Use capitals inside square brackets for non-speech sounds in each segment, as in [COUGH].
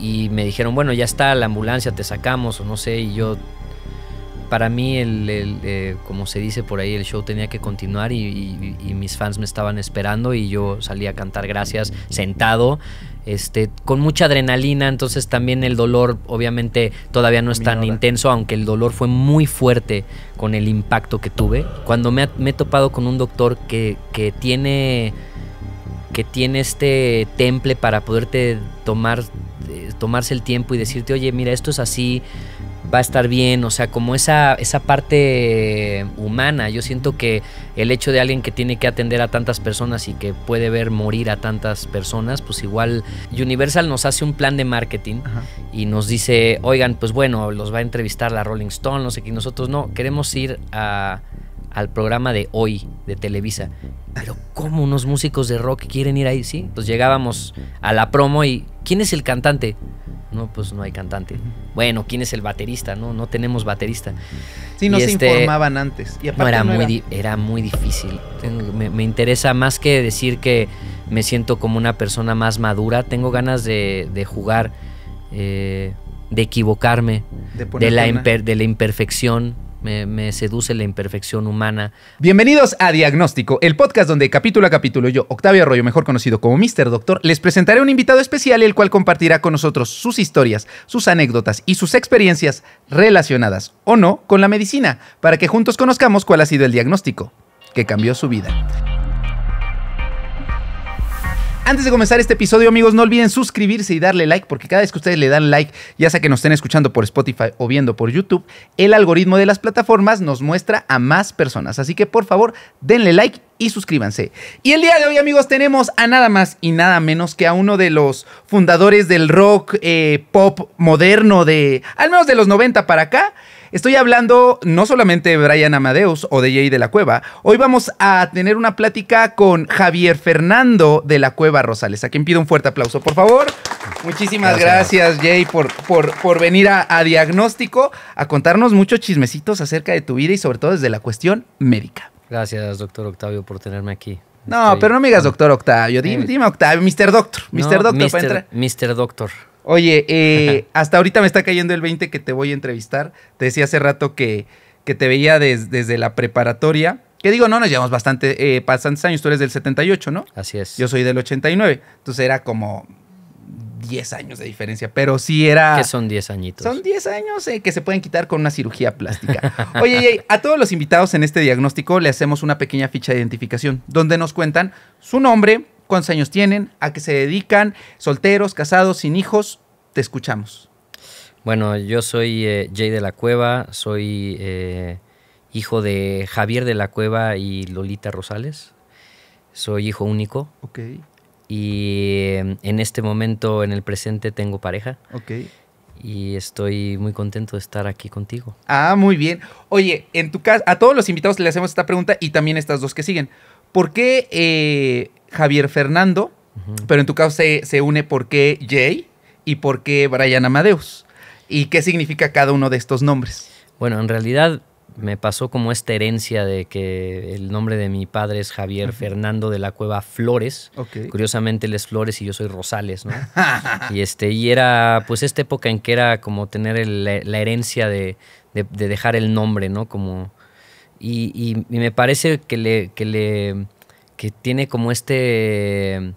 y me dijeron, bueno, ya está la ambulancia, te sacamos o no sé, y yo, para mí, el, eh, como se dice por ahí, el show tenía que continuar y, mis fans me estaban esperando y yo salí a cantar gracias sentado. Este, con mucha adrenalina, entonces también el dolor obviamente todavía no es tan intenso, aunque el dolor fue muy fuerte con el impacto que tuve. Cuando me, he topado con un doctor que, que tiene que tiene este temple para poderte tomar tomarse el tiempo y decirte, oye, mira, esto es así, va a estar bien, o sea, como esa, esa parte humana, yo siento que el hecho de alguien que tiene que atender a tantas personas y que puede ver morir a tantas personas, pues igual Universal nos hace un plan de marketing y nos dice, oigan, pues bueno, los va a entrevistar la Rolling Stone, no sé qué, nosotros no, queremos ir a al programa de hoy de Televisa. Pero ¿cómo unos músicos de rock quieren ir ahí? Sí, pues llegábamos a la promo y ¿quién es el cantante? No, pues no hay cantante. Bueno, ¿quién es el baterista? No, no tenemos baterista. Sí, no se este, informaban antes. era, muy, difícil. Me, interesa más que decir que me siento como una persona más madura. Tengo ganas de, jugar, eh, de equivocarme, de, la, de la imperfección, me, seduce la imperfección humana. Bienvenidos a Diagnóstico, el podcast donde capítulo a capítulo yo, Octavio Arroyo, mejor conocido como Mr. Doctor, les presentaré un invitado especial el cual compartirá con nosotros sus historias, sus anécdotas y sus experiencias relacionadas o no con la medicina, para que juntos conozcamos cuál ha sido el diagnóstico que cambió su vida. Antes de comenzar este episodio, amigos, no olviden suscribirse y darle like, porque cada vez que ustedes le dan like, ya sea que nos estén escuchando por Spotify o viendo por YouTube, el algoritmo de las plataformas nos muestra a más personas. Así que por favor, denle like y suscríbanse. Y el día de hoy, amigos, tenemos a nada más y nada menos que a uno de los fundadores del rock eh, pop moderno de, al menos de los 90 para acá. Estoy hablando no solamente de Brian Amadeus o de Jay de la Cueva. Hoy vamos a tener una plática con Javier Fernando de la Cueva Rosales, a quien pido un fuerte aplauso, por favor. Muchísimas gracias, Jay, por, por, por venir a, Diagnóstico a contarnos muchos chismecitos acerca de tu vida y sobre todo desde la cuestión médica. Gracias, doctor Octavio, por tenerme aquí. No, pero no me digas doctor Octavio, dime, Octavio, Mr. Doctor, Mr. Doctor. Mr. Doctor. Oye, [LAUGHS] eh, hasta ahorita me está cayendo el 20 que te voy a entrevistar. Te decía hace rato que, que te veía desde la preparatoria. Que digo, no, nos llevamos bastante, eh, bastantes años. Tú eres del 78, ¿no? Así es. Yo soy del 89. Entonces era como 10 años de diferencia, pero sí era... Que son 10 añitos. Son 10 años eh, que se pueden quitar con una cirugía plástica. [LAUGHS] Oye, a todos los invitados en este diagnóstico le hacemos una pequeña ficha de identificación donde nos cuentan su nombre, cuántos años tienen, a qué se dedican, solteros, casados, sin hijos. Te escuchamos. Bueno, yo soy eh, Jay de la Cueva, soy eh, hijo de Javier de la Cueva y Lolita Rosales. Soy hijo único. Ok. Y em, en este momento, en el presente, tengo pareja. Ok. Y estoy muy contento de estar aquí contigo. Ah, muy bien. Oye, en tu casa, a todos los invitados le hacemos esta pregunta y también estas dos que siguen. ¿Por qué eh, Javier Fernando, pero en tu caso se, une por qué Jay y por qué Brian Amadeus. ¿Y qué significa cada uno de estos nombres? Bueno, en realidad me pasó como esta herencia de que el nombre de mi padre es Javier Fernando de la Cueva Flores. Curiosamente él es Flores y yo soy Rosales, ¿no? [LAUGHS] y, este, y era pues esta época en que era como tener la herencia de, de, dejar el nombre, ¿no? Como, y, y me parece que le, que le que tiene como este,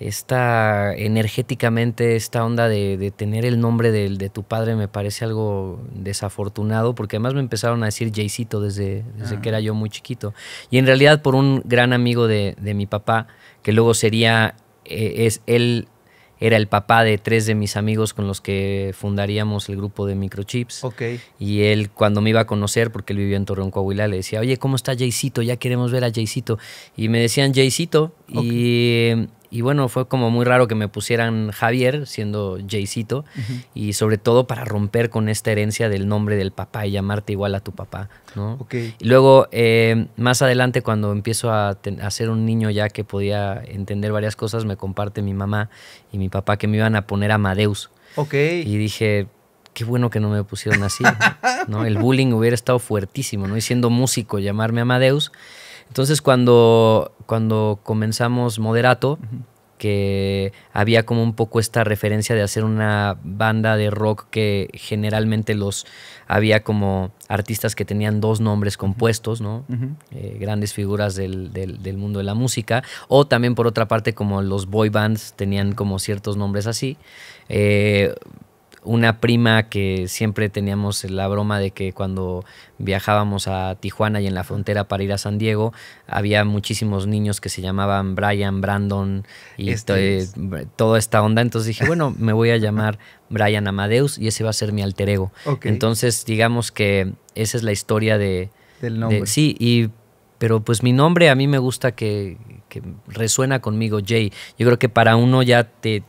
esta, energéticamente, esta onda de, tener el nombre de, de, tu padre me parece algo desafortunado, porque además me empezaron a decir Jaycito desde, desde ah. que era yo muy chiquito. Y en realidad por un gran amigo de, de mi papá, que luego sería, eh, es él era el papá de tres de mis amigos con los que fundaríamos el grupo de microchips. Ok. Y él, cuando me iba a conocer, porque él vivía en Torreón, Coahuila, le decía, oye, ¿cómo está Jaycito? Ya queremos ver a Jaycito. Y me decían Jaycito. Y y bueno, fue como muy raro que me pusieran Javier, siendo Jaycito, y sobre todo para romper con esta herencia del nombre del papá y llamarte igual a tu papá, ¿no? Y luego, eh, más adelante, cuando empiezo a, ser un niño ya que podía entender varias cosas, me comparte mi mamá y mi papá que me iban a poner Amadeus. Y dije, qué bueno que no me pusieron así, ¿no? El bullying hubiera estado fuertísimo, ¿no? Y siendo músico, llamarme Amadeus... Entonces cuando, cuando comenzamos Moderato, que había como un poco esta referencia de hacer una banda de rock que generalmente los había como artistas que tenían dos nombres compuestos, ¿no? Eh, grandes figuras del, mundo de la música. O también por otra parte como los boy bands tenían como ciertos nombres así. Eh, una prima que siempre teníamos la broma de que cuando viajábamos a Tijuana y en la frontera para ir a San Diego, había muchísimos niños que se llamaban Brian, Brandon y este todo eh, toda esta onda. Entonces dije, bueno, me voy a llamar Brian Amadeus y ese va a ser mi alter ego. Entonces, digamos que esa es la historia de... Del nombre. sí, y, pero pues mi nombre a mí me gusta que, que resuena conmigo, Jay. Yo creo que para uno ya te,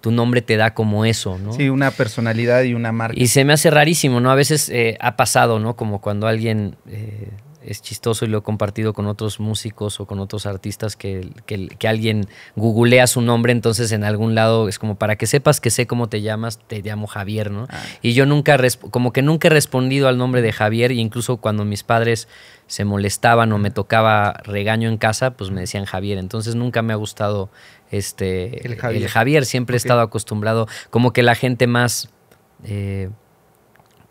tu nombre te da como eso, ¿no? Sí, una personalidad y una marca. Y se me hace rarísimo, ¿no? A veces eh, ha pasado, ¿no? Como cuando alguien eh, es chistoso y lo he compartido con otros músicos o con otros artistas que, que, alguien googlea su nombre, entonces en algún lado es como para que sepas que sé cómo te llamas, te llamo Javier, ¿no? Ah. Y yo nunca, como que nunca he respondido al nombre de Javier, e incluso cuando mis padres se molestaban o me tocaba regaño en casa, pues me decían Javier. Entonces nunca me ha gustado este el Javier. Siempre he estado acostumbrado, como que la gente más eh,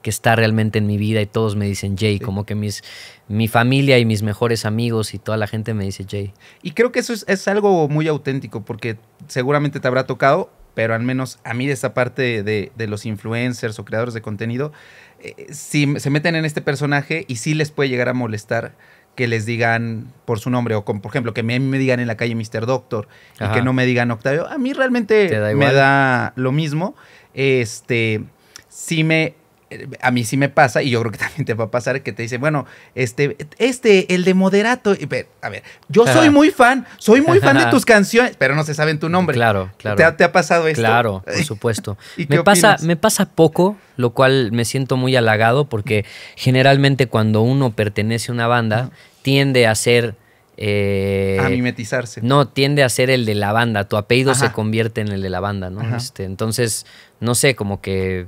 que está realmente en mi vida y todos me dicen Jay, como que mis, mi familia y mis mejores amigos y toda la gente me dice Jay. Y creo que eso es, es algo muy auténtico porque seguramente te habrá tocado, pero al menos a mí de esa parte de, de los influencers o creadores de contenido, eh, si se meten en este personaje y si les puede llegar a molestar que les digan por su nombre o por ejemplo que me, me digan en la calle Mr. Doctor y que no me digan Octavio, a mí realmente me da lo mismo. Este, si me eh, a mí sí me pasa, y yo creo que [LAUGHS] también te va a pasar, que te dicen, bueno, este, este, el de moderato. A ver, yo soy muy fan, soy muy fan de tus canciones, pero no se saben tu nombre. Claro, claro. ¿Te, ha, pasado esto? Claro, por [LAUGHS] supuesto. me, pasa, me pasa poco, lo cual me siento muy halagado, porque generalmente cuando uno pertenece a una banda, tiende a ser. Eh, a mimetizarse. No, tiende a ser el de la banda. Tu apellido se convierte en el de la banda, ¿no? Este, entonces, no sé, como que.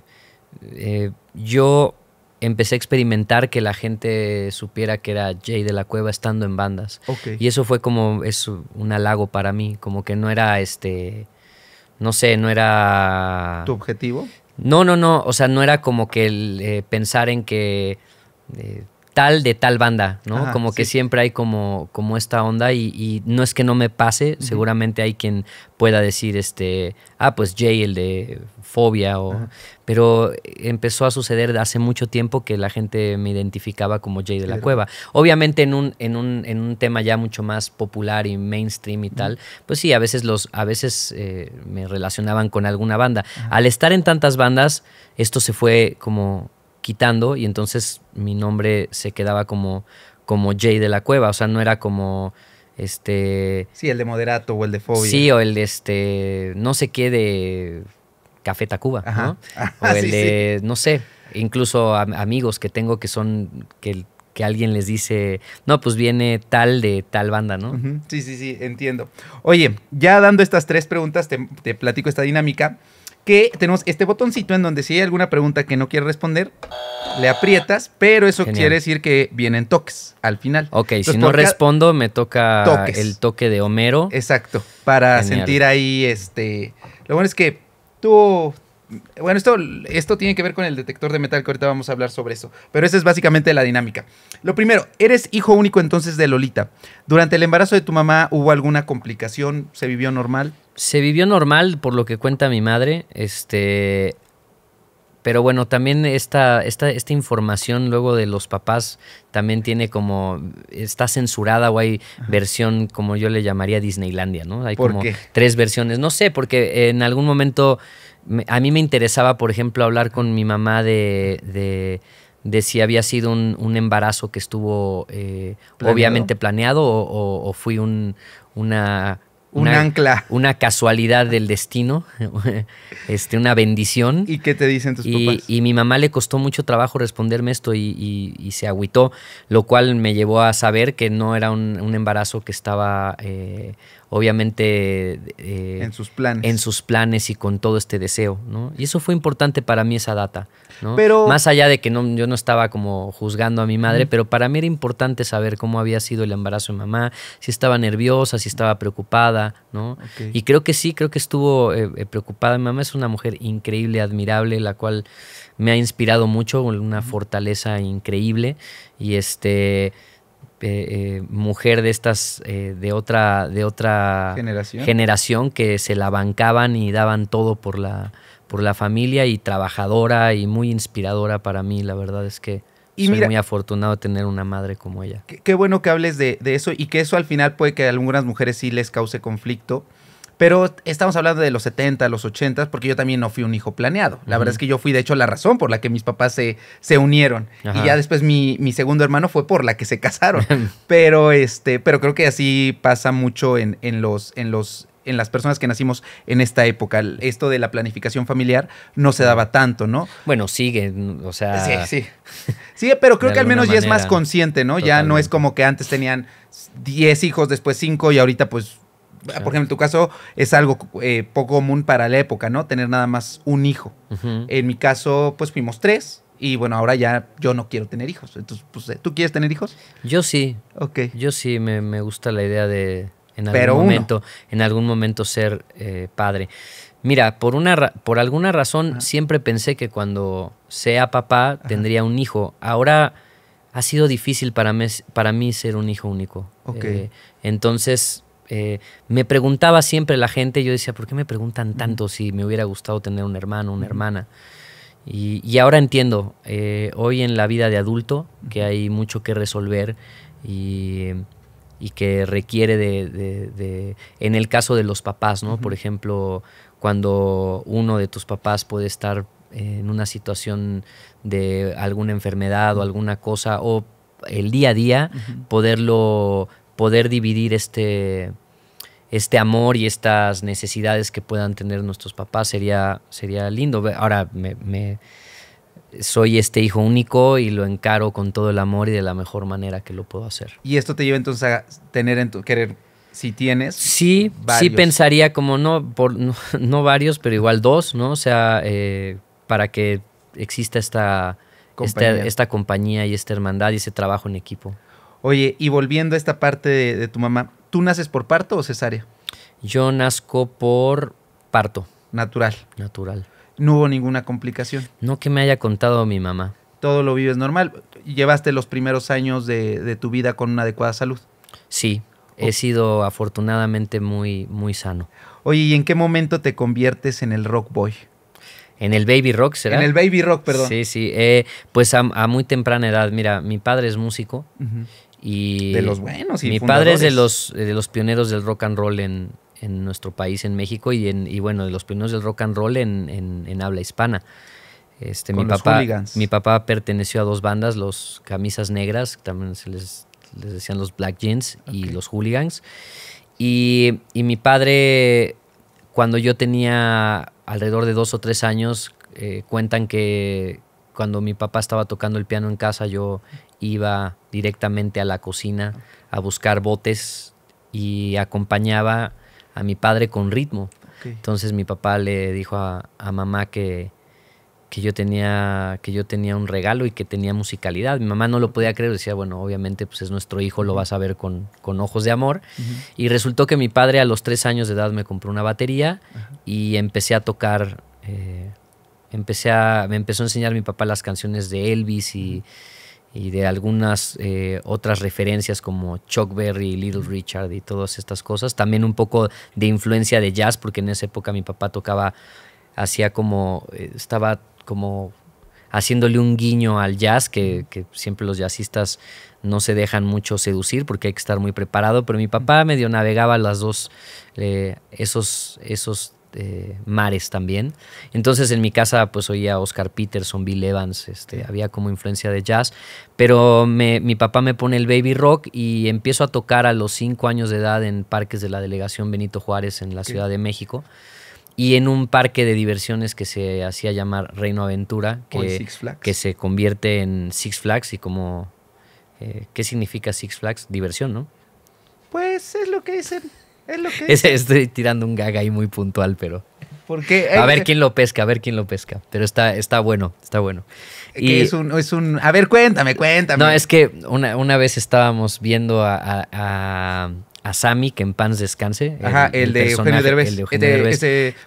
Eh, yo empecé a experimentar que la gente supiera que era Jay de la Cueva estando en bandas. Y eso fue como es un halago para mí, como que no era este no sé, no era tu objetivo. No, no, no, o sea, no era como que eh, pensar en que eh, tal de tal banda, ¿no? como que siempre hay como, como esta onda y, no es que no me pase, seguramente hay quien pueda decir, este, ah, pues Jay, el de Fobia, o, pero empezó a suceder hace mucho tiempo que la gente me identificaba como Jay de la Cueva. Obviamente en un, en, un, tema ya mucho más popular y mainstream y tal, pues sí, a veces, los, a veces eh, me relacionaban con alguna banda. Al estar en tantas bandas, esto se fue como quitando y entonces mi nombre se quedaba como, como Jay de la Cueva, o sea, no era como este... Sí, el de moderato o el de fobia. Sí, o el de este, no sé qué de Café Tacuba, ¿no? o ah, el de, no sé, incluso amigos que tengo que son, que, que alguien les dice, no, pues viene tal de tal banda, ¿no? Sí, sí, sí, entiendo. Oye, ya dando estas tres preguntas, te, te platico esta dinámica que tenemos este botoncito en donde si hay alguna pregunta que no quiere responder, le aprietas, pero eso quiere decir que vienen toques al final. Ok, si no respondo, me toca el toque de Homero. Exacto, para sentir ahí este... Lo bueno es que tú... Bueno, esto, esto tiene que ver con el detector de metal, que ahorita vamos a hablar sobre eso. Pero esa es básicamente la dinámica. Lo primero, eres hijo único entonces de Lolita. ¿Durante el embarazo de tu mamá hubo alguna complicación? ¿Se vivió normal? se vivió normal, por lo que cuenta mi madre. Este. Pero bueno, también esta, esta información luego de los papás también tiene como. está censurada o hay versión, como yo le llamaría Disneylandia, ¿no? Hay como tres versiones. No sé, porque en algún momento a mí me interesaba, por ejemplo, hablar con mi mamá de, de si había sido un, embarazo que estuvo eh, obviamente planeado o, o fui un, una un una, ancla. Una casualidad del destino, [LAUGHS] este, una bendición. ¿Y qué te dicen tus y, papás? Y mi mamá le costó mucho trabajo responderme esto y, se agüitó, lo cual me llevó a saber que no era un, embarazo que estaba eh, obviamente... Eh, en sus planes. En sus planes y con todo este deseo, ¿no? Y eso fue importante para mí esa data, ¿no? Pero... Más allá de que no, yo no estaba como juzgando a mi madre, pero para mí era importante saber cómo había sido el embarazo de mamá, si estaba nerviosa, si estaba preocupada, ¿no? Y creo que sí, creo que estuvo eh, eh, preocupada. Mi mamá es una mujer increíble, admirable, la cual me ha inspirado mucho, una fortaleza increíble. Y este... Eh, eh, mujer de estas, eh, de otra, de otra ¿Generación? que se la bancaban y daban todo por la, por la familia y trabajadora y muy inspiradora para mí. La verdad es que soy muy afortunado de tener una madre como ella. Qué, bueno que hables de, de, eso y que eso al final puede que a algunas mujeres sí les cause conflicto pero estamos hablando de los 70, los 80, porque yo también no fui un hijo planeado. La verdad es que yo fui, de hecho, la razón por la que mis papás se, se unieron. Y ya después mi, segundo hermano fue por la que se casaron. [LAUGHS] pero, este, pero creo que así pasa mucho en, los, en los en las personas que nacimos en esta época. Esto de la planificación familiar no se daba tanto, ¿no? Bueno, sigue, o sea. Sí, sí. [LAUGHS] Sí, pero creo que al menos ya es más consciente, ¿no? Ya no es como que antes tenían 10 hijos, después 5 y ahorita pues Ah, por ejemplo, en tu caso es algo eh, poco común para la época, ¿no? Tener nada más un hijo. En mi caso, pues fuimos tres. Y bueno, ahora ya yo no quiero tener hijos. Entonces, pues, ¿tú quieres tener hijos? Yo sí. Ok. Yo sí me, gusta la idea de en algún momento, en algún momento ser eh, padre. Mira, por, una por alguna razón siempre pensé que cuando sea papá tendría un hijo. Ahora ha sido difícil para, mí, ser un hijo único. Ok. Eh, entonces, eh, me preguntaba siempre la gente, yo decía, ¿por qué me preguntan tanto si me hubiera gustado tener un hermano, una hermana? Y, ahora entiendo, eh, hoy en la vida de adulto, que hay mucho que resolver y, que requiere de, en el caso de los papás, ¿no? Por ejemplo, cuando uno de tus papás puede estar en una situación de alguna enfermedad o alguna cosa, o el día a día, poderlo, poder dividir este, este amor y estas necesidades que puedan tener nuestros papás sería, sería lindo. Ahora me, soy este hijo único y lo encaro con todo el amor y de la mejor manera que lo puedo hacer. ¿Y esto te lleva entonces a tener en tu querer? Si tienes. Sí, sí pensaría como no, por, [LAUGHS] no, varios, pero igual dos, ¿no? O sea, eh, para que exista esta este, compañía. Esta, compañía y esta hermandad y ese trabajo en equipo. Oye, y volviendo a esta parte de tu mamá, ¿Tú naces por parto o cesárea? Yo nazco por parto. Natural. Natural. No hubo ninguna complicación. No que me haya contado mi mamá. Todo lo vives normal. ¿Llevaste los primeros años de, tu vida con una adecuada salud? Sí, he sido afortunadamente muy, muy sano. Oye, ¿y en qué momento te conviertes en el rock boy? En el baby rock, ¿será? En el baby rock, perdón. Sí, sí. Eh, pues a, muy temprana edad, mira, mi padre es músico y de los buenos. Y mi padre es de los, de los pioneros del rock and roll en, nuestro país, en México, y, en, y bueno, de los pioneros del rock and roll en, habla hispana. Este, mi, los papá, mi papá perteneció a dos bandas, los Camisas Negras, también se les, les, decían los Black Jeans, y los Hooligans. Y, mi padre, cuando yo tenía alrededor de dos o tres años, eh, cuentan que, cuando mi papá estaba tocando el piano en casa, yo iba directamente a la cocina a buscar botes y acompañaba a mi padre con ritmo. Entonces mi papá le dijo a, mamá que, yo tenía, que yo tenía un regalo y que tenía musicalidad. Mi mamá no lo podía creer, decía, bueno, obviamente pues es nuestro hijo, lo vas a ver con, ojos de amor. Y resultó que mi padre a los tres años de edad me compró una batería y empecé a tocar... Eh, Empecé a, me empezó a enseñar mi papá las canciones de Elvis y, de algunas eh, otras referencias como Chuck Berry, Little Richard y todas estas cosas. También un poco de influencia de jazz, porque en esa época mi papá tocaba, hacía como, eh, estaba como haciéndole un guiño al jazz, que, siempre los jazzistas no se dejan mucho seducir porque hay que estar muy preparado, pero mi papá medio navegaba las dos, eh, esos, esos eh, mares también. Entonces en mi casa pues oía Oscar Peterson, Bill Evans, este, había como influencia de jazz, pero mi papá me pone el baby rock y empiezo a tocar a los cinco años de edad en parques de la delegación Benito Juárez en la Ciudad de México y en un parque de diversiones que se hacía llamar Reino Aventura, que, se convierte en Six Flags y como... Eh, ¿Qué significa Six Flags? Diversión, ¿no? Pues es lo que dicen. Es estoy tirando un gag ahí muy puntual, pero. a ver quién lo pesca, a ver quién lo pesca. Pero está, está bueno, está bueno. es, un, es un. A ver, cuéntame, cuéntame. No, es que una, vez estábamos viendo a, a, a Sammy, que en pans descanse. Ajá, el, de Eugenio Derbez.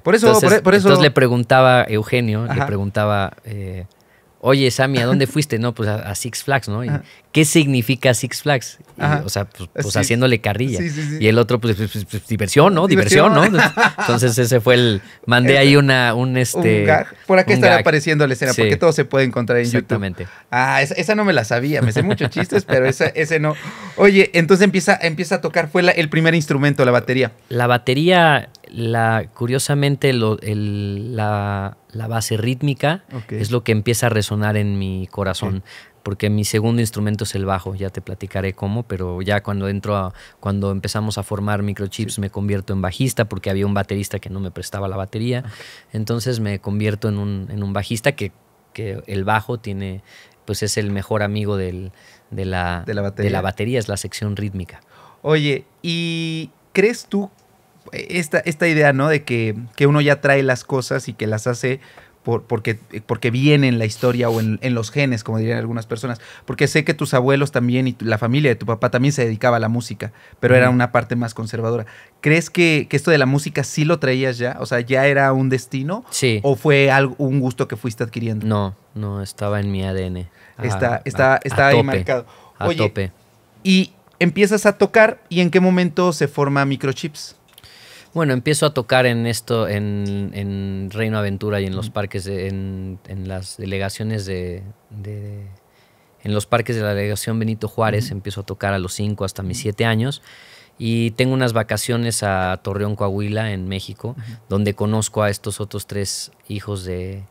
por, eso, por, eso. le preguntaba Eugenio, le preguntaba eh, oye, Sammy, ¿a dónde fuiste? No, pues a, Six Flags, ¿no? ¿Qué significa Six Flags? o sea, pues, pues haciéndole carrilla. y el otro, pues, pues, pues diversión, ¿no? Diversión, ¿no? Entonces ese fue el... Mandé ahí una, un este... Por aquí estará apareciendo la escena, porque todo se puede encontrar en Exactamente. YouTube. Ah, esa, no me la sabía. Me sé muchos chistes, pero esa, ese no. Oye, entonces empieza, empieza a tocar. Fue el primer instrumento, la batería. La batería curiosamente la, base rítmica es lo que empieza a resonar en mi corazón. Porque mi segundo instrumento es el bajo, ya te platicaré cómo, pero ya cuando entro a, cuando empezamos a formar microchips me convierto en bajista porque había un baterista que no me prestaba la batería. Entonces me convierto en un, bajista que, el bajo tiene, pues es el mejor amigo de, la, batería. de la batería, es la sección rítmica. Oye, ¿y crees tú esta, esta idea, ¿no? De que, uno ya trae las cosas y que las hace por, porque, porque viene en la historia o en, los genes, como dirían algunas personas. Porque sé que tus abuelos también y la familia de tu papá también se dedicaba a la música, pero era una parte más conservadora. ¿Crees que, esto de la música sí lo traías ya? O sea, ¿ya era un destino? Sí. ¿O fue un gusto que fuiste adquiriendo? No, no, estaba en mi ADN. está está, está ahí marcado. Oye, tope. Y empiezas a tocar y en qué momento se forma microchips. Bueno, empiezo a tocar en esto, en, Reino Aventura y en los parques, de, en, las delegaciones de, En los parques de la delegación Benito Juárez, empiezo a tocar a los 5 hasta mis 7 años. Y tengo unas vacaciones a Torreón, Coahuila, en México, donde conozco a estos otros tres hijos de,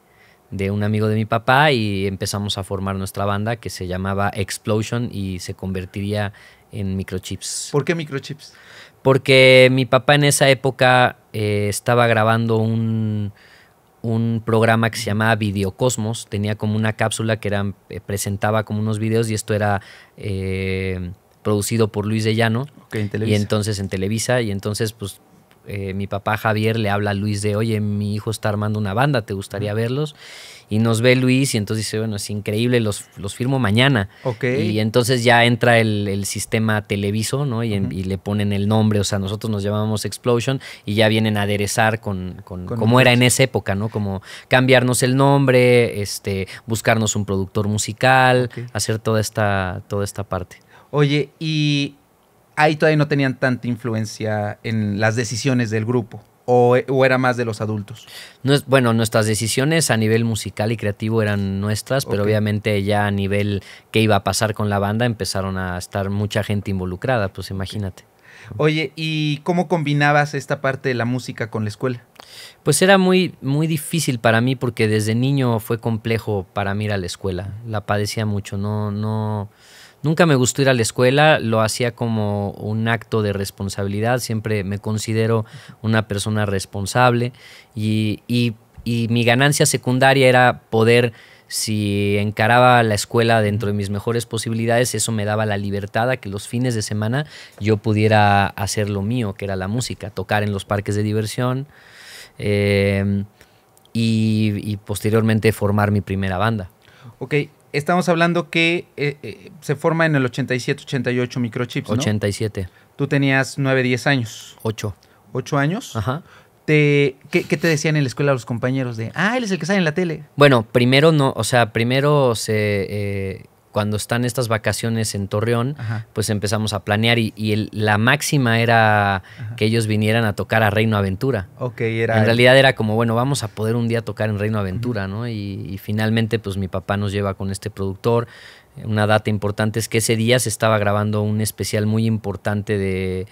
de un amigo de mi papá y empezamos a formar nuestra banda que se llamaba Explosion y se convertiría en Microchips. ¿Por qué Microchips? Porque mi papá en esa época eh, estaba grabando un, programa que se llamaba Videocosmos. Tenía como una cápsula que eh, presentaba como unos videos y esto era eh, producido por Luis de Llano. y entonces en Televisa. Y entonces, pues, mi papá Javier le habla a Luis de, oye, mi hijo está armando una banda, ¿te gustaría verlos? y nos ve Luis y entonces dice, bueno, es increíble, los, los firmo mañana. Y entonces ya entra el, sistema Televiso, ¿no? Y, le ponen el nombre, o sea, nosotros nos llamamos Explosion y ya vienen a aderezar con, con, como era en esa época, ¿no? Como cambiarnos el nombre, este, buscarnos un productor musical, hacer toda esta, toda esta parte. Oye, y ahí todavía no tenían tanta influencia en las decisiones del grupo o, era más de los adultos? No es, bueno, nuestras decisiones a nivel musical y creativo eran nuestras, pero obviamente ya a nivel que iba a pasar con la banda empezaron a estar mucha gente involucrada, pues imagínate. Oye, ¿y cómo combinabas esta parte de la música con la escuela? Pues era muy, muy difícil para mí porque desde niño fue complejo para mí ir a la escuela. La padecía mucho, no, no, Nunca me gustó ir a la escuela, lo hacía como un acto de responsabilidad, siempre me considero una persona responsable y, mi ganancia secundaria era poder, si encaraba la escuela dentro de mis mejores posibilidades, eso me daba la libertad a que los fines de semana yo pudiera hacer lo mío, que era la música, tocar en los parques de diversión eh, y, posteriormente formar mi primera banda. Ok, estamos hablando que eh, eh, se forma en el 87, 88 microchips. ¿no? 87. Tú tenías 9, 10 años. 8. 8 años. Ajá. Te, ¿qué, te decían en la escuela los compañeros de, ah, él es el que sale en la tele? Bueno, primero no, o sea, primero se, eh, cuando están estas vacaciones en Torreón, pues empezamos a planear y, la máxima era que ellos vinieran a tocar a Reino Aventura. era. En realidad era como, bueno, vamos a poder un día tocar en Reino Aventura, ¿no? y, finalmente, pues mi papá nos lleva con este productor. Una data importante es que ese día se estaba grabando un especial muy importante de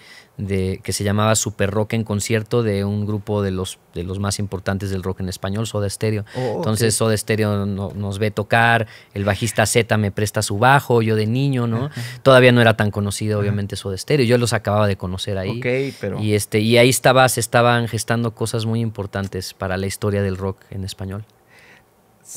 de, que se llamaba Super Rock en concierto de un grupo de los, de los más importantes del rock en español, Soda Stereo. Oh, Entonces Soda Stereo nos ve tocar, el bajista Z me presta su bajo, yo de niño, ¿no? Todavía no era tan conocido, obviamente, Soda Stereo. Yo los acababa de conocer ahí. pero... Y, este, y ahí estaba, se estaban gestando cosas muy importantes para la historia del rock en español.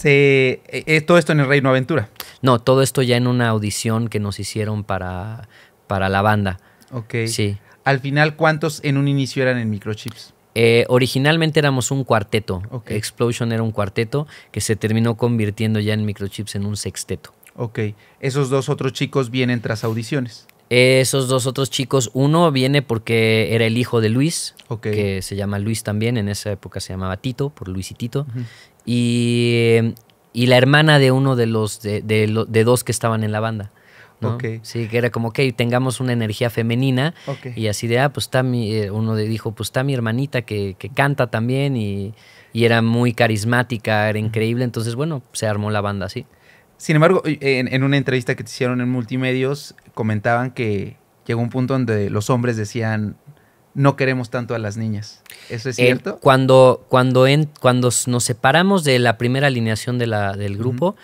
Eh, eh, ¿Todo esto en el Reino Aventura? No, todo esto ya en una audición que nos hicieron para, para la banda. Ok. Sí. Al final, ¿cuántos en un inicio eran en microchips? Eh, originalmente éramos un cuarteto. Explosion era un cuarteto que se terminó convirtiendo ya en microchips en un sexteto. Ok. Esos dos otros chicos vienen tras audiciones. esos dos otros chicos, uno viene porque era el hijo de Luis, que se llama Luis también, en esa época se llamaba Tito, por Luis y Tito. y, la hermana de uno de los de dos que estaban en la banda. Sí, que era como que tengamos una energía femenina y así de, ah, pues está mi, eh, uno dijo, pues está mi hermanita que, canta también y, y, era muy carismática, era increíble, entonces bueno, se armó la banda así. Sin embargo, en, una entrevista que te hicieron en Multimedios comentaban que llegó un punto donde los hombres decían, no queremos tanto a las niñas. ¿Eso es eh, cierto? cuando, cuando, cuando nos separamos de la primera alineación del grupo,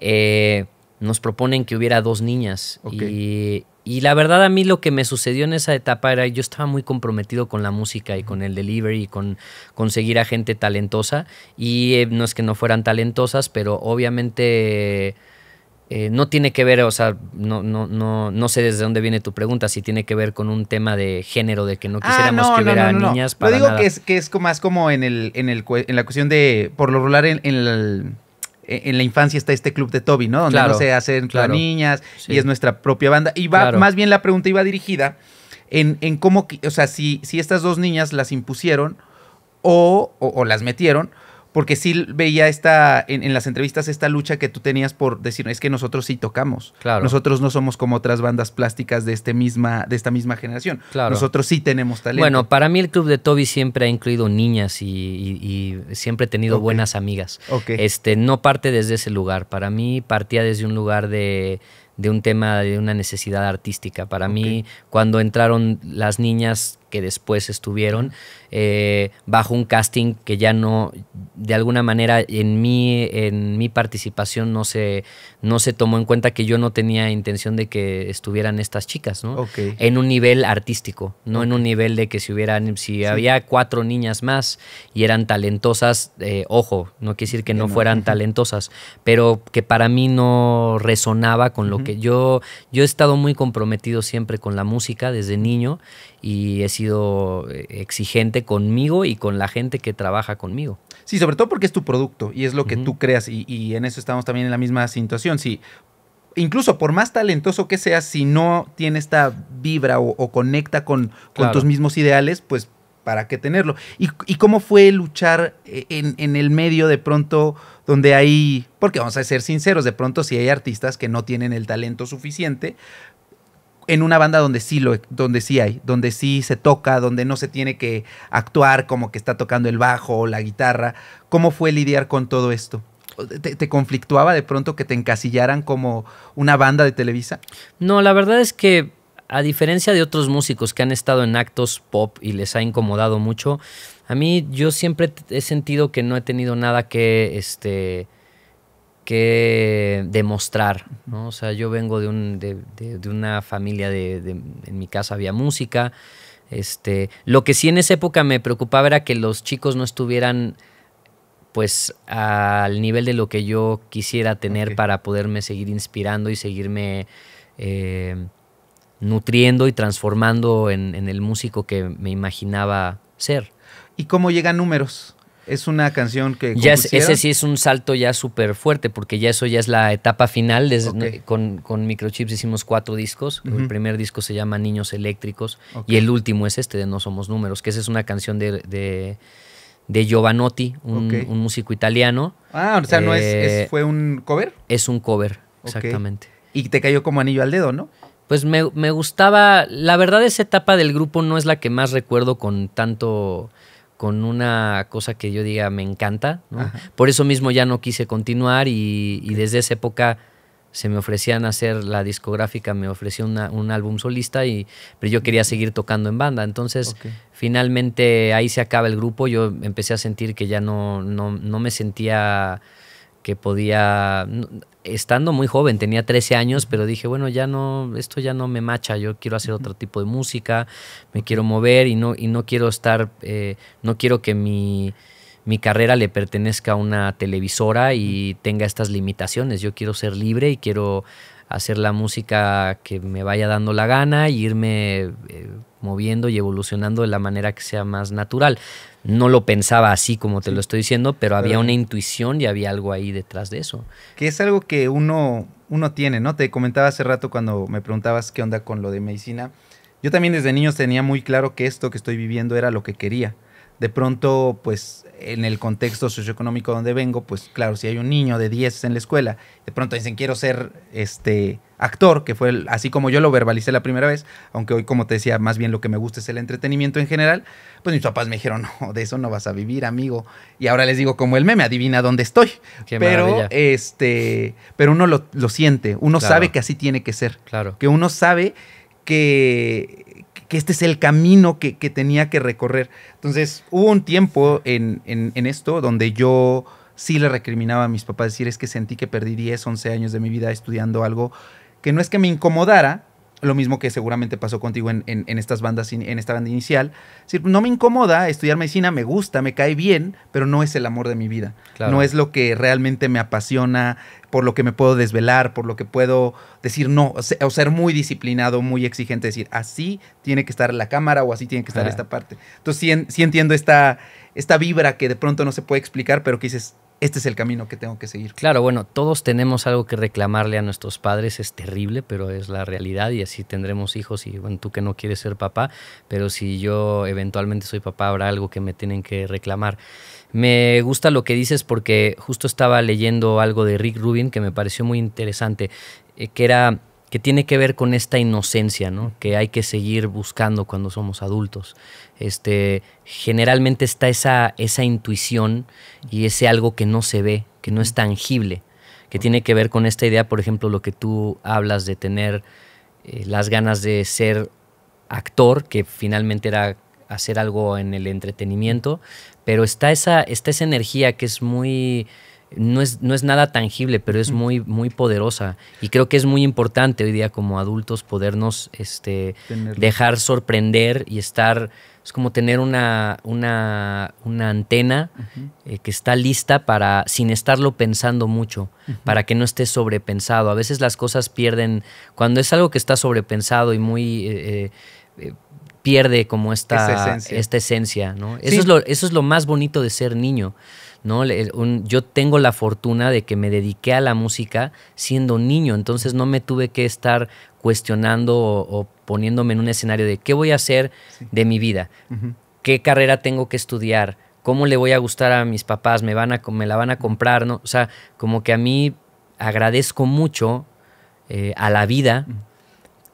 eh, nos proponen que hubiera dos niñas. Y, y, la verdad a mí lo que me sucedió en esa etapa era yo estaba muy comprometido con la música y con el delivery y con conseguir a gente talentosa. Y eh, no es que no fueran talentosas, pero obviamente... Eh, no tiene que ver, o sea, no, no, no, no sé desde dónde viene tu pregunta, si tiene que ver con un tema de género, de que no ah, quisiéramos que hubiera niñas para. Lo digo que es, que es más como en el, en el en la cuestión de, por lo regular en el eh, en la infancia está este club de Toby, ¿no? Donde no se hacen las niñas y es nuestra propia banda. Y va, más bien la pregunta iba dirigida en, cómo, o sea, si, si estas dos niñas las impusieron o las metieron porque sí veía esta, en, las entrevistas esta lucha que tú tenías por decir, es que nosotros sí tocamos. Nosotros no somos como otras bandas plásticas de, este misma, de esta misma generación. Nosotros sí tenemos talento. Bueno, para mí el club de Toby siempre ha incluido niñas y, siempre he tenido buenas amigas. Este, no parte desde ese lugar. Para mí partía desde un lugar de, un tema, de una necesidad artística. Para mí, cuando entraron las niñas que después estuvieron, eh, bajo un casting que ya no, de alguna manera en mi, en mi participación no se, no se tomó en cuenta que yo no tenía intención de que estuvieran estas chicas, ¿no? En un nivel artístico, no en un nivel de que si hubieran, si había cuatro niñas más y eran talentosas, eh, ojo, no quiere decir que no, fueran talentosas, pero que para mí no resonaba con lo que yo, yo he estado muy comprometido siempre con la música desde niño y he sido eh, exigente conmigo y con la gente que trabaja conmigo. Sí, sobre todo porque es tu producto y es lo que tú creas y, en eso estamos también en la misma situación. Si incluso por más talentoso que seas, si no tiene esta vibra o, conecta con, tus mismos ideales, pues para qué tenerlo. ¿Y, cómo fue luchar eh, en, el medio de pronto donde hay, porque vamos a ser sinceros, de pronto si hay artistas que no tienen el talento suficiente, en una banda donde sí lo, donde sí hay, donde sí se toca, donde no se tiene que actuar como que está tocando el bajo o la guitarra. ¿Cómo fue lidiar con todo esto? ¿Te, conflictuaba de pronto que te encasillaran como una banda de Televisa? No, la verdad es que a diferencia de otros músicos que han estado en actos pop y les ha incomodado mucho, a mí yo siempre he sentido que no he tenido nada que este que demostrar. ¿no? O sea, yo vengo de, un, de, una familia de, En mi casa había música. Este, lo que sí en esa época me preocupaba era que los chicos no estuvieran pues al nivel de lo que yo quisiera tener para poderme seguir inspirando y seguirme eh, nutriendo y transformando en, en, el músico que me imaginaba ser. ¿Y cómo llegan números? Es una canción que... Ya ese sí es un salto ya súper fuerte, porque ya eso ya es la etapa final. con, Microchips hicimos cuatro discos. El primer disco se llama Niños Eléctricos y el último es este de No Somos Números, que esa es una canción de, de Giovanotti, un, músico italiano. Ah, o sea, no eh, fue un cover. Es un cover, exactamente. Y te cayó como anillo al dedo, ¿no? Pues me, me, gustaba, la verdad esa etapa del grupo no es la que más recuerdo con tanto con una cosa que yo diga me encanta. Por eso mismo ya no quise continuar y, desde esa época se me ofrecían hacer la discográfica, me ofreció un álbum solista, y, pero yo quería seguir tocando en banda. Entonces, finalmente ahí se acaba el grupo, yo empecé a sentir que ya no, no, no me sentía que podía, estando muy joven, tenía 13 años, pero dije, bueno, ya no, esto ya no me macha, yo quiero hacer otro tipo de música, me quiero mover y no, y no quiero estar, eh, no quiero que mi, mi carrera le pertenezca a una televisora y tenga estas limitaciones, yo quiero ser libre y quiero hacer la música que me vaya dando la gana e irme eh, moviendo y evolucionando de la manera que sea más natural no lo pensaba así como te lo estoy diciendo, pero había una intuición y había algo ahí detrás de eso. Que es algo que uno, uno tiene, ¿no? Te comentaba hace rato cuando me preguntabas qué onda con lo de medicina. Yo también desde niños tenía muy claro que esto que estoy viviendo era lo que quería de pronto, pues en el contexto socioeconómico donde vengo, pues claro, si hay un niño de 10 en la escuela, de pronto dicen, quiero ser este actor, que fue así como yo lo verbalicé la primera vez, aunque hoy, como te decía, más bien lo que me gusta es el entretenimiento en general, pues mis papás me dijeron, no, de eso no vas a vivir, amigo. Y ahora les digo, como el meme, adivina dónde estoy. pero, este, pero uno lo, siente, uno sabe que así tiene que ser. Claro. Que uno sabe que que este es el camino que, tenía que recorrer. Entonces, hubo un tiempo en, en, en, esto donde yo sí le recriminaba a mis papás decir, es que sentí que perdí 10, 11 años de mi vida estudiando algo que no es que me incomodara, lo mismo que seguramente pasó contigo en, estas bandas, en esta banda inicial. decir, no me incomoda estudiar medicina, me gusta, me cae bien, pero no es el amor de mi vida. No es lo que realmente me apasiona, por lo que me puedo desvelar, por lo que puedo decir no, o ser muy disciplinado, muy exigente, decir así tiene que estar la cámara o así tiene que estar esta parte. Entonces sí, entiendo esta, esta vibra que de pronto no se puede explicar, pero que dices, este es el camino que tengo que seguir. Claro, bueno, todos tenemos algo que reclamarle a nuestros padres, es terrible, pero es la realidad y así tendremos hijos y bueno, tú que no quieres ser papá, pero si yo eventualmente soy papá habrá algo que me tienen que reclamar. Me gusta lo que dices porque justo estaba leyendo algo de Rick Rubin que me pareció muy interesante, eh, que era que tiene que ver con esta inocencia, ¿no? Que hay que seguir buscando cuando somos adultos. Este, generalmente está esa, esa intuición y ese algo que no se ve, que no es tangible, que tiene que ver con esta idea, por ejemplo, lo que tú hablas de tener eh, las ganas de ser actor, que finalmente era hacer algo en el entretenimiento, pero está esa, está esa energía que es muy no es, nada tangible, pero es muy, muy poderosa. Y creo que es muy importante hoy día como adultos podernos este, dejar sorprender y estar, es como tener una, una, antena eh, que está lista para, sin estarlo pensando mucho, para que no esté sobrepensado. A veces las cosas pierden, cuando es algo que está sobrepensado y muy... Eh, eh, pierde como esta, esencia. esta esencia, Eso, es eso es lo más bonito de ser niño yo tengo la fortuna de que me dediqué a la música siendo niño, entonces no me tuve que estar cuestionando o, poniéndome en un escenario de qué voy a hacer de mi vida, qué carrera tengo que estudiar, cómo le voy a gustar a mis papás, me, van a, me la van a comprar, ¿no? O sea, como que a mí agradezco mucho eh, a la vida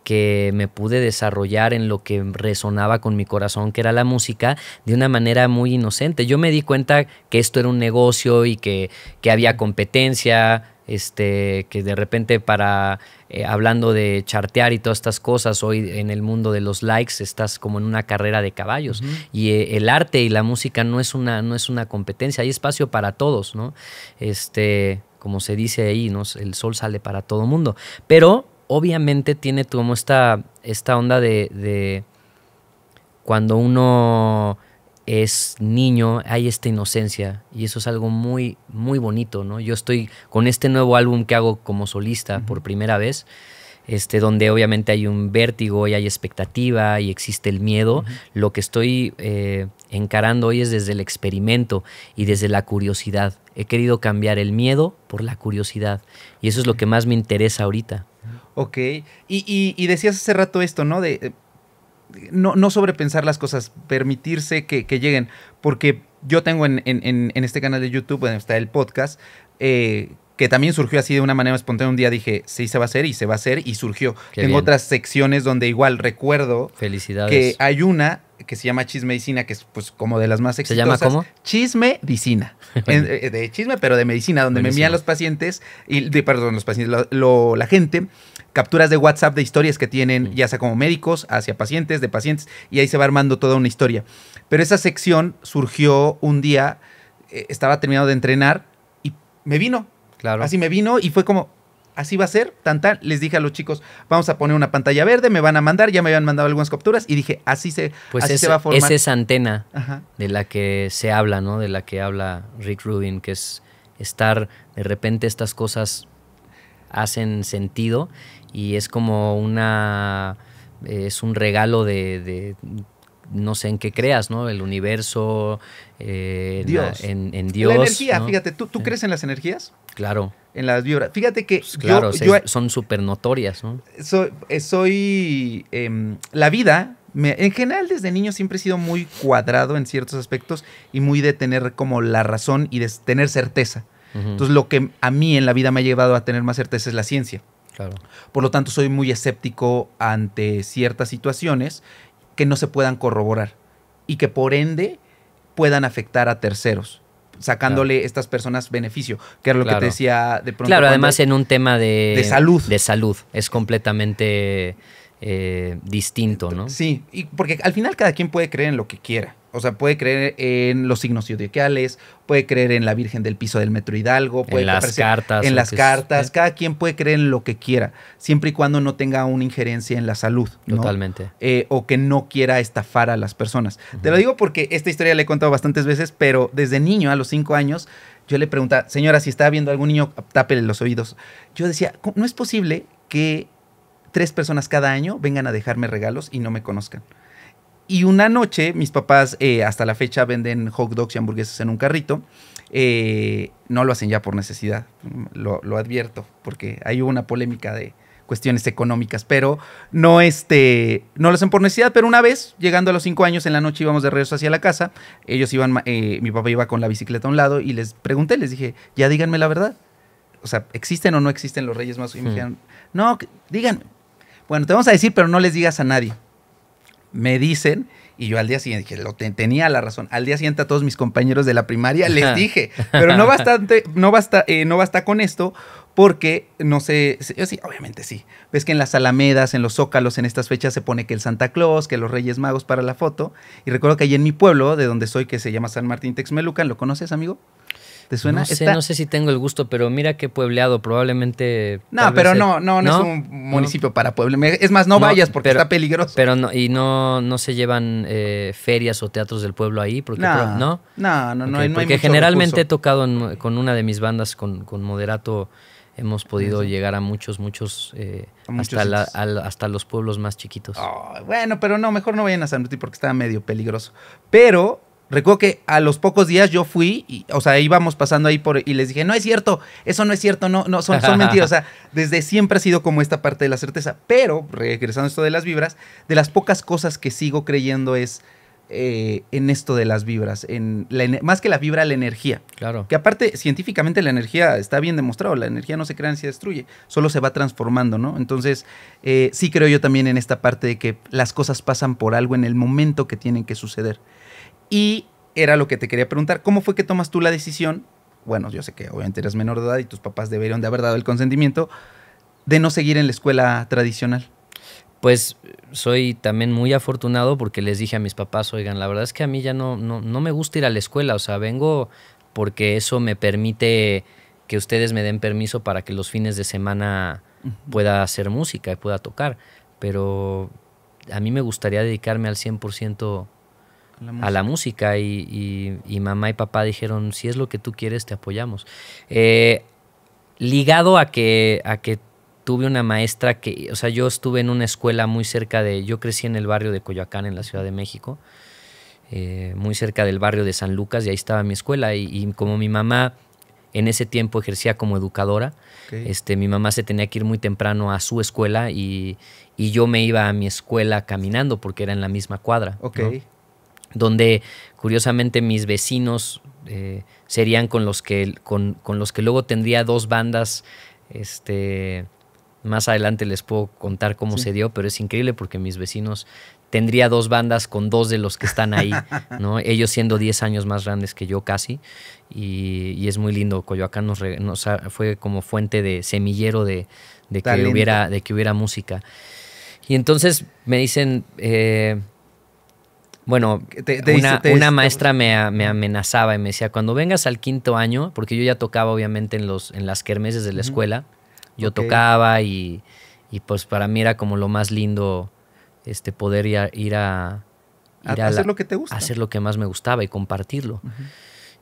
que me pude desarrollar en lo que resonaba con mi corazón, que era la música, de una manera muy inocente. Yo me di cuenta que esto era un negocio y que, había competencia, este, que de repente para, eh, hablando de chartear y todas estas cosas, hoy en el mundo de los likes estás como en una carrera de caballos. Y eh, el arte y la música no es, una, no es una competencia, hay espacio para todos, ¿no? Este, como se dice ahí, El sol sale para todo mundo. Pero obviamente tiene como esta, esta onda de, de cuando uno es niño, hay esta inocencia y eso es algo muy, muy bonito, ¿no? Yo estoy con este nuevo álbum que hago como solista por primera vez, este, donde obviamente hay un vértigo y hay expectativa y existe el miedo. Lo que estoy eh, encarando hoy es desde el experimento y desde la curiosidad. He querido cambiar el miedo por la curiosidad y eso es lo que más me interesa ahorita. Ok, y, y, decías hace rato esto, ¿no? De eh, no, no sobrepensar las cosas, permitirse que, lleguen, porque yo tengo en, este canal de YouTube, donde está el podcast, eh, que también surgió así de una manera espontánea. Un día dije, sí, se va a hacer y se va a hacer y surgió. Tengo otras secciones donde igual recuerdo Felicidades. que hay una que se llama Chisme que es pues como de las más exitosas. ¿Se llama cómo? Chisme Dicina. [LAUGHS] Eh, de chisme, pero de medicina, donde me envían los pacientes, y, de, perdón, los pacientes, la gente, capturas de WhatsApp de historias que tienen, mm. ya sea como médicos, hacia pacientes, de pacientes, y ahí se va armando toda una historia. Pero esa sección surgió un día, eh, estaba terminado de entrenar y me vino. Claro. Así me vino y fue como, así va a ser, tan tan. Les dije a los chicos, vamos a poner una pantalla verde, me van a mandar, ya me habían mandado algunas capturas y dije, así se, pues va a formar. Es esa antena de la que se habla, ¿no? De la que habla Rick Rubin, que es estar, de repente estas cosas hacen sentido y es como una, es un regalo de, de no sé en qué creas, ¿no? El universo, eh, Dios. En, Dios. La energía, fíjate, ¿tú, crees en las energías? Claro en las vibras. Fíjate que. Pues son súper notorias, eh, Soy. Em, la vida. en general, desde niño siempre he sido muy cuadrado en ciertos aspectos y muy de tener como la razón y de tener certeza. Entonces, lo que a mí en la vida me ha llevado a tener más certeza es la ciencia. Por lo tanto, soy muy escéptico ante ciertas situaciones que no se puedan corroborar y que por ende puedan afectar a terceros sacándole estas personas beneficio, que era lo que te decía de pronto. Claro, además en un tema de, salud. De salud, es completamente eh, distinto, ¿no? Sí, y porque al final cada quien puede creer en lo que quiera. O sea, puede creer en los signos zodiacales, puede creer en la Virgen del piso del Metro Hidalgo, puede en las cartas. En las cartas, ¿eh? cada quien puede creer en lo que quiera, siempre y cuando no tenga una injerencia en la salud. Totalmente. Eh, o que no quiera estafar a las personas. Te lo digo porque esta historia la he contado bastantes veces, pero desde niño, a los cinco años, yo le preguntaba, señora, si está viendo algún niño, tápele los oídos. Yo decía, no es posible que tres personas cada año vengan a dejarme regalos y no me conozcan. Y una noche, mis papás eh, hasta la fecha venden hot dogs y hamburguesas en un carrito. Eh, no lo hacen ya por necesidad, lo, advierto, porque hay una polémica de, cuestiones económicas, pero no, este, no lo hacen por necesidad, pero una vez, llegando a los cinco años, en la noche íbamos de regreso hacia la casa, ellos iban, eh, mi papá iba con la bicicleta a un lado y les pregunté, les dije, ya díganme la verdad, o sea, ¿existen o no existen los Reyes Magos? Y me hmm. dijeron, no, díganme. Bueno, te vamos a decir, pero no les digas a nadie me dicen, y yo al día siguiente, dije, lo tenía la razón, al día siguiente a todos mis compañeros de la primaria [LAUGHS] les dije, pero no bastante, no basta, eh, no basta con esto, porque no sé, yo sí, obviamente sí. Ves que en las alamedas, en los zócalos, en estas fechas se pone que el Santa Claus, que los Reyes Magos para la foto. Y recuerdo que ahí en mi pueblo, de donde soy, que se llama San Martín Texmelucan, ¿lo conoces, amigo? ¿Te suena? No sé, no sé si tengo el gusto, pero mira qué puebleado, probablemente. No, pero no, no, no, es un municipio para pueblo. Es más, no, vayas porque está peligroso. Pero no, y no, no se llevan eh, ferias o teatros del pueblo ahí, porque no, no, no, no, no Porque generalmente he tocado con una de mis bandas, con, Moderato, hemos podido llegar a muchos, muchos, eh, hasta, los pueblos más chiquitos. bueno, pero no, mejor no vayan a San Luis porque está medio peligroso. Pero Recuerdo que a los pocos días yo fui, y, o sea, íbamos pasando ahí por y les dije, no es cierto, eso no es cierto, no, no, son, mentiras. O sea, [LAUGHS] desde siempre ha sido como esta parte de la certeza. Pero, regresando a esto de las vibras, de las pocas cosas que sigo creyendo es eh, en esto de las vibras, en más que la vibra, la energía. Claro. Que aparte, científicamente la energía está bien demostrado, la energía no se crea ni se destruye, solo se va transformando, ¿no? Entonces, eh, sí creo yo también en esta parte de que las cosas pasan por algo en el momento que tienen que suceder. Y era lo que te quería preguntar, ¿cómo fue que tomas tú la decisión? Bueno, yo sé que obviamente eres menor de edad y tus papás deberían de haber dado el consentimiento de no seguir en la escuela tradicional. Pues soy también muy afortunado porque les dije a mis papás, oigan, la verdad es que a mí ya no, no, no me gusta ir a la escuela, o sea, vengo porque eso me permite que ustedes me den permiso para que los fines de semana pueda hacer música y pueda tocar, pero a mí me gustaría dedicarme al 100% a la música y, y, mamá y papá dijeron, si es lo que tú quieres, te apoyamos. Eh, ligado a que, a que tuve una maestra que, o sea, yo estuve en una escuela muy cerca de, yo crecí en el barrio de Coyoacán, en la Ciudad de México, eh, muy cerca del barrio de San Lucas, y ahí estaba mi escuela, y, como mi mamá en ese tiempo ejercía como educadora. Este, mi mamá se tenía que ir muy temprano a su escuela y, yo me iba a mi escuela caminando porque era en la misma cuadra donde curiosamente mis vecinos eh, serían con los, que, con, los que luego tendría dos bandas este, más adelante les puedo contar cómo se dio, pero es increíble porque mis vecinos tendría dos bandas con dos de los que están ahí, [LAUGHS] ¿no? Ellos siendo 10 años más grandes que yo casi. Y, es muy lindo. Coyoacán fue como fuente de semillero de, que, hubiera, de que hubiera música. Y entonces me dicen. Eh, bueno, una, maestra me, amenazaba y me decía, cuando vengas al quinto año, porque yo ya tocaba obviamente en, los, en las kermeses de la escuela, yo tocaba y, y, pues para mí era como lo más lindo este, poder ir a... hacer lo que te gusta. Hacer lo que más me gustaba y compartirlo.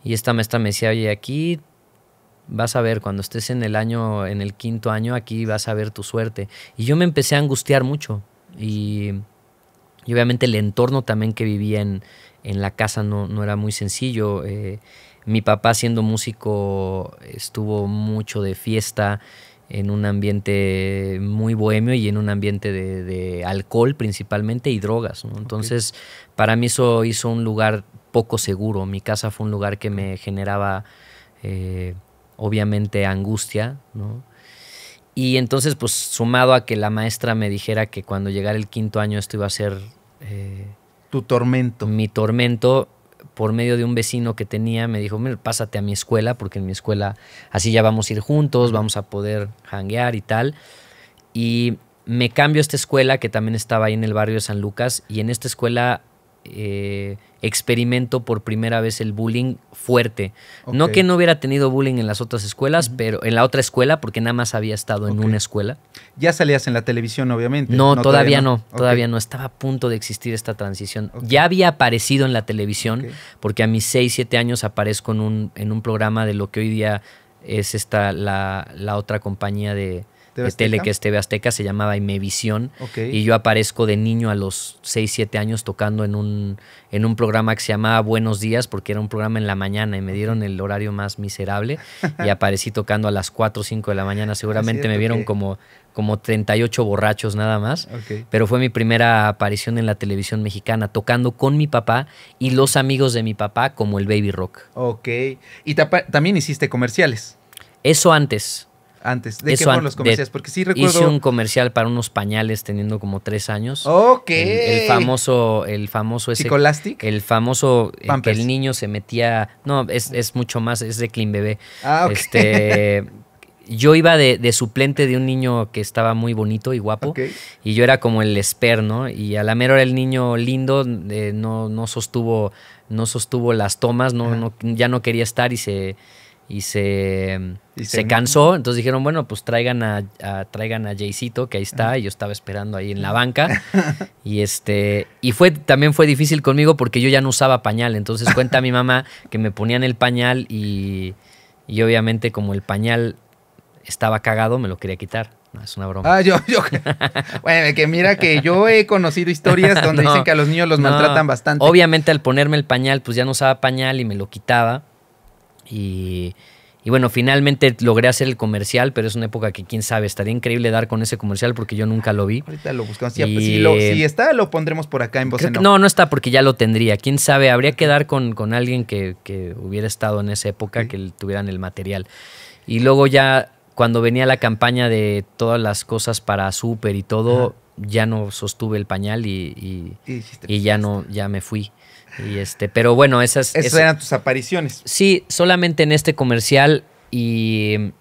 Y esta maestra me decía, oye, aquí vas a ver, cuando estés en el año, en el quinto año, aquí vas a ver tu suerte. Y yo me empecé a angustiar mucho y y obviamente el entorno también que vivía en, la casa no, era muy sencillo. Eh, mi papá siendo músico estuvo mucho de fiesta en un ambiente muy bohemio y en un ambiente de, alcohol principalmente y drogas. Entonces, para mí eso hizo un lugar poco seguro. Mi casa fue un lugar que me generaba eh, obviamente angustia, ¿no? Y entonces, pues sumado a que la maestra me dijera que cuando llegara el quinto año esto iba a ser... Eh, tu tormento. Mi tormento, por medio de un vecino que tenía, me dijo, mira, pásate a mi escuela, porque en mi escuela así ya vamos a ir juntos, vamos a poder hanguear y tal. Y me cambio a esta escuela que también estaba ahí en el barrio de San Lucas, y en esta escuela eh, experimento por primera vez el bullying fuerte. No que no hubiera tenido bullying en las otras escuelas, pero en la otra escuela, porque nada más había estado en una escuela. Ya salías en la televisión, obviamente. No, todavía, no, todavía no. Estaba a punto de existir esta transición. Ya había aparecido en la televisión, porque a mis 6, 7 años aparezco en un, en un programa de lo que hoy día es esta, la otra compañía de de tele que es TV Azteca, se llamaba Imevisión. Y yo aparezco de niño a los 6, 7 años tocando en un, en un programa que se llamaba Buenos Días, porque era un programa en la mañana y me dieron el horario más miserable. [LAUGHS] y aparecí tocando a las 4, 5 de la mañana. Seguramente me vieron como, como 38 borrachos nada más. Pero fue mi primera aparición en la televisión mexicana, tocando con mi papá y los amigos de mi papá, como el Baby Rock. Ok. Y también hiciste comerciales. Eso antes antes de Eso fueron los comerciales, porque sí recuerdo. Hice un comercial para unos pañales teniendo como tres años. Ok. El, el famoso, el famoso El famoso que el niño se metía. No, es, mucho más, es de Clean Bebé. Ah, ok. Este. [LAUGHS] yo iba de, suplente de un niño que estaba muy bonito y guapo. Y yo era como el esper, ¿no? Y a la mera era el niño lindo eh, no, no, sostuvo, no sostuvo las tomas, no, ya no quería estar y se, y se, se, cansó. Entonces dijeron, bueno, pues traigan a, traigan a Jaycito, que ahí está, y yo estaba esperando ahí en la banca. y este, y fue, también fue difícil conmigo porque yo ya no usaba pañal. Entonces cuenta mi mamá que me ponían el pañal y, y obviamente como el pañal estaba cagado, me lo quería quitar. es una broma. Ah, yo, yo. Bueno, que mira que yo he conocido historias donde [LAUGHS] dicen que a los niños los maltratan bastante. Obviamente al ponerme el pañal, pues ya no usaba pañal y me lo quitaba. Y, bueno, finalmente logré hacer el comercial, pero es una época que quién sabe, estaría increíble dar con ese comercial porque yo nunca lo vi. Ahorita lo buscamos. Pues, si, está, lo pondremos por acá en voz No, no está porque ya lo tendría. Quién sabe, habría que dar con, alguien que, hubiera estado en esa época, que tuvieran el material. Y luego ya cuando venía la campaña de todas las cosas para súper y todo, ya no sostuve el pañal y, y ya no, ya me fui. Y este, pero bueno, esas. Esas eran tus apariciones. Sí, solamente en este comercial y.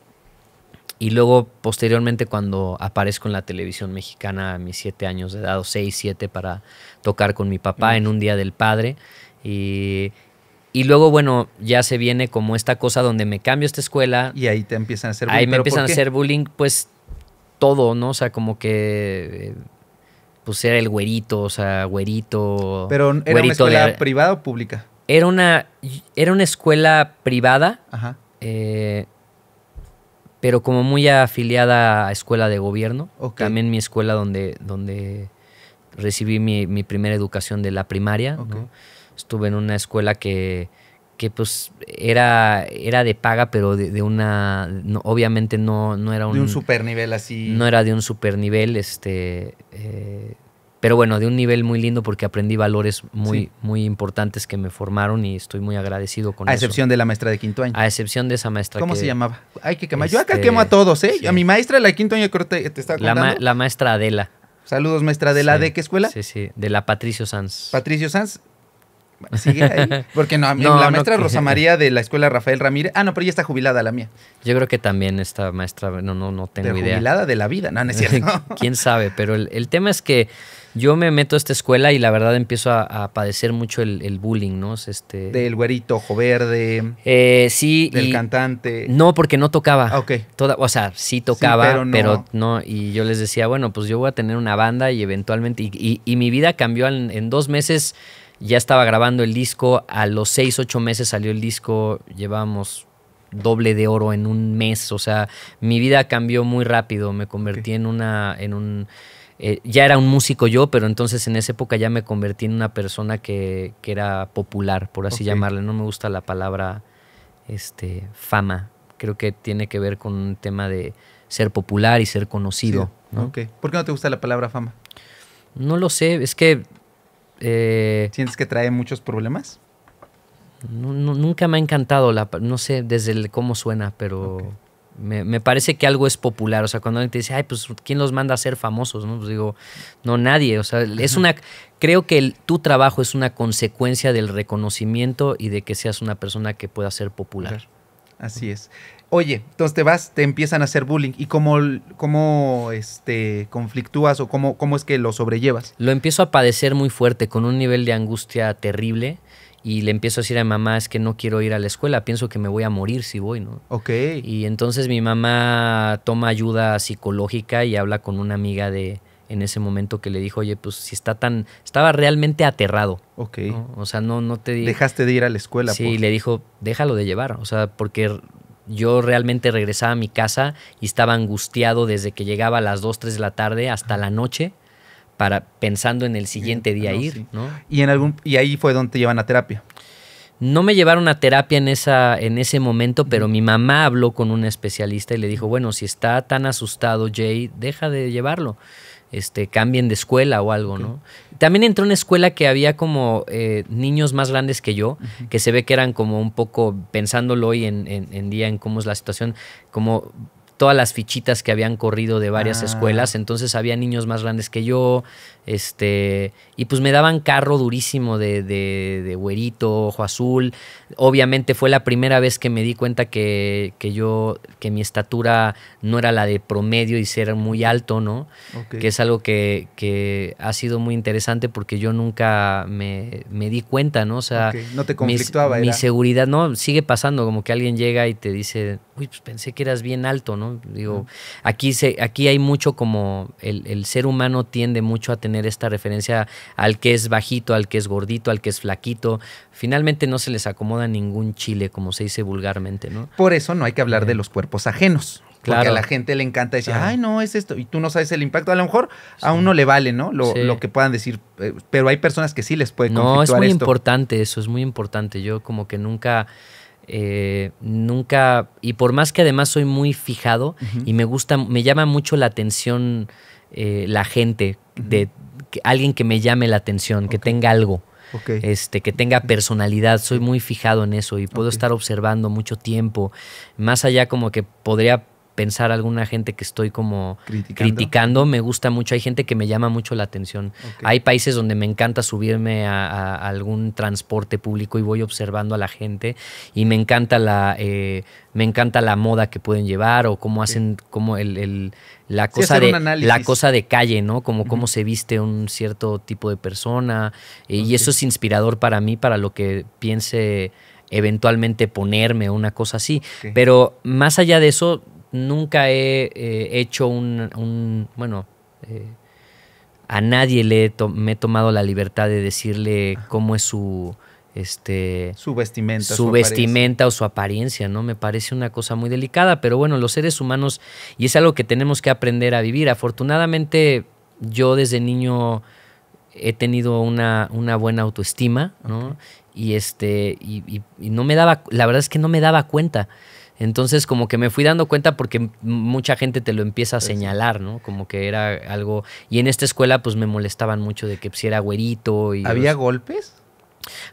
Y luego, posteriormente, cuando aparezco en la televisión mexicana a mis siete años de edad, o seis, siete, para tocar con mi papá en un día del padre. Y, y luego, bueno, ya se viene como esta cosa donde me cambio esta escuela. Y ahí te empiezan a hacer bullying. Ahí me empiezan a hacer bullying, pues todo, ¿no? O sea, como que eh, pues era el güerito, o sea, güerito. Pero era una escuela privada o pública. Era una, era una escuela privada, eh, pero como muy afiliada a escuela de gobierno. También mi escuela donde, donde recibí mi, primera educación de la primaria. Estuve en una escuela que que pues era, era de paga, pero de, una, obviamente no, no era un... De un super nivel así. No era de un super nivel, este, eh, pero bueno, de un nivel muy lindo porque aprendí valores muy, muy importantes que me formaron y estoy muy agradecido con A excepción de la maestra de quinto año. A excepción de esa maestra ¿Cómo se llamaba? Hay que quemar. Yo acá este, quemo a todos, ¿eh? A mi maestra, la quinto año, creo que te, estaba La, la maestra Adela. Saludos, maestra Adela. ¿De qué escuela? Sí, sí, de la Patricio Sanz. Patricio Sanz, Sigue ahí. [LAUGHS] Porque no, la maestra Rosa María de la escuela Rafael Ramírez. Ah, no, pero ya está jubilada la mía. Yo creo que también esta maestra, no, no, no tengo idea. Jubilada de la vida, no, no es cierto. [LAUGHS] Quién sabe, pero el, tema es que yo me meto a esta escuela y la verdad empiezo a, padecer mucho el, bullying, ¿no? Este, Del güerito, ojo verde. Eh, sí. Del cantante. No, porque no tocaba. Ah, ok. Toda, o sea, sí tocaba, pero, no. Y yo les decía, bueno, pues yo voy a tener una banda y eventualmente. Y, mi vida cambió en dos meses ya estaba grabando el disco, a los 6, 8 meses salió el disco, llevábamos doble de oro en un mes, o sea, mi vida cambió muy rápido, me convertí en una, en un, eh, ya era un músico yo, pero entonces en esa época ya me convertí en una persona que, que era popular, por así llamarle, no me gusta la palabra, este, fama, creo que tiene que ver con un tema de ser popular y ser conocido. ¿Por qué no te gusta la palabra fama? No lo sé, es que eh, ¿Sientes que trae muchos problemas? nunca me ha encantado, la, no sé desde cómo suena, pero me, parece que algo es popular. O sea, cuando alguien te dice, ay, pues, ¿quién los manda a ser famosos? No, pues digo, no, nadie. O sea, es una. Creo que tu trabajo es una consecuencia del reconocimiento y de que seas una persona que pueda ser popular. Así es. Oye, entonces te vas, te empiezan a hacer bullying. ¿Y cómo, este, conflictúas o cómo, cómo es que lo sobrellevas? Lo empiezo a padecer muy fuerte, con un nivel de angustia terrible y le empiezo a decir a mi mamá es que no quiero ir a la escuela, pienso que me voy a morir si voy, ¿no? Ok. Y entonces mi mamá toma ayuda psicológica y habla con una amiga de en ese momento que le dijo, oye, pues si está tan, estaba realmente aterrado. Ok. O sea, no, no te... Dejaste de ir a la escuela. Sí, y pues. le dijo, déjalo de llevar, o sea, porque yo realmente regresaba a mi casa y estaba angustiado desde que llegaba a las 2, 3 de la tarde hasta la noche para pensando en el siguiente día ir, Y en algún y ahí fue donde te llevan a terapia. No me llevaron a terapia en esa en ese momento, pero mi mamá habló con un especialista y le dijo, "Bueno, si está tan asustado Jay, deja de llevarlo." este, cambien de escuela o algo, ¿no? También entró en una escuela que había como eh, niños más grandes que yo, que se ve que eran como un poco, pensándolo hoy en, día en cómo es la situación, como todas las fichitas que habían corrido de varias ah. escuelas, entonces había niños más grandes que yo, este, y pues me daban carro durísimo de, güerito, ojo azul. Obviamente fue la primera vez que me di cuenta que, yo, que mi estatura no era la de promedio y ser muy alto, ¿no? Que es algo que, ha sido muy interesante porque yo nunca me, di cuenta, ¿no? O sea, Mi, seguridad, no, sigue pasando, como que alguien llega y te dice, uy, pues pensé que eras bien alto, ¿no? Digo, aquí, se, aquí hay mucho como el ser humano tiende mucho a tener esta referencia al que es bajito, al que es gordito, al que es flaquito. Finalmente no se les acomoda ningún chile, como se dice vulgarmente, ¿no? Por eso no hay que hablar de los cuerpos ajenos. Porque claro. a la gente le encanta decir, ay, no, es esto. Y tú no sabes el impacto. A lo mejor a uno le vale, ¿no? Lo, que puedan decir. Eh, pero hay personas que sí les puede No, es muy importante eso, es muy importante. Yo como que nunca... Eh, nunca, y por más que además soy muy fijado y me gusta, me llama mucho la atención eh, la gente de, alguien que me llame la atención, que tenga algo. Este, que tenga personalidad, soy muy fijado en eso y puedo estar observando mucho tiempo, más allá como que podría pensar alguna gente que estoy como criticando. me gusta mucho. Hay gente que me llama mucho la atención. Hay países donde me encanta subirme a, algún transporte público y voy observando a la gente y me encanta la, eh, me encanta la moda que pueden llevar o cómo hacen, el, la, cosa de, la cosa de calle, ¿no? Como cómo se viste un cierto tipo de persona. Eh, y eso es inspirador para mí, para lo que piense eventualmente ponerme una cosa así. Pero más allá de eso, nunca he eh, hecho un, bueno, eh, a nadie le me he tomado la libertad de decirle cómo es su, este, su vestimenta, su, vestimenta o su apariencia, ¿no? Me parece una cosa muy delicada, pero bueno, los seres humanos, y es algo que tenemos que aprender a vivir. Afortunadamente, yo desde niño he tenido una, una buena autoestima, ¿no? Y este, y, no me daba, la verdad es que no me daba cuenta. Entonces como que me fui dando cuenta porque mucha gente te lo empieza a pues señalar, ¿no? Como que era algo... Y en esta escuela pues me molestaban mucho de que pues, si era güerito y... ¿Había golpes?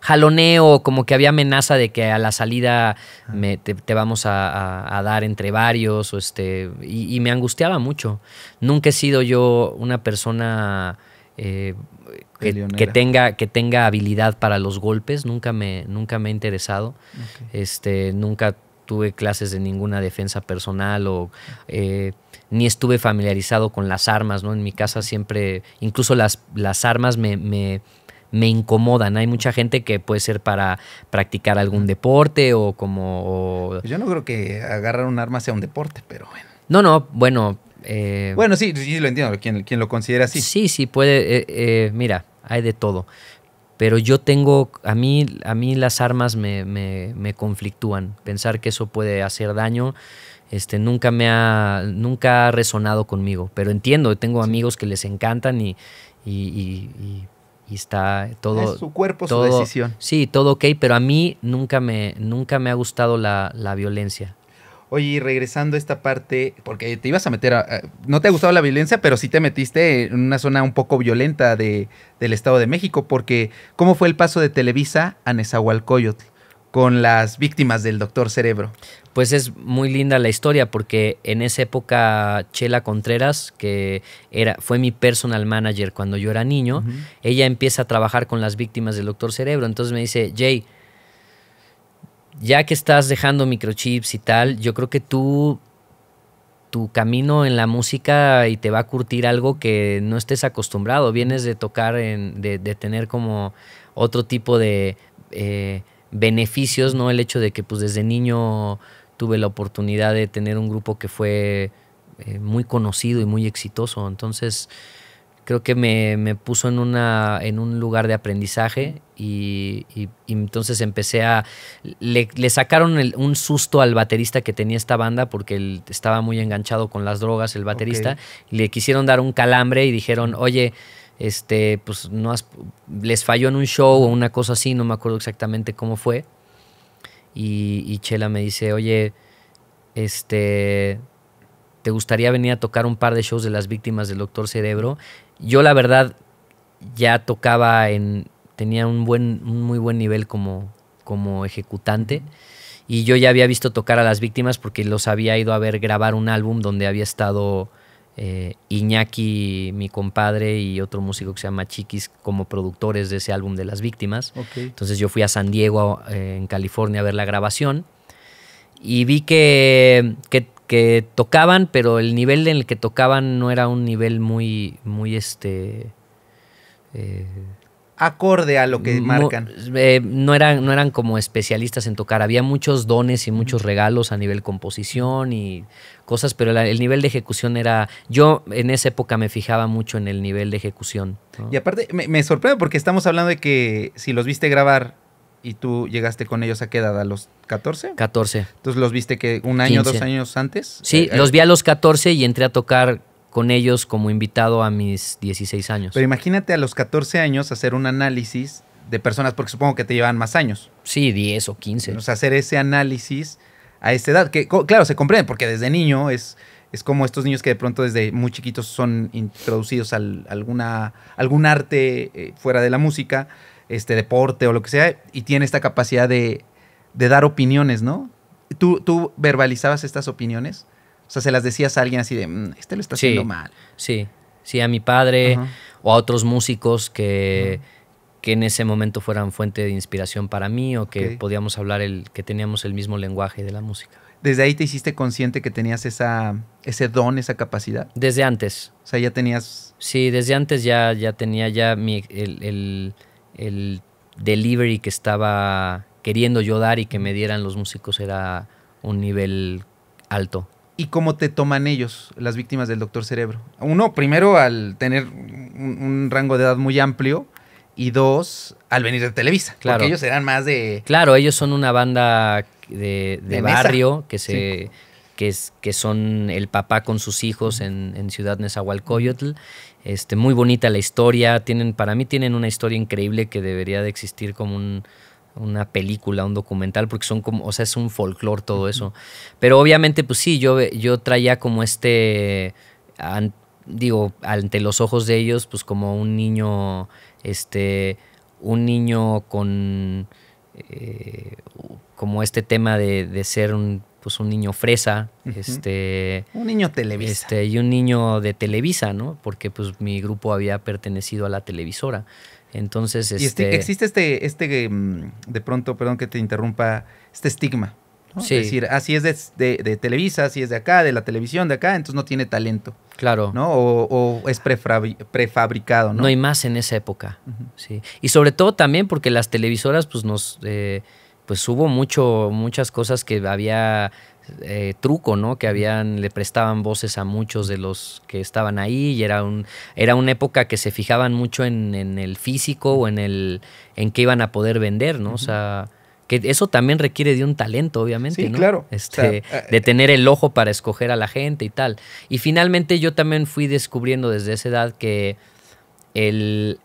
jaloneo, como que había amenaza de que a la salida ah. te, vamos a, dar entre varios, o este, y, me angustiaba mucho. Nunca he sido yo una persona eh, que, tenga, que tenga habilidad para los golpes, nunca me, nunca me ha interesado. Este, nunca tuve clases de ninguna defensa personal o eh, ni estuve familiarizado con las armas, ¿no? En mi casa siempre, incluso las, las armas me, me, incomodan. Hay mucha gente que puede ser para practicar algún deporte o como... Pues yo no creo que agarrar un arma sea un deporte, pero bueno. No, no, bueno... Eh, bueno, sí, sí, lo entiendo, quien, lo considera así. Sí, sí, puede, eh, mira, hay de todo. Pero yo tengo, a mí, a mí las armas me, me, me conflictúan. Pensar que eso puede hacer daño este, nunca me ha, nunca ha resonado conmigo. Pero entiendo, tengo amigos que les encantan y, y, está todo. su cuerpo, su decisión. Sí, todo ok, pero a mí nunca me, nunca me ha gustado la, la violencia. Oye, regresando a esta parte, porque te ibas a meter No te ha gustado la violencia, pero sí te metiste en una zona un poco violenta de, del Estado de México, porque ¿cómo fue el paso de Televisa a Nezahualcóyotl con las víctimas del Doctor Cerebro? Pues es muy linda la historia, porque en esa época Chela Contreras, que era, fue mi personal manager cuando yo era niño, ella empieza a trabajar con las víctimas del Doctor Cerebro. Entonces me dice, Jay, ya que estás dejando microchips y tal, yo creo que tú tu camino en la música y te va a curtir algo que no estés acostumbrado. Vienes de tocar, en, de, tener como otro tipo de eh, beneficios, ¿no? El hecho de que pues desde niño tuve la oportunidad de tener un grupo que fue eh, muy conocido y muy exitoso. Entonces, creo que me, puso en, una, en un lugar de aprendizaje y, entonces empecé a... Le, sacaron un susto al baterista que tenía esta banda porque él estaba muy enganchado con las drogas, el baterista. Le quisieron dar un calambre y dijeron, mm. oye, este, pues no les falló en un show o una cosa así, no me acuerdo exactamente cómo fue. y Chela me dice, oye, este, ¿Te gustaría venir a tocar un par de shows de las víctimas del Doctor Cerebro? Yo la verdad ya tocaba en... tenía un, buen, muy buen nivel como, como ejecutante y yo ya había visto tocar a las víctimas porque los había ido a ver grabar un álbum donde había estado eh, Iñaki, mi compadre, y otro músico que se llama Chiquis como productores de ese álbum de las víctimas. Entonces yo fui a San Diego, eh, en California, a ver la grabación y vi que, que, que tocaban, pero el nivel en el que tocaban no era un nivel muy, muy este. Eh, Acorde a lo que marcan. Eh, no, eran, no eran como especialistas en tocar. Había muchos dones y muchos regalos a nivel composición y cosas, pero el nivel de ejecución era. Yo en esa época me fijaba mucho en el nivel de ejecución. Y aparte, me sorprende porque estamos hablando de que si los viste grabar y tú llegaste con ellos a qué edad, a los 14? 14. Entonces los viste que un año, dos años antes. Sí, eh, eh, los vi a los 14 y entré a tocar con ellos como invitado a mis 16 años. Pero imagínate a los 14 años hacer un análisis de personas, porque supongo que te llevan más años. Sí, 10 o 15. O sea, hacer ese análisis a esa edad, que claro, se comprende, porque desde niño es, es como estos niños que de pronto desde muy chiquitos son introducidos al, alguna, algún arte eh, fuera de la música este deporte o lo que sea, y tiene esta capacidad de, dar opiniones, ¿no? ¿Tú, ¿Tú verbalizabas estas opiniones? O sea, se las decías a alguien así de, mm, este lo está haciendo mal. Sí, sí, a mi padre o a otros músicos que, en ese momento fueran fuente de inspiración para mí o que podíamos hablar, el, que teníamos el mismo lenguaje de la música. ¿Desde ahí te hiciste consciente que tenías esa, ese don, esa capacidad? Desde antes. O sea, ya tenías... Sí, desde antes ya, ya tenía ya el el delivery que estaba queriendo yo dar y que me dieran los músicos era un nivel alto. ¿Y cómo te toman ellos, las víctimas del doctor cerebro? Uno, primero al tener un, rango de edad muy amplio y dos, al venir de Televisa. Claro. Porque ellos eran más de... Claro, ellos son una banda de, barrio que se... Que, que, son el papá con sus hijos en, en Ciudad Nezahualcóyotl este, muy bonita la historia, tienen, para mí tienen una historia increíble que debería de existir como un, una película, un documental, porque son como, o sea, es un folclore todo eso. Pero obviamente, pues sí, yo, yo traía como este, digo, ante los ojos de ellos, pues como un niño, este, un niño con, eh, como este tema de ser un pues un niño fresa, este... Un niño Televisa. Este, y un niño de Televisa, ¿no? Porque pues mi grupo había pertenecido a la televisora. Entonces, ¿Y este, este existe este, este, mm, de pronto, perdón que te interrumpa, este estigma. Es decir, así ah, es de, de, Televisa, así es de acá, de la televisión de acá, entonces no tiene talento. Claro. ¿no? O, es prefabricado, ¿no? No hay más en esa época, sí. Y sobre todo también porque las televisoras pues nos... Eh, pues hubo mucho, muchas cosas que había eh, truco, ¿no? Que habían, le prestaban voces a muchos de los que estaban ahí y era, un, era una época que se fijaban mucho en, el físico o en, el, en qué iban a poder vender, ¿no? O sea, que eso también requiere de un talento, obviamente, sí, claro. Este, de eh, eh. tener el ojo para escoger a la gente y tal. Y finalmente yo también fui descubriendo desde esa edad que el,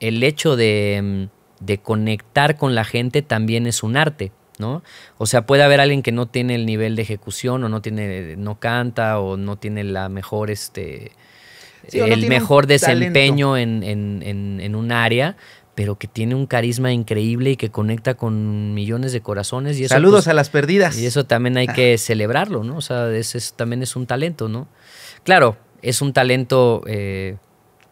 el hecho de mm, de conectar con la gente también es un arte. ¿no? O sea, puede haber alguien que no tiene el nivel de ejecución o no tiene, no canta o no tiene la mejor, este, el mejor desempeño en, un área, pero que tiene un carisma increíble y que conecta con millones de corazones. Y Saludos pues, a las perdidas. Y eso también hay que [LAUGHS] celebrarlo, ¿no? O sea, también es un talento, ¿no? Claro, es un talento, eh,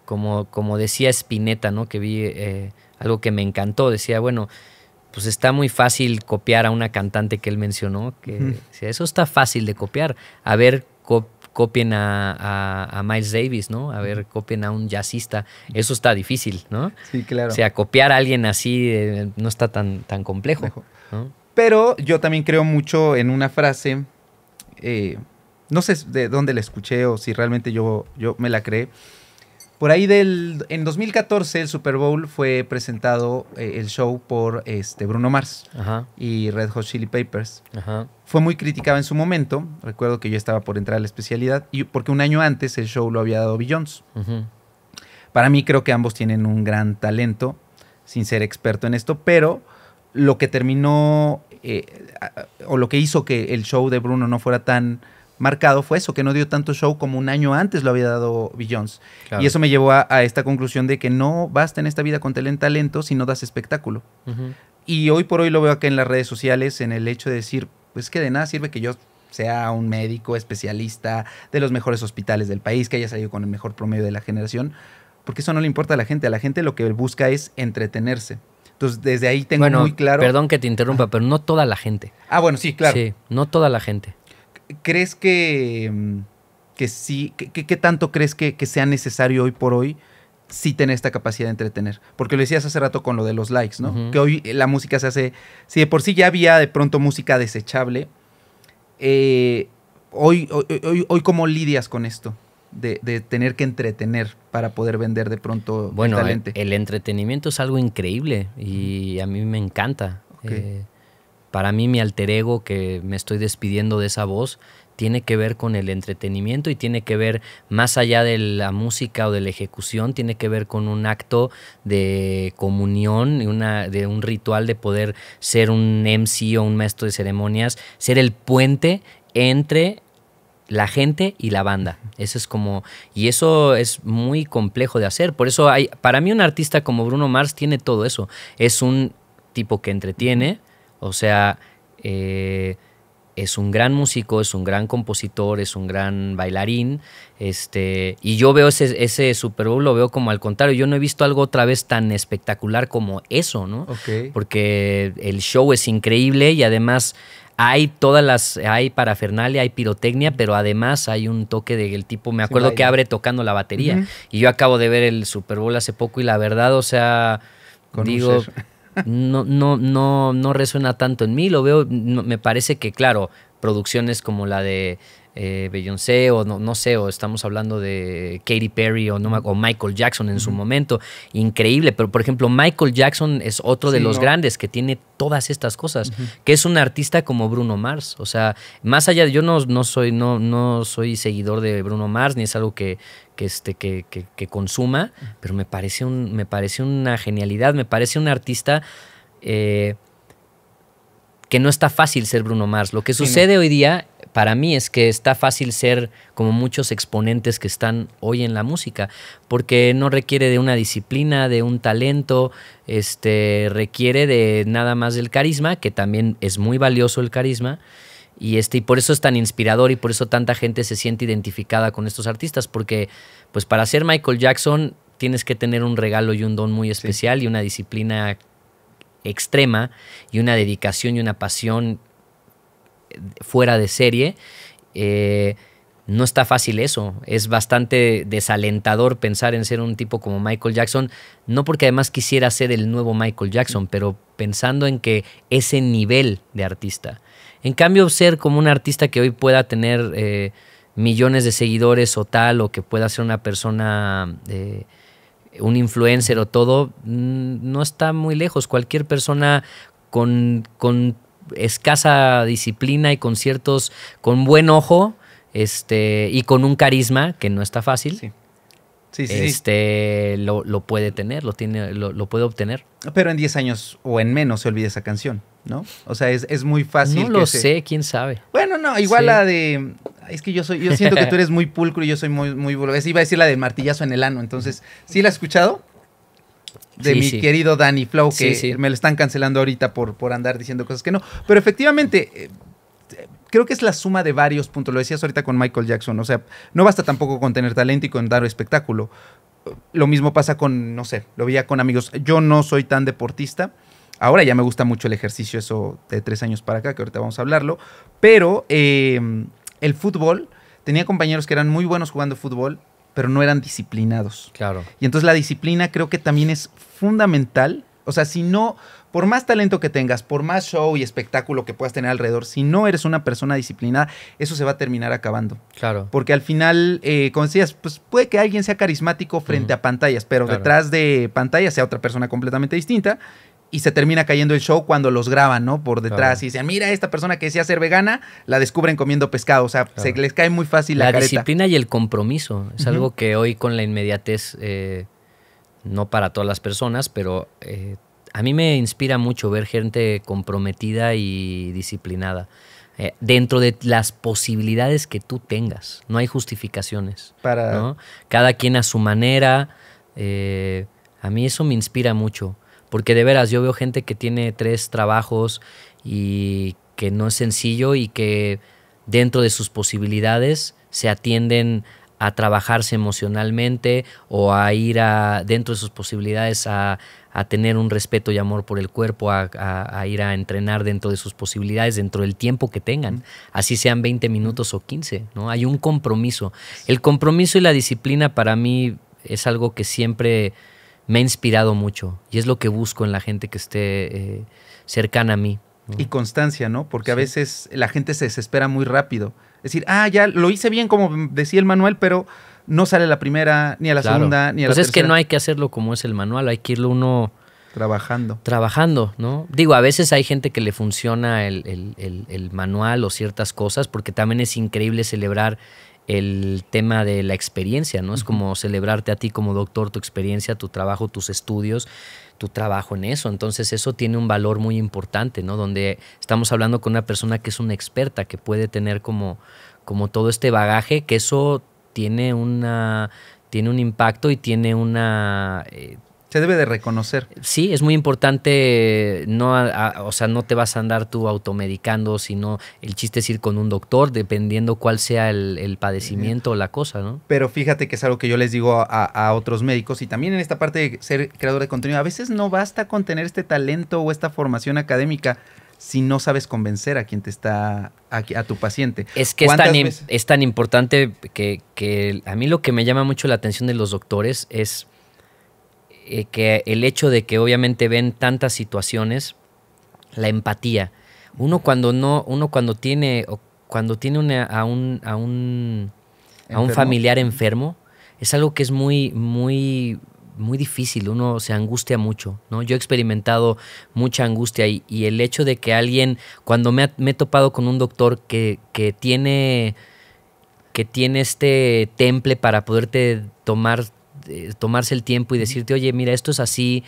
como, como decía Spinetta, ¿no? Que vi eh, algo que me encantó. Decía, bueno, pues está muy fácil copiar a una cantante que él mencionó, que eso está fácil de copiar. A ver, copien a, Miles Davis, ¿no? A ver, copien a un jazzista. Eso está difícil, ¿no? Sí, claro. O sea, copiar a alguien así eh, no está tan, tan complejo. Pero yo también creo mucho en una frase, eh, no sé de dónde la escuché o si realmente yo, yo me la creé, por ahí del. En 2014, el Super Bowl fue presentado eh, el show por este, Bruno Mars y Red Hot Chili Papers. Fue muy criticado en su momento. Recuerdo que yo estaba por entrar a la especialidad, y, porque un año antes el show lo había dado Bill Jones. Para mí, creo que ambos tienen un gran talento, sin ser experto en esto, pero lo que terminó. Eh, o lo que hizo que el show de Bruno no fuera tan marcado fue eso, que no dio tanto show como un año antes lo había dado Billions. Y eso me llevó a, esta conclusión de que no basta en esta vida con tener talento si no das espectáculo. Y hoy por hoy lo veo acá en las redes sociales, en el hecho de decir, pues que de nada sirve que yo sea un médico especialista de los mejores hospitales del país, que haya salido con el mejor promedio de la generación, porque eso no le importa a la gente, a la gente lo que busca es entretenerse. Entonces, desde ahí tengo muy claro. Perdón que te interrumpa, pero no toda la gente. Ah, bueno, sí, claro. Sí, no toda la gente. ¿crees que, mm, que sí, ¿Qué tanto crees que, que, sea necesario hoy por hoy si tener esta capacidad de entretener? Porque lo decías hace rato con lo de los likes, ¿no? Que hoy la música se hace, si de por sí ya había de pronto música desechable, eh, hoy, hoy, hoy, ¿cómo lidias con esto? De, tener que entretener para poder vender de pronto bueno, el talento. El, el entretenimiento es algo increíble y a mí me encanta. Eh, para mí mi alter ego, que me estoy despidiendo de esa voz, tiene que ver con el entretenimiento y tiene que ver más allá de la música o de la ejecución, tiene que ver con un acto de comunión, una, de un ritual de poder ser un MC o un maestro de ceremonias, ser el puente entre la gente y la banda. Eso es como y eso es muy complejo de hacer, por eso hay para mí un artista como Bruno Mars tiene todo eso. Es un tipo que entretiene, o sea, eh, es un gran músico, es un gran compositor, es un gran bailarín. Este, y yo veo ese, ese Super Bowl, lo veo como al contrario. Yo no he visto algo otra vez tan espectacular como eso, ¿no? Porque el show es increíble y además hay todas las, hay parafernalia, hay pirotecnia, pero además hay un toque del tipo, me acuerdo que abre tocando la batería. Y yo acabo de ver el Super Bowl hace poco y la verdad, o sea, digo, no, no, no, no resuena tanto en mí. Lo veo, me parece que, claro, producciones como la de eh, Beyoncé o no, no, sé, o estamos hablando de Katy Perry o, no, Michael Jackson en su momento. Increíble, pero por ejemplo Michael Jackson es otro de los grandes que tiene todas estas cosas, que es un artista como Bruno Mars. O sea, más allá, yo no, no, soy, no, no soy seguidor de Bruno Mars, ni es algo que, que, este, que, que, consuma, pero me parece, un, me parece una genialidad, me parece un artista eh, que no está fácil ser Bruno Mars. Lo que sucede hoy día para mí es que está fácil ser como muchos exponentes que están hoy en la música, porque no requiere de una disciplina, de un talento, este, requiere de nada más del carisma, que también es muy valioso el carisma, y, este, y por eso es tan inspirador y por eso tanta gente se siente identificada con estos artistas, porque pues para ser Michael Jackson tienes que tener un regalo y un don muy especial y una disciplina extrema y una dedicación y una pasión eh, fuera de serie. Eh, no está fácil eso. Es bastante desalentador pensar en ser un tipo como Michael Jackson, no porque además quisiera ser el nuevo Michael Jackson, pero pensando en que ese nivel de artista. En cambio, ser como un artista que hoy pueda tener eh, millones de seguidores o tal, o que pueda ser una persona, eh, un influencer o todo, mm, no está muy lejos. Cualquier persona con, con escasa disciplina y con ciertos, con buen ojo, este, y con un carisma que no está fácil. Sí. Sí, sí, este, lo, puede tener, lo, tiene, lo, lo puede obtener. Pero en 10 años o en menos se olvida esa canción, ¿no? O sea, es, muy fácil. No lo sé, quién sabe. Bueno, no, igual la de. Es que yo soy, yo siento que tú [LAUGHS] eres muy pulcro y yo soy muy, muy Iba a decir la de martillazo en el ano, entonces, ¿sí la has escuchado? De mi querido Danny Flow, que me lo están cancelando ahorita por, por andar diciendo cosas que no. Pero efectivamente eh, creo que es la suma de varios puntos. Lo decías ahorita con Michael Jackson. O sea, no basta tampoco con tener talento y con dar espectáculo. Lo mismo pasa con, no sé, lo veía con amigos. Yo no soy tan deportista. Ahora ya me gusta mucho el ejercicio, eso de tres años para acá, que ahorita vamos a hablarlo. Pero em, el fútbol, tenía compañeros que eran muy buenos jugando fútbol, pero no eran disciplinados. Claro. Y entonces la disciplina creo que también es fundamental. O sea, si no, por más talento que tengas, por más show y espectáculo que puedas tener alrededor, si no eres una persona disciplinada, eso se va a terminar acabando. Claro. Porque al final, eh, como decías, pues puede que alguien sea carismático frente a pantallas, pero detrás de pantallas sea otra persona completamente distinta y se termina cayendo el show cuando los graban, ¿no? Por detrás y dicen, mira, esta persona que decía ser vegana, la descubren comiendo pescado. O sea, se les cae muy fácil la La disciplina y el compromiso. Es algo que hoy con la inmediatez, eh, no para todas las personas, pero eh, a mí me inspira mucho ver gente comprometida y disciplinada. Eh, dentro de las posibilidades que tú tengas. No hay justificaciones. Para... Cada quien a su manera. Eh, a mí eso me inspira mucho. Porque de veras, yo veo gente que tiene tres trabajos y que no es sencillo y que dentro de sus posibilidades se atienden a trabajarse emocionalmente o a ir a, dentro de sus posibilidades a a tener un respeto y amor por el cuerpo, a, ir a entrenar dentro de sus posibilidades, dentro del tiempo que tengan, así sean 20 minutos o 15, ¿no? Hay un compromiso. El compromiso y la disciplina para mí es algo que siempre me ha inspirado mucho y es lo que busco en la gente que esté eh, cercana a mí. Y constancia, ¿no? Porque a veces la gente se desespera muy rápido. Es decir, ah, ya lo hice bien como decía el Manuel, pero no sale la primera, ni a la segunda, ni a pues la Entonces es que no hay que hacerlo como es el manual, hay que irlo uno... Trabajando. Trabajando, ¿no? Digo, a veces hay gente que le funciona el, manual o ciertas cosas, porque también es increíble celebrar el tema de la experiencia, ¿no? Es como celebrarte a ti como doctor, tu experiencia, tu trabajo, tus estudios, tu trabajo en eso. Entonces eso tiene un valor muy importante, ¿no? Donde estamos hablando con una persona que es una experta, que puede tener como, como todo este bagaje, que eso tiene una tiene un impacto y tiene una eh, se debe de reconocer. Sí, es muy importante, eh, no, o sea, no te vas a andar tú automedicando, sino el chiste es ir con un doctor, dependiendo cuál sea el, padecimiento o la cosa, ¿no? Pero fíjate que es algo que yo les digo a, a, otros médicos y también en esta parte de ser creador de contenido, a veces no basta con tener este talento o esta formación académica, si no sabes convencer a quien te está, a, tu paciente. Es que es tan, importante que, a mí lo que me llama mucho la atención de los doctores es eh, que el hecho de que obviamente ven tantas situaciones, la empatía. Uno cuando no, uno cuando tiene, cuando tiene a un, a un, a un familiar enfermo, es algo que es muy, muy, muy difícil, uno se angustia mucho, ¿no? Yo he experimentado mucha angustia y, el hecho de que alguien, cuando me, he topado con un doctor que, que, tiene, que tiene este temple para poderte tomar, eh, tomarse el tiempo y decirte, oye, mira, esto es así,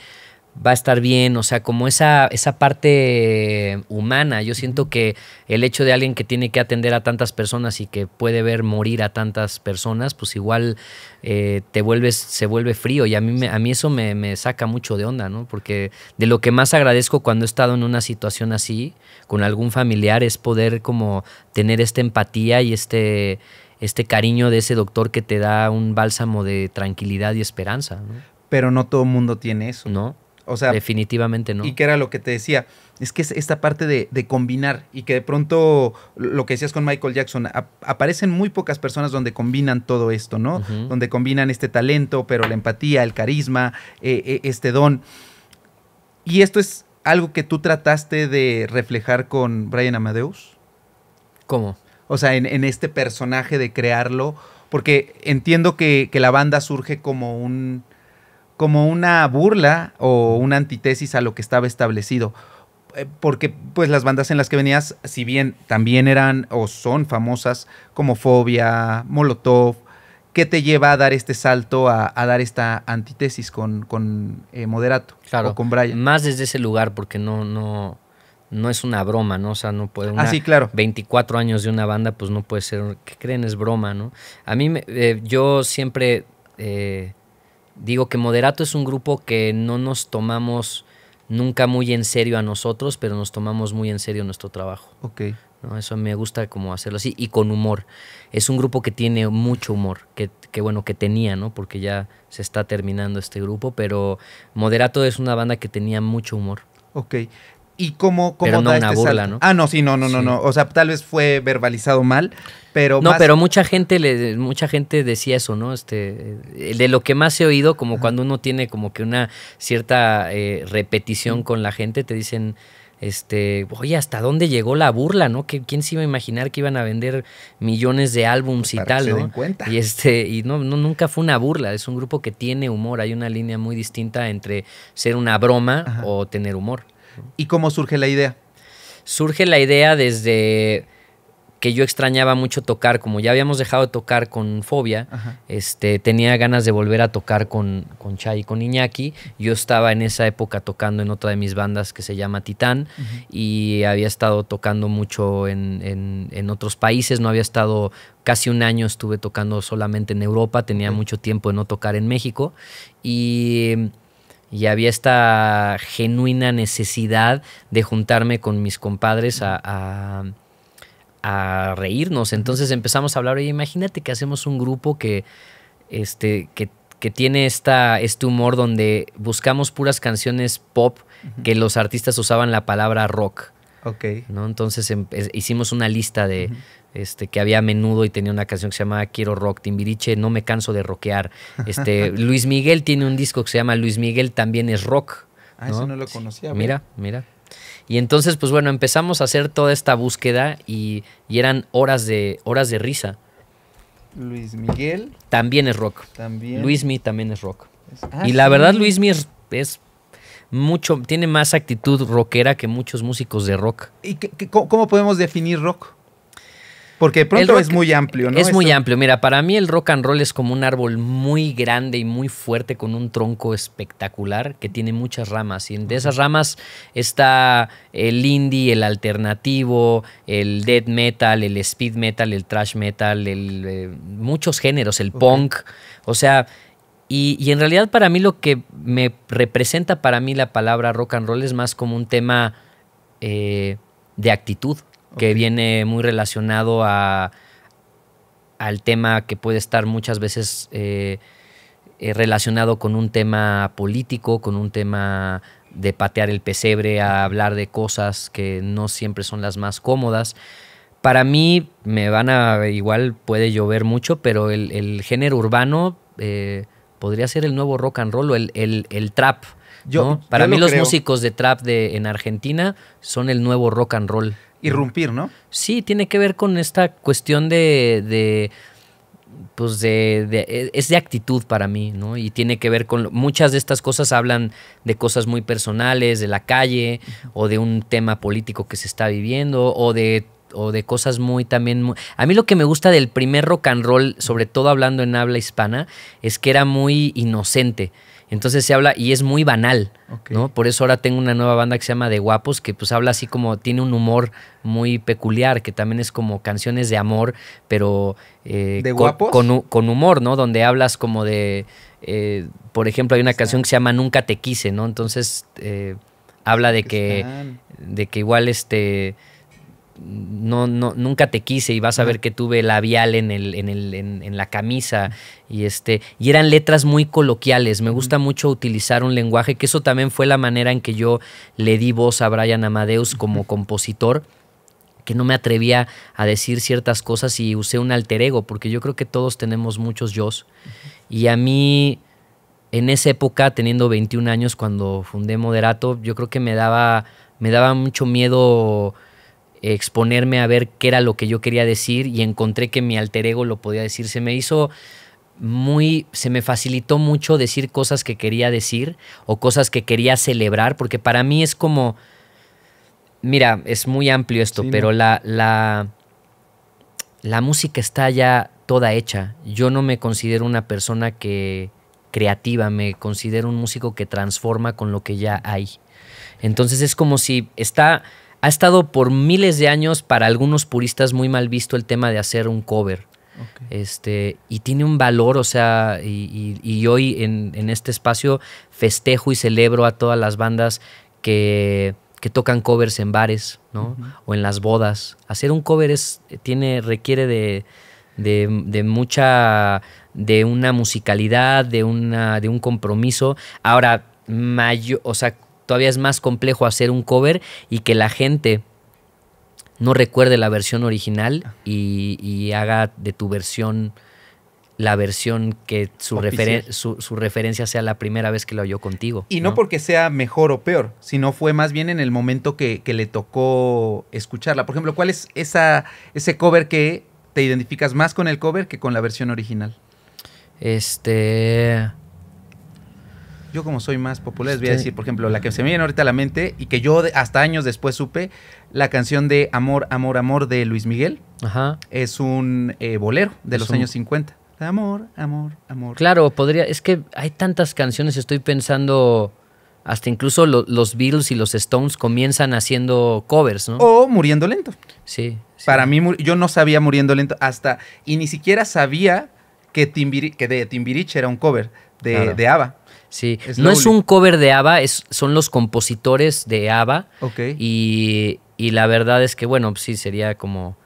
va a estar bien, o sea, como esa, esa parte humana. Yo siento que el hecho de alguien que tiene que atender a tantas personas y que puede ver morir a tantas personas, pues igual eh, te vuelves, se vuelve frío y a mí, a mí eso me, saca mucho de onda, ¿no? Porque de lo que más agradezco cuando he estado en una situación así, con algún familiar, es poder como tener esta empatía y este este cariño de ese doctor que te da un bálsamo de tranquilidad y esperanza. ¿no? Pero no todo el mundo tiene eso. No. O sea, definitivamente no. Y que era lo que te decía, es que esta parte de, combinar y que de pronto lo que decías con Michael Jackson, aparecen muy pocas personas donde combinan todo esto, ¿no? Donde combinan este talento, pero la empatía, el carisma, eh, eh, este don. Y esto es algo que tú trataste de reflejar con Brian Amadeus. ¿Cómo? O sea, en, este personaje de crearlo, porque entiendo que, que la banda surge como un como una burla o una antítesis a lo que estaba establecido. Eh, porque pues las bandas en las que venías, si bien también eran o son famosas como Fobia, Molotov, ¿qué te lleva a dar este salto, a, dar esta antítesis con, eh, Moderato claro, o con Brian? Más desde ese lugar, porque no, no, no es una broma, ¿no? O sea, no puede. así ah, claro. 24 años de una banda, pues no puede ser. ¿Qué creen? Es broma, ¿no? A mí, eh, yo siempre. Digo que Moderato es un grupo que no nos tomamos nunca muy en serio a nosotros, pero nos tomamos muy en serio nuestro trabajo. Ok. ¿no? Eso me gusta como hacerlo así y con humor. Es un grupo que tiene mucho humor, que, bueno, que tenía, ¿no? Porque ya se está terminando este grupo, pero Moderato es una banda que tenía mucho humor. Ok y cómo, cómo no da una este burla, ¿no? Ah, no, sí, no, no, no, no. O sea, tal vez fue verbalizado mal, pero No, pero mucha gente le, mucha gente decía eso, ¿no? Este, eh, de lo que más he oído, como cuando uno tiene como que una cierta eh, repetición con la gente, te dicen este, oye, ¿hasta dónde llegó la burla, no? Que quién se iba a imaginar que iban a vender millones de álbums pues y tal, ¿no? Cuenta. Y este, y no, no, nunca fue una burla, es un grupo que tiene humor, hay una línea muy distinta entre ser una broma o tener humor. ¿Y cómo surge la idea? Surge la idea desde que yo extrañaba mucho tocar, como ya habíamos dejado de tocar con Fobia, este, tenía ganas de volver a tocar con, con Chai y con Iñaki. Yo estaba en esa época tocando en otra de mis bandas que se llama Titán y había estado tocando mucho en, otros países, no había estado casi un año, estuve tocando solamente en Europa, tenía mucho tiempo de no tocar en México y y había esta genuina necesidad de juntarme con mis compadres a, reírnos. Entonces empezamos a hablar, imagínate que hacemos un grupo que, este, que, tiene esta, este humor donde buscamos puras canciones pop que los artistas usaban la palabra rock. Ok. ¿no? Entonces hicimos una lista de, este, que había a menudo y tenía una canción que se llamaba Quiero Rock, Timbiriche, No me canso de rockear. Este, [LAUGHS] Luis Miguel tiene un disco que se llama Luis Miguel también es rock. Ah, eso no lo conocía. Mira, mira. Y entonces, pues bueno, empezamos a hacer toda esta búsqueda y, eran horas de, horas de risa. Luis Miguel. También es rock. También. Luismi también es rock. Ah, y la verdad, Luis es, es mucho, tiene más actitud rockera que muchos músicos de rock. ¿Y cómo podemos definir rock? Porque de pronto es muy amplio, ¿no? Es muy amplio. Mira, para mí el rock and roll es como un árbol muy grande y muy fuerte con un tronco espectacular que tiene muchas ramas. Y de esas ramas está el indie, el alternativo, el death metal, el speed metal, el thrash metal, el, eh, muchos géneros, el punk. O sea, y, en realidad para mí lo que me representa para mí la palabra rock and roll es más como un tema eh, de actitud que viene muy relacionado al tema que puede estar muchas veces eh, eh, relacionado con un tema político, con un tema de patear el pesebre, a hablar de cosas que no siempre son las más cómodas. Para mí, me van a. Igual puede llover mucho, pero el, género urbano eh, podría ser el nuevo rock and roll o el, trap. Yo, Para mí, los músicos de trap de, en Argentina son el nuevo rock and roll. Irrumpir, ¿no? Sí, tiene que ver con esta cuestión de, de pues de, es de actitud para mí, ¿no? Y tiene que ver con muchas de estas cosas hablan de cosas muy personales, de la calle o de un tema político que se está viviendo o de o de cosas muy también muy, a mí lo que me gusta del primer rock and roll, sobre todo hablando en habla hispana, es que era muy inocente. Entonces se habla y es muy banal, ¿no? Por eso ahora tengo una nueva banda que se llama De Guapos, que pues habla así como, tiene un humor muy peculiar, que también es como canciones de amor, pero eh, con, con, humor, ¿no? Donde hablas como de, eh, por ejemplo, hay una canción que se llama Nunca te quise, ¿no? Entonces eh, habla de que, de que igual este no, nunca te quise y vas a ver que tuve labial en, el, en, la camisa y, este, y eran letras muy coloquiales. Me gusta mucho utilizar un lenguaje, que eso también fue la manera en que yo le di voz a Brian Amadeus como compositor que no me atrevía a decir ciertas cosas y usé un alter ego, porque yo creo que todos tenemos muchos yo. Y a mí, en esa época, teniendo 21 años, cuando fundé Moderato, yo creo que me daba, me daba mucho miedo exponerme a ver qué era lo que yo quería decir y encontré que mi alter ego lo podía decir. Se me hizo muy, se me facilitó mucho decir cosas que quería decir o cosas que quería celebrar, porque para mí es como, mira, es muy amplio esto, pero la, la, la música está ya toda hecha. Yo no me considero una persona que creativa, me considero un músico que transforma con lo que ya hay. Entonces es como si está ha estado por miles de años para algunos puristas muy mal visto el tema de hacer un cover. Este, y tiene un valor, o sea, y, hoy en, este espacio festejo y celebro a todas las bandas que, tocan covers en bares, ¿no? O en las bodas. Hacer un cover es, tiene, requiere de, de, mucha, de una musicalidad, de, una, de un compromiso. Ahora, mayor, o sea, todavía es más complejo hacer un cover y que la gente no recuerde la versión original ah. y, haga de tu versión la versión que su, su, referencia sea la primera vez que la oyó contigo. Y ¿no? porque sea mejor o peor, sino fue más bien en el momento que, le tocó escucharla. Por ejemplo, ¿cuál es esa, ese cover que te identificas más con el cover que con la versión original? Este yo como soy más popular, les voy a decir, por ejemplo, la que se me viene ahorita a la mente y que yo hasta años después supe, la canción de Amor, Amor, Amor de Luis Miguel. Ajá. Es un eh, bolero de los años 50. Amor, amor, amor. Claro, podría, es que hay tantas canciones, estoy pensando, hasta incluso los Beatles y los Stones comienzan haciendo covers, ¿no? O Muriendo Lento. Sí. Para mí, yo no sabía Muriendo Lento hasta, y ni siquiera sabía que, de Timbiriche era un cover de, Ava. de Sí, no es un cover de ABBA, es, son los compositores de ABBA. Y, y la verdad es que, bueno, sí, sería como...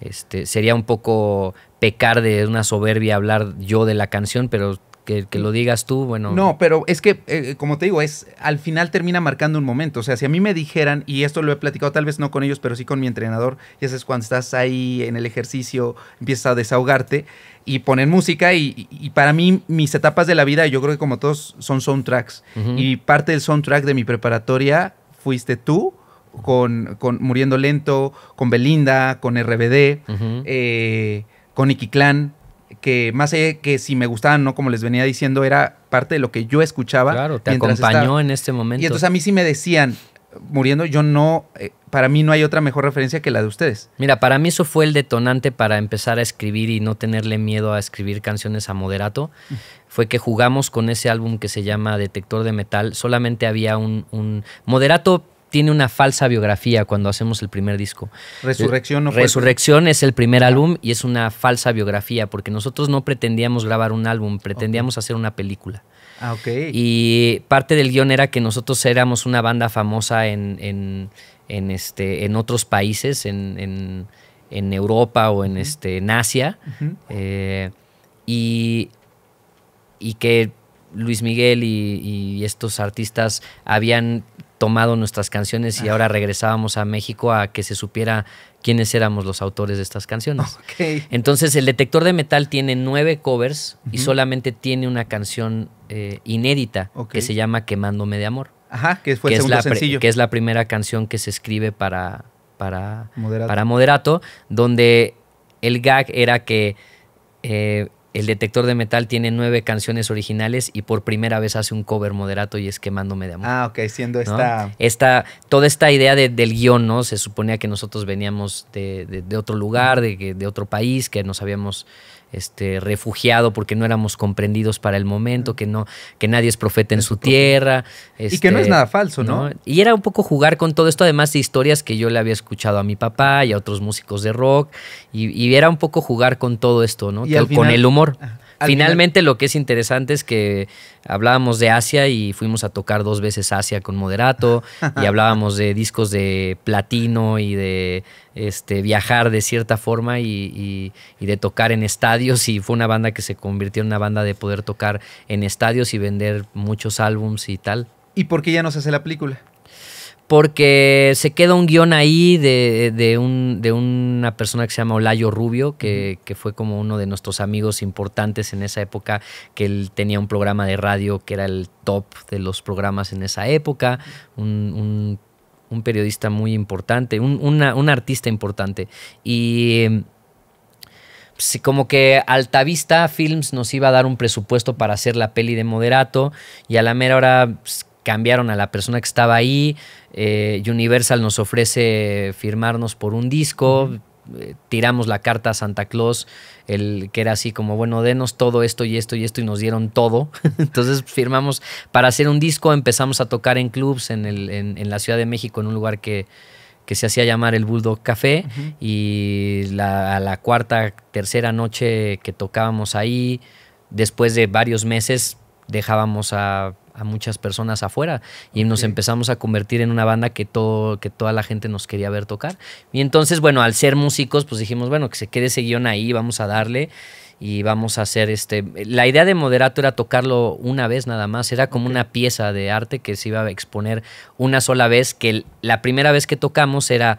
Este, sería un poco pecar de una soberbia hablar yo de la canción, pero que, lo digas tú, bueno. No, pero es que, eh, como te digo, es al final termina marcando un momento. O sea, si a mí me dijeran, y esto lo he platicado tal vez no con ellos, pero sí con mi entrenador, y eso es cuando estás ahí en el ejercicio, empiezas a desahogarte y ponen música. Y, para mí, mis etapas de la vida, yo creo que como todos, son soundtracks. Y parte del soundtrack de mi preparatoria fuiste tú. Con, con Muriendo Lento, con Belinda, con RBD, eh, con Iki Clan, que más eh, que si me gustaban no, como les venía diciendo, era parte de lo que yo escuchaba. Claro, te acompañó en este momento. Y entonces a mí sí me decían, muriendo, yo no, eh, para mí no hay otra mejor referencia que la de ustedes. Mira, para mí eso fue el detonante para empezar a escribir y no tenerle miedo a escribir canciones a moderato. Mm. Fue que jugamos con ese álbum que se llama Detector de Metal. Solamente había un, un moderato tiene una falsa biografía cuando hacemos el primer disco. Resurrección no Resurrección es el primer álbum y es una falsa biografía porque nosotros no pretendíamos grabar un álbum, pretendíamos hacer una película. Ah, ok. Y parte del guión era que nosotros éramos una banda famosa en, este, en otros países, en, Europa o en, este, en Asia. Eh, y, que Luis Miguel y, y, estos artistas habían tomado nuestras canciones y ah. ahora regresábamos a México a que se supiera quiénes éramos los autores de estas canciones. Entonces, el detector de metal tiene nueve covers y solamente tiene una canción eh, inédita que se llama Quemándome de Amor. Ajá, que fue es la Que es la primera canción que se escribe para, para, moderato. para moderato, donde el gag era que eh, el detector de metal tiene nueve canciones originales y por primera vez hace un cover moderato y es Quemándome de Amor. Ah, ok, siendo esta... esta... Toda esta idea del guión, ¿no? Se suponía que nosotros veníamos de, de, otro lugar, de, de otro país, que nos habíamos este, refugiado porque no éramos comprendidos para el momento, que no, que nadie es profeta en su tierra. y que no es este, nada falso, ¿no? Y era un poco jugar con todo esto, además de historias que yo le había escuchado a mi papá y a otros músicos de rock, y, era un poco jugar con todo esto, ¿no? con el humor. Finalmente lo que es interesante es que hablábamos de Asia y fuimos a tocar dos veces Asia con Moderato [LAUGHS] y hablábamos de discos de platino y de este, viajar de cierta forma y, y, de tocar en estadios y fue una banda que se convirtió en una banda de poder tocar en estadios y vender muchos álbums y tal. ¿Y por qué ya no se hace la película? porque se queda un guión ahí de, una persona que se llama Olayo Rubio, que, fue como uno de nuestros amigos importantes en esa época, que él tenía un programa de radio que era el top de los programas en esa época, un, periodista muy importante, un, artista importante. Y pues, como que Altavista Films nos iba a dar un presupuesto para hacer la peli de Moderato y a la mera hora pues, cambiaron a la persona que estaba ahí, eh, Universal nos ofrece firmarnos por un disco, eh, tiramos la carta a Santa Claus, el, que era así como, bueno, denos todo esto y esto y esto y nos dieron todo. [LAUGHS] Entonces firmamos para hacer un disco, empezamos a tocar en clubs en, en, la Ciudad de México, en un lugar que, se hacía llamar el Bulldog Café y la, a la cuarta, tercera noche que tocábamos ahí, después de varios meses dejábamos a a muchas personas afuera y nos empezamos a convertir en una banda que, que toda la gente nos quería ver tocar. Y entonces, bueno, al ser músicos, pues dijimos, bueno, que se quede ese guión ahí, vamos a darle y vamos a hacer este... La idea de Moderato era tocarlo una vez nada más, era como una pieza de arte que se iba a exponer una sola vez, que la primera vez que tocamos era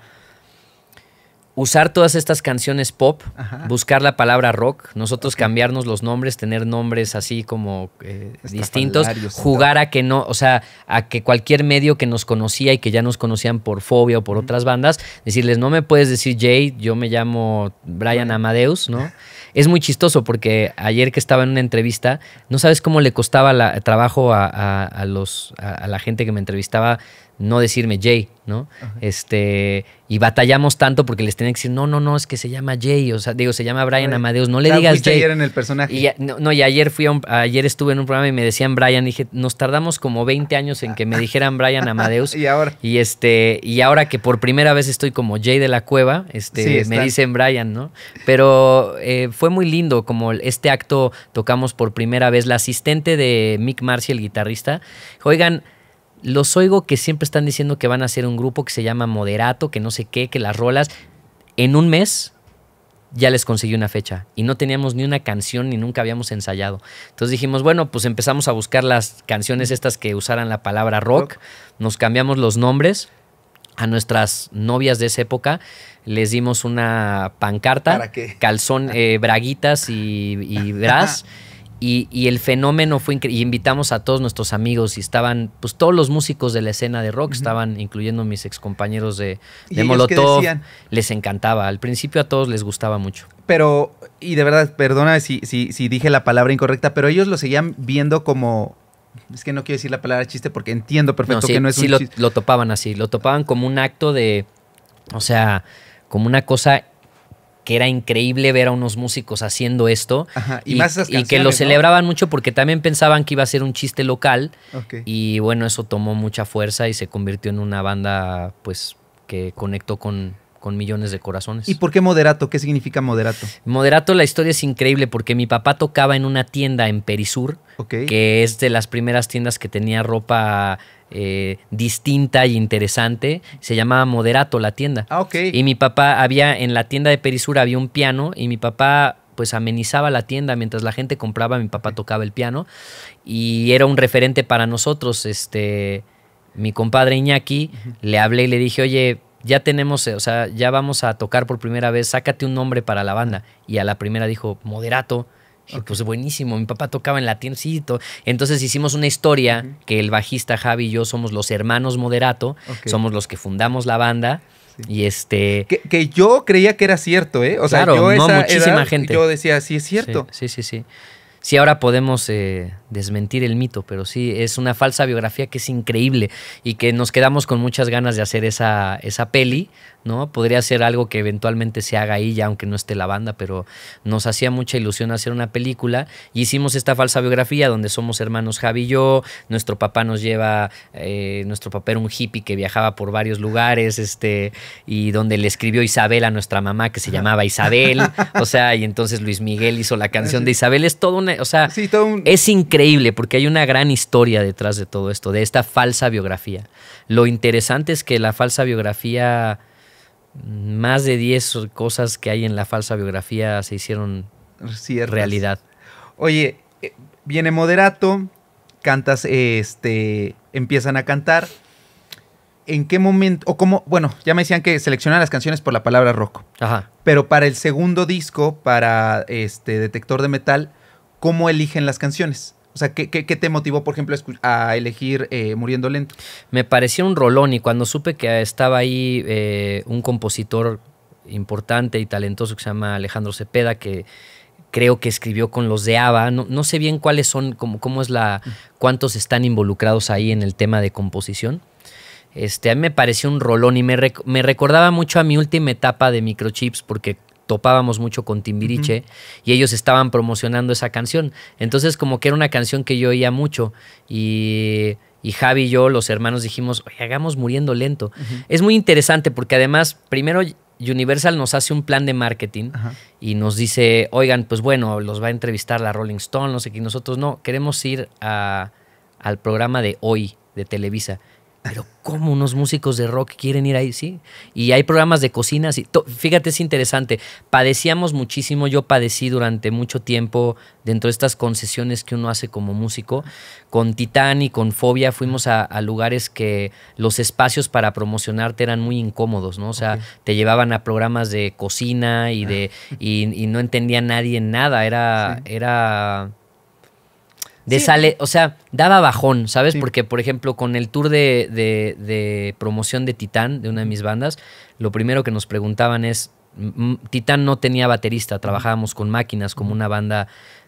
usar todas estas canciones pop, buscar la palabra rock, nosotros cambiarnos los nombres, tener nombres así como eh, distintos, jugar a que no, o sea, a que cualquier medio que nos conocía y que ya nos conocían por fobia o por otras bandas, decirles, no me puedes decir Jay, yo me llamo Brian Amadeus, ¿no? [LAUGHS] es muy chistoso porque ayer que estaba en una entrevista, no sabes cómo le costaba el trabajo a, los, a la gente que me entrevistaba no decirme Jay, ¿no? Este, y batallamos tanto porque les tenía que decir, no, no, no, es que se llama Jay, o sea, digo, se llama Brian Amadeus, no le digas Jay. en el personaje. Y, no, no, y ayer fui a ayer estuve en un programa y me decían Brian, y dije, nos tardamos como 20 años en que me dijeran Brian Amadeus. [LAUGHS] y ahora. Y este, y ahora que por primera vez estoy como Jay de la Cueva, este, me dicen Brian, ¿no? Pero eh, fue muy lindo, como este acto tocamos por primera vez la asistente de Mick Marcy, el guitarrista. Oigan, los oigo que siempre están diciendo que van a hacer un grupo que se llama Moderato, que no sé qué, que las rolas. En un mes ya les conseguí una fecha y no teníamos ni una canción ni nunca habíamos ensayado. Entonces dijimos, bueno, pues empezamos a buscar las canciones estas que usaran la palabra rock, nos cambiamos los nombres a nuestras novias de esa época les dimos una pancarta, ¿Para qué? calzón, eh, braguitas y, y [LAUGHS] bras y, el fenómeno fue increíble. Y invitamos a todos nuestros amigos y estaban, pues todos los músicos de la escena de rock estaban, incluyendo mis excompañeros de, de Molotov. Les encantaba. Al principio a todos les gustaba mucho. Pero, y de verdad, perdona si, si, si dije la palabra incorrecta, pero ellos lo seguían viendo como es que no quiero decir la palabra chiste porque entiendo perfecto que no es un lo topaban así, lo topaban como un acto de, o sea, como una cosa que era increíble ver a unos músicos haciendo esto y, que lo celebraban mucho porque también pensaban que iba a ser un chiste local y bueno, eso tomó mucha fuerza y se convirtió en una banda pues que conectó con, con millones de corazones. ¿Y por qué moderato? ¿Qué significa moderato? Moderato, la historia es increíble porque mi papá tocaba en una tienda en Perisur, que es de las primeras tiendas que tenía ropa eh, distinta y interesante. Se llamaba Moderato la tienda. Ah, y mi papá había, en la tienda de Perisura había un piano y mi papá pues amenizaba la tienda mientras la gente compraba, mi papá tocaba el piano y era un referente para nosotros. Este, mi compadre Iñaki, le hablé y le dije, oye, ya tenemos, eh, o sea, ya vamos a tocar por primera vez, sácate un nombre para la banda. Y a la primera dijo, moderato pues buenísimo, mi papá tocaba en la Entonces hicimos una historia que el bajista Javi y yo somos los hermanos Moderato, somos los que fundamos la banda. Y este. Que, yo creía que era cierto, ¿eh? O sea, yo esa muchísima gente. Yo decía, sí, es cierto. sí, sí. sí sí ahora podemos eh, desmentir el mito, pero sí, es una falsa biografía que es increíble y que nos quedamos con muchas ganas de hacer esa, esa peli, ¿no? Podría ser algo que eventualmente se haga ahí, ya aunque no esté la banda, pero nos hacía mucha ilusión hacer una película y hicimos esta falsa biografía donde somos hermanos Javi y yo, nuestro papá nos lleva, eh, nuestro papá era un hippie que viajaba por varios lugares, este, y donde le escribió Isabel a nuestra mamá que se llamaba Isabel, [LAUGHS] o sea, y entonces Luis Miguel hizo la canción de Isabel, es todo una o sea, es increíble porque hay una gran historia detrás de todo esto, de esta falsa biografía. Lo interesante es que la falsa biografía, más de 10 cosas que hay en la falsa biografía se hicieron realidad. Oye, eh, viene moderato, cantas, este, empiezan a cantar. ¿En qué momento? O cómo, bueno, ya me decían que seleccionan las canciones por la palabra rock. Pero para el segundo disco, para este Detector de Metal, cómo eligen las canciones. O sea, ¿qué, te motivó, por ejemplo, a elegir eh, Muriendo Lento? Me pareció un rolón y cuando supe que estaba ahí eh, un compositor importante y talentoso que se llama Alejandro Cepeda, que creo que escribió con los de ABBA. No, sé bien cuáles son, cómo, es la, cuántos están involucrados ahí en el tema de composición. Este, a mí me pareció un rolón y me recordaba mucho a mi última etapa de microchips porque topábamos mucho con Timbiriche y ellos estaban promocionando esa canción. Entonces como que era una canción que yo oía mucho y, y Javi y yo, los hermanos, dijimos, hagamos Muriendo Lento. Es muy interesante porque además, primero Universal nos hace un plan de marketing y nos dice, oigan, pues bueno, los va a entrevistar la Rolling Stone, no sé qué, nosotros no, queremos ir al programa de hoy de Televisa. Pero ¿cómo unos músicos de rock quieren ir ahí? Sí. Y hay programas de cocina. Sí. Fíjate, es interesante. Padecíamos muchísimo. Yo padecí durante mucho tiempo dentro de estas concesiones que uno hace como músico. Con Titán y con Fobia fuimos a, lugares que los espacios para promocionarte eran muy incómodos, ¿no? O sea, te llevaban a programas de cocina y, de, y, no entendía nadie nada. Era... era de sale, o sea, daba bajón, ¿sabes? Porque, por ejemplo, con el tour de, promoción de Titán, de una de mis bandas, lo primero que nos preguntaban es, Titán no tenía baterista, trabajábamos con máquinas como una banda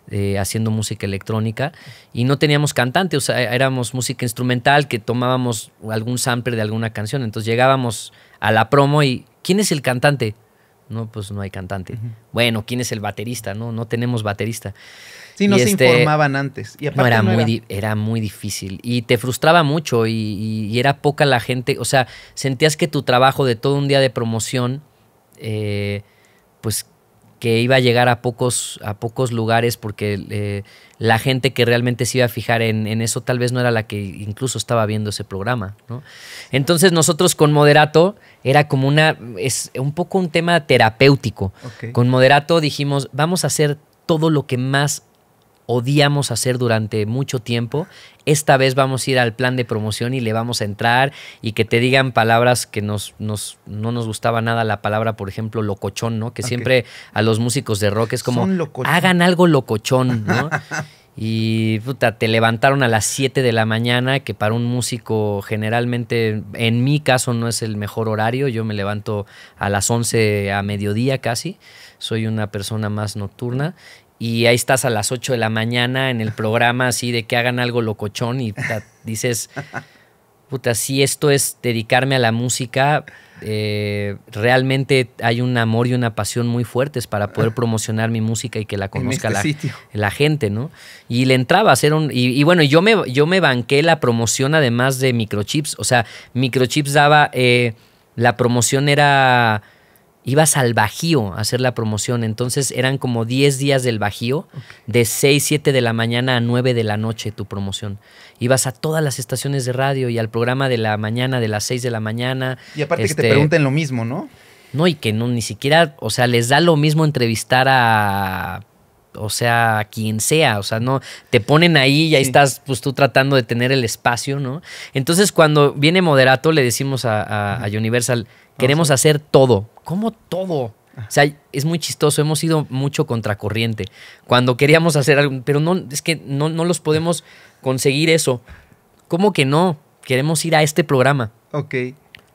eh, haciendo música electrónica y no teníamos cantante, o sea, e, éramos música instrumental que tomábamos algún sampler de alguna canción. Entonces llegábamos a la promo y ¿quién es el cantante? No, pues no hay cantante. Bueno, ¿quién es el baterista? No, no tenemos baterista. Si no se este, informaban antes. no, era, muy, era. muy difícil y te frustraba mucho y, era poca la gente. O sea, sentías que tu trabajo de todo un día de promoción, eh, pues que iba a llegar a pocos, a pocos lugares porque eh, la gente que realmente se iba a fijar en, eso tal vez no era la que incluso estaba viendo ese programa. Entonces nosotros con Moderato era como una, es un poco un tema terapéutico. Con Moderato dijimos, vamos a hacer todo lo que más odiamos hacer durante mucho tiempo. Esta vez vamos a ir al plan de promoción y le vamos a entrar y que te digan palabras que nos, no nos gustaba nada la palabra, por ejemplo, locochón, ¿no? Que siempre a los músicos de rock es como, hagan algo locochón, ¿no? [LAUGHS] y puta, te levantaron a las 7 de la mañana, que para un músico generalmente, en mi caso no es el mejor horario, yo me levanto a las 11 a mediodía casi, soy una persona más nocturna y ahí estás a las 8 de la mañana en el programa así de que hagan algo locochón y dices, puta, si esto es dedicarme a la música, eh, realmente hay un amor y una pasión muy fuertes para poder promocionar mi música y que la conozca este la, gente, ¿no? Y le entraba a hacer un... Y, bueno, yo me, yo me banqué la promoción además de microchips, o sea, microchips daba... Eh, la promoción era ibas al Bajío a hacer la promoción. Entonces eran como 10 días del Bajío, de 6, 7 de la mañana a 9 de la noche tu promoción. Ibas a todas las estaciones de radio y al programa de la mañana, de las 6 de la mañana. Y aparte que te este pregunten lo mismo, ¿no? No, y que no, ni siquiera, o sea, les da lo mismo entrevistar a o sea, a quien sea, o sea, no, te ponen ahí y ahí estás, pues tú tratando de tener el espacio, ¿no? Entonces, cuando viene Moderato, le decimos a Universal, Queremos ah, hacer todo. ¿Cómo todo? Ah. O sea, es muy chistoso, hemos sido mucho contracorriente. Cuando queríamos hacer algo, pero no, es que no, los podemos conseguir eso. ¿Cómo que no? Queremos ir a este programa. Ok.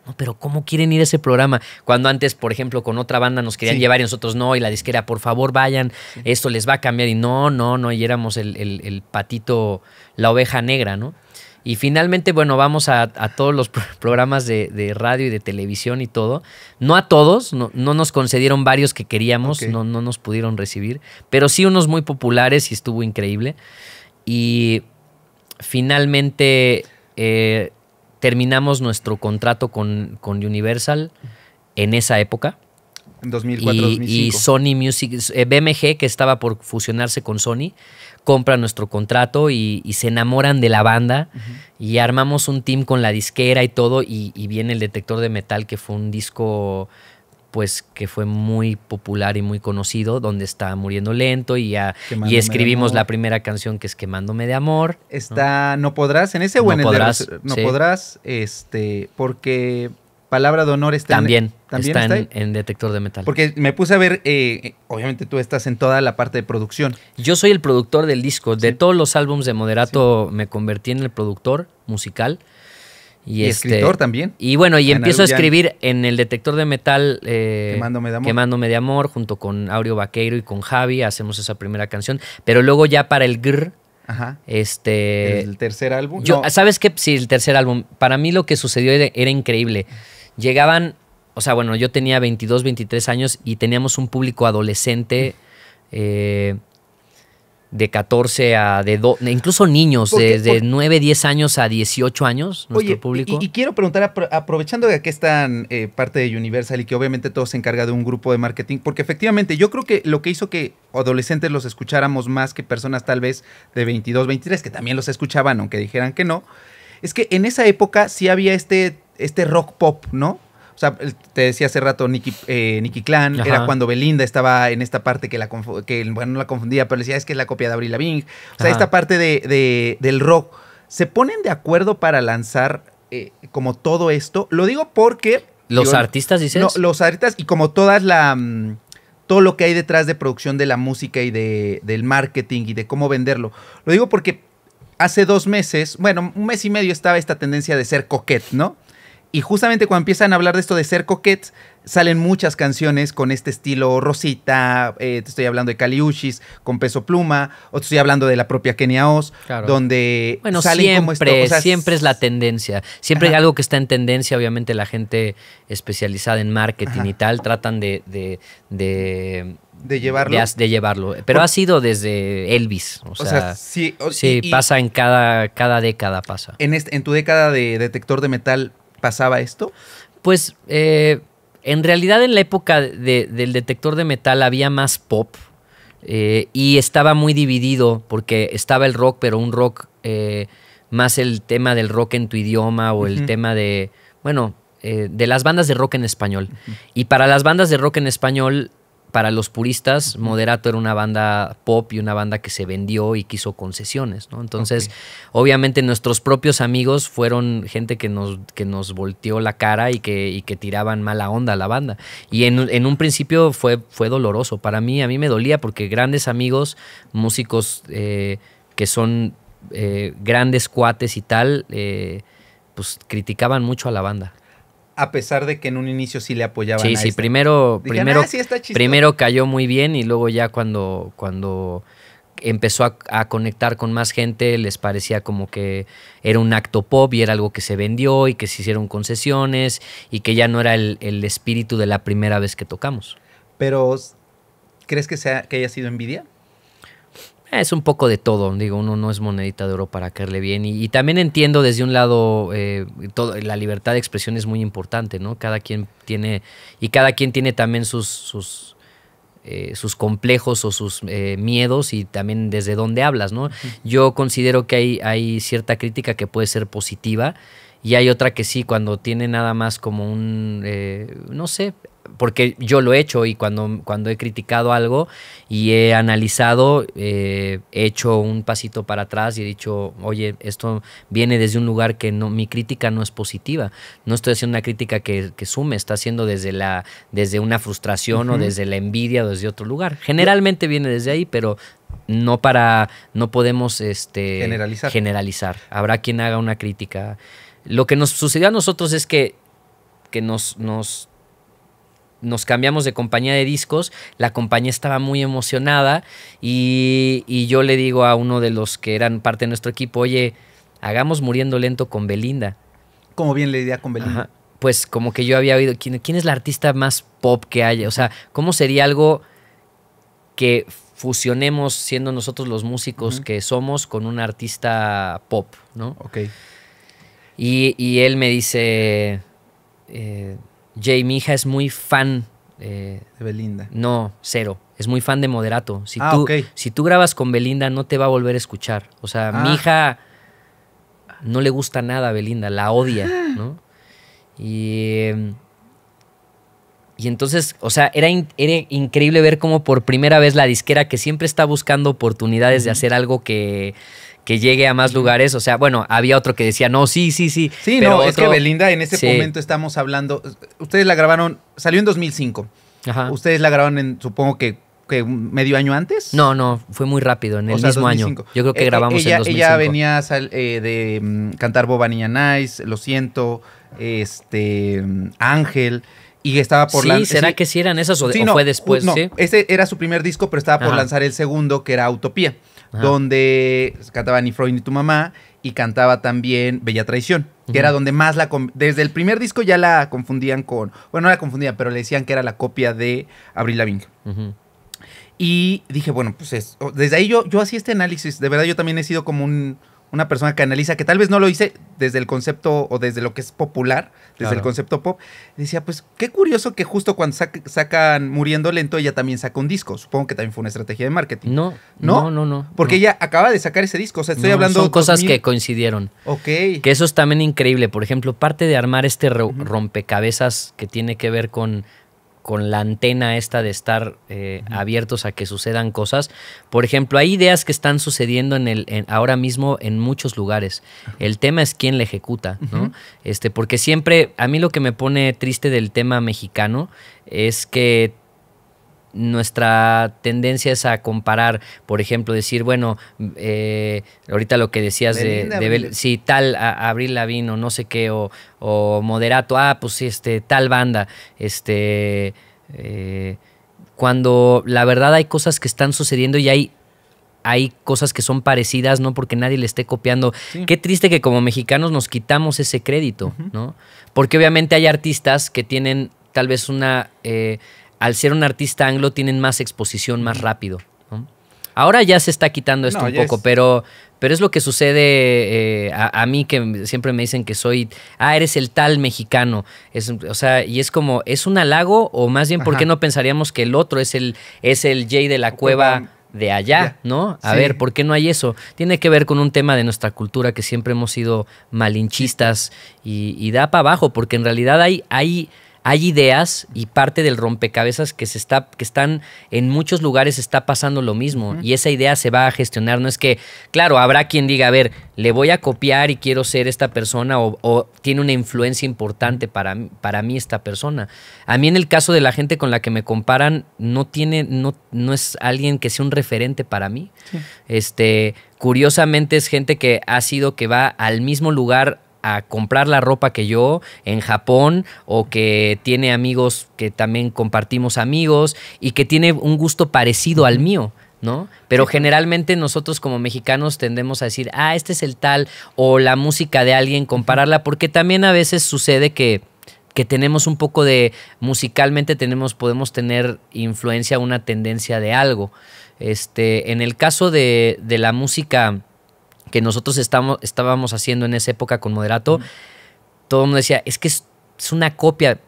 No, pero ¿cómo quieren ir a ese programa? Cuando antes, por ejemplo, con otra banda nos querían llevar y nosotros no, y la disquera, por favor, vayan, esto les va a cambiar. Y no, no, no, y éramos el, el patito, la oveja negra, ¿no? Y finalmente, bueno, vamos a, todos los programas de, radio y de televisión y todo. No a todos, no, nos concedieron varios que queríamos, no, nos pudieron recibir, pero sí unos muy populares y estuvo increíble. Y finalmente eh, terminamos nuestro contrato con, Universal en esa época. En 2004, y, 2005. Y Sony Music, eh, BMG, que estaba por fusionarse con Sony, compran nuestro contrato y, se enamoran de la banda y armamos un team con la disquera y todo y, viene el detector de metal que fue un disco pues que fue muy popular y muy conocido, donde está Muriendo Lento y y escribimos la primera canción que es Quemándome de Amor. Está ¿no? podrás en ese o no podrás, No podrás, este, porque Palabra de honor está también, en, detector de metal. Porque me puse a ver, eh, eh, obviamente tú estás en toda la parte de producción. Yo soy el productor del disco. De todos los álbumes de Moderato me convertí en el productor musical. Y, este, escritor también. Y bueno, y empiezo a escribir en el detector de metal eh, Quemándome, de amor. junto con Aureo Vaqueiro y con Javi, hacemos esa primera canción. Pero luego ya para el GR, Este, ¿El tercer álbum? Yo, ¿Sabes qué? Sí, el tercer álbum. Para mí lo que sucedió era increíble llegaban, o sea, bueno, yo tenía 22, 23 años y teníamos un público adolescente. Eh, de 14 a de incluso niños de, 9, 10 años a 18 años, nuestro público. Y, quiero preguntar, aprovechando de que están eh, parte de Universal y que obviamente todo se encarga de un grupo de marketing, porque efectivamente yo creo que lo que hizo que adolescentes los escucháramos más que personas tal vez de 22, 23, que también los escuchaban aunque dijeran que no, es que en esa época sí había este este rock pop, ¿no? O sea, te decía hace rato Nicky, eh, Clan, era cuando Belinda estaba en esta parte que la que bueno, no la confundía, pero decía es que es la copia de Abril Lavigne. O sea, esta parte del rock. ¿Se ponen de acuerdo para lanzar eh, como todo esto? Lo digo porque. ¿Los artistas dices? No, los artistas y como todas la. Mm, todo lo que hay detrás de producción de la música y de, del marketing y de cómo venderlo. Lo digo porque hace dos meses, bueno, un mes y medio estaba esta tendencia de ser coquet, ¿no? Y justamente cuando empiezan a hablar de esto de ser coquets, salen muchas canciones con este estilo rosita. Eh, te estoy hablando de Kaliushis con peso pluma. O te estoy hablando de la propia Kenia Oz. Donde bueno, salen siempre, como esto, o siempre es la tendencia. Siempre hay algo que está en tendencia. Obviamente, la gente especializada en marketing y tal tratan de, de, de llevarlo. De, llevarlo. Pero ha sido desde Elvis. O, sea, sí. pasa en cada, cada década, pasa. En, este, en tu década de detector de metal, pasaba esto? Pues eh, en realidad en la época del detector de metal había más pop eh, y estaba muy dividido porque estaba el rock, pero un rock eh, más el tema del rock en tu idioma o el tema de, bueno, de las bandas de rock en español. Y para las bandas de rock en español para los puristas, Moderato era una banda pop y una banda que se vendió y quiso concesiones, ¿no? Entonces, obviamente nuestros propios amigos fueron gente que nos, que nos volteó la cara y que, y que tiraban mala onda a la banda. Y en, un principio fue, fue doloroso. Para mí, a mí me dolía porque grandes amigos, músicos eh, que son eh, grandes cuates y tal, eh, pues criticaban mucho a la banda a pesar de que en un inicio sí le apoyaban. Sí, a sí, primero, ah, primero, primero cayó muy bien y luego ya cuando, cuando empezó a, conectar con más gente, les parecía como que era un acto pop y era algo que se vendió y que se hicieron concesiones y que ya no era el, el espíritu de la primera vez que tocamos. Pero, ¿crees que, sea, que haya sido envidia? es un poco de todo, digo, uno no es monedita de oro para caerle bien. Y, también entiendo desde un lado, eh, la libertad de expresión es muy importante, ¿no? Cada quien tiene, y cada quien tiene también sus, sus, eh, complejos o sus eh, miedos y también desde dónde hablas, ¿no? Yo considero que hay, hay cierta crítica que puede ser positiva y hay otra que sí, cuando tiene nada más como un, no sé, porque yo lo he hecho y cuando, cuando he criticado algo y he analizado, eh, he hecho un pasito para atrás y he dicho, oye, esto viene desde un lugar que no, mi crítica no es positiva, no estoy haciendo una crítica que, sume, está haciendo desde, la, desde una frustración o desde la envidia o desde otro lugar. Generalmente viene desde ahí, pero no para no podemos este generalizar. generalizar. Habrá quien haga una crítica. Lo que nos sucedió a nosotros es que, que nos, nos nos cambiamos de compañía de discos, la compañía estaba muy emocionada y, yo le digo a uno de los que eran parte de nuestro equipo, oye, hagamos Muriendo Lento con Belinda. ¿Cómo bien le diría con Belinda. Pues como que yo había oído, ¿quién, es la artista más pop que haya? O sea, ¿cómo sería algo que fusionemos siendo nosotros los músicos que somos con un artista pop, ¿no? Ok. Y, él me dice, eh, Jay, mi hija es muy fan. Eh, de Belinda. No, cero. Es muy fan de Moderato. Si, ah, tú, si tú grabas con Belinda, no te va a volver a escuchar. O sea, mi ah. hija no le gusta nada a Belinda, la odia, Y. Em, y entonces, o sea, era, increíble ver cómo por primera vez la disquera que siempre está buscando oportunidades de hacer algo que, que llegue a más lugares. O sea, bueno, había otro que decía, no, sí, sí, sí. Sí, pero no, es que Belinda en este momento estamos hablando. Ustedes la grabaron, salió en 2005. Ajá. Ustedes la grabaron en, supongo que, que medio año antes. No, no, fue muy rápido, en el mismo año. Yo creo que eh, eh, grabamos en 2005. Ella venía eh, de mm, cantar Boba Niña Nice, Lo Siento, este, mm, Ángel y estaba por sí, lanzar. ¿Será que sí eran esas o, fue después? No, Ese era su primer disco, pero estaba por lanzar el segundo, que era Utopía donde cantaba Ni Freud ni tu mamá y cantaba también Bella Traición, que era donde más la... Desde el primer disco ya la confundían con... Bueno, no la confundían, pero le decían que era la copia de Abril Lavigne. Y dije, bueno, pues es... Desde ahí yo, yo hacía este análisis. De verdad, yo también he sido como un una persona que analiza, que tal vez no lo hice desde el concepto o desde lo que es popular, desde el concepto pop, decía, pues qué curioso que justo cuando sacan Muriendo Lento, ella también saca un disco. Supongo que también fue una estrategia de marketing. No, no, no, no. porque ella acaba de sacar ese disco, o sea, estoy hablando... Son cosas que coincidieron. Ok. Que eso es también increíble. Por ejemplo, parte de armar este rompecabezas que tiene que ver con con la antena esta de estar eh, abiertos a que sucedan cosas. Por ejemplo, hay ideas que están sucediendo en el, en, ahora mismo en muchos lugares. El tema es quién la ejecuta, ¿no? Este, porque siempre, a mí lo que me pone triste del tema mexicano es que nuestra tendencia es a comparar, por ejemplo, decir, bueno, eh, ahorita lo que decías de, sí, tal Abril Lavín o no sé qué, o, Moderato, ah, pues este, tal banda, este, eh, cuando la verdad hay cosas que están sucediendo y hay hay cosas que son parecidas, ¿no? Porque nadie le esté copiando. Qué triste que como mexicanos nos quitamos ese crédito, ¿no? Porque obviamente hay artistas que tienen tal vez una eh, al ser un artista anglo tienen más exposición más rápido. Ahora ya se está quitando esto un poco, pero, pero es lo que sucede eh, a, mí que siempre me dicen que soy, ah, eres el tal mexicano. o sea, y es como, ¿es un halago? O más bien, ¿por qué no pensaríamos que el otro es el, es el Jay de la cueva? de allá, ¿no? A ver, ¿por qué no hay eso? Tiene que ver con un tema de nuestra cultura que siempre hemos sido malinchistas y, da para abajo, porque en realidad hay, hay hay ideas y parte del rompecabezas que se está, que están en muchos lugares está pasando lo mismo y esa idea se va a gestionar. No es que, claro, habrá quien diga, a ver, le voy a copiar y quiero ser esta persona o, tiene una influencia importante para, para mí esta persona. A mí en el caso de la gente con la que me comparan, no tiene, no, no es alguien que sea un referente para mí. Este, curiosamente es gente que ha sido que va al mismo lugar a comprar la ropa que yo en Japón o que tiene amigos que también compartimos amigos y que tiene un gusto parecido al mío. ¿no? Pero generalmente nosotros como mexicanos tendemos a decir, ah, este es el tal, o la música de alguien, compararla, porque también a veces sucede que, que tenemos un poco de, musicalmente tenemos, podemos tener influencia, una tendencia de algo. Este, en el caso de, de la música que nosotros estábamos haciendo en esa época con Moderato, todo el mundo decía, es que es, una copia,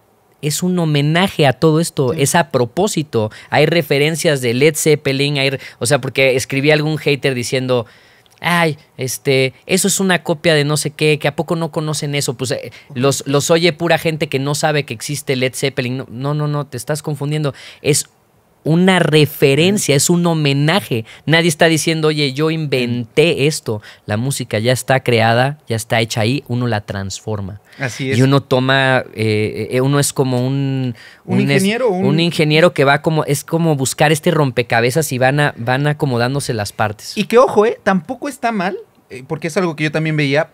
es un homenaje a todo esto, es a propósito. Hay referencias de Led Zeppelin, o sea, porque escribí algún hater diciendo, ay, este, eso es una copia de no sé qué, que a poco no conocen eso, pues eh, los, los, oye pura gente que no sabe que existe Led Zeppelin. No, no, no, no, te estás confundiendo. Es una referencia, es un homenaje. Nadie está diciendo, oye, yo inventé esto. La música ya está creada, ya está hecha ahí, uno la transforma. Así es. Y uno toma, eh, eh, uno es como un... Un, ingeniero. Un... ingeniero que va como, es como buscar este rompecabezas y van, van acomodándose las partes. Y que ojo, eh, tampoco está mal, eh, porque es algo que yo también veía,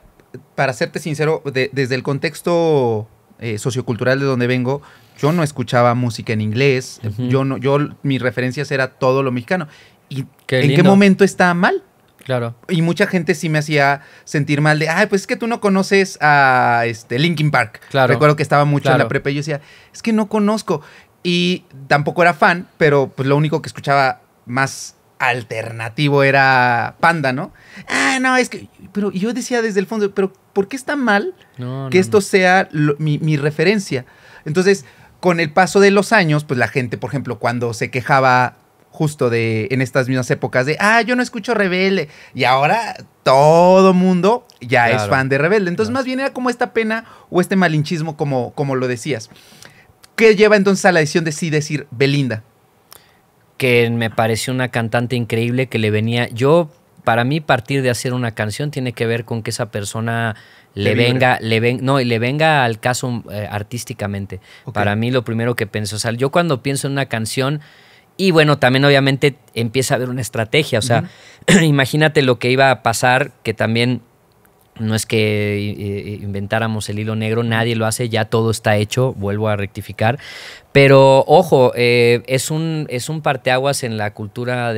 para serte sincero, desde el contexto sociocultural de donde vengo, yo no escuchaba música en inglés, yo no, yo, mis referencias era todo lo mexicano. ¿Y en qué momento está mal? Claro. Y mucha gente sí me hacía sentir mal de, ay, pues es que tú no conoces a este, Linkin Park. Claro. Recuerdo que estaba mucho en la prepa y yo decía, es que no conozco. Y tampoco era fan, pero pues lo único que escuchaba más alternativo era Panda, ¿no? Ah, no, es que... Pero yo decía desde el fondo, pero ¿por qué está mal que esto sea mi, mi referencia? Entonces, con el paso de los años, pues la gente, por ejemplo, cuando se quejaba justo de en estas mismas épocas de, ah, yo no escucho Rebelde, y ahora todo mundo ya es fan de Rebelde. Entonces, más bien era como esta pena o este malinchismo, como, como lo decías. ¿Qué lleva entonces a la decisión de sí decir Belinda? Que me pareció una cantante increíble que le venía. Yo, para mí, partir de hacer una canción tiene que ver con que esa persona le venga, le ven, no, le venga al caso eh, artísticamente. Para mí lo primero que pienso, o sea, yo cuando pienso en una canción, y bueno, también obviamente empieza a haber una estrategia, o sea, [CLEARS THROAT] imagínate lo que iba a pasar, que también no es que eh, eh, inventáramos el hilo negro, nadie lo hace, ya todo está hecho, vuelvo a rectificar. Pero ojo, es, un, es un parteaguas en la cultura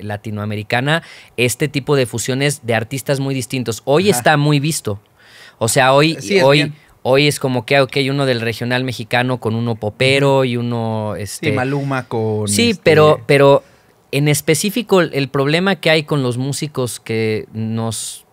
latinoamericana este tipo de fusiones de artistas muy distintos. Hoy está muy visto, o sea, hoy, hoy, hoy es como que, hay uno del regional mexicano con uno popero y uno. Este, Maluma con. Sí, este, pero, pero en específico, el problema que hay con los músicos que nos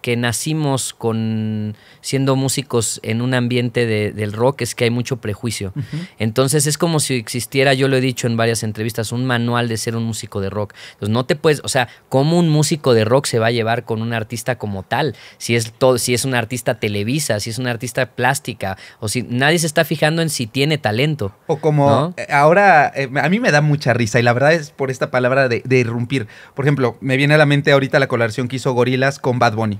que nacimos con siendo músicos en un ambiente de, del rock es que hay mucho prejuicio. Entonces es como si existiera, yo lo he dicho en varias entrevistas, un manual de ser un músico de rock. Entonces no te puedes, o sea, ¿cómo un músico de rock se va a llevar con un artista como tal? Si es si es un artista televisa, si es un artista plástica, o si nadie se está fijando en si tiene talento. O como eh, ahora, eh, a mí me da mucha risa y la verdad es por esta palabra de, de irrumpir. Por ejemplo, me viene a la mente ahorita la colaboración que hizo Gorilas con Bad Bunny.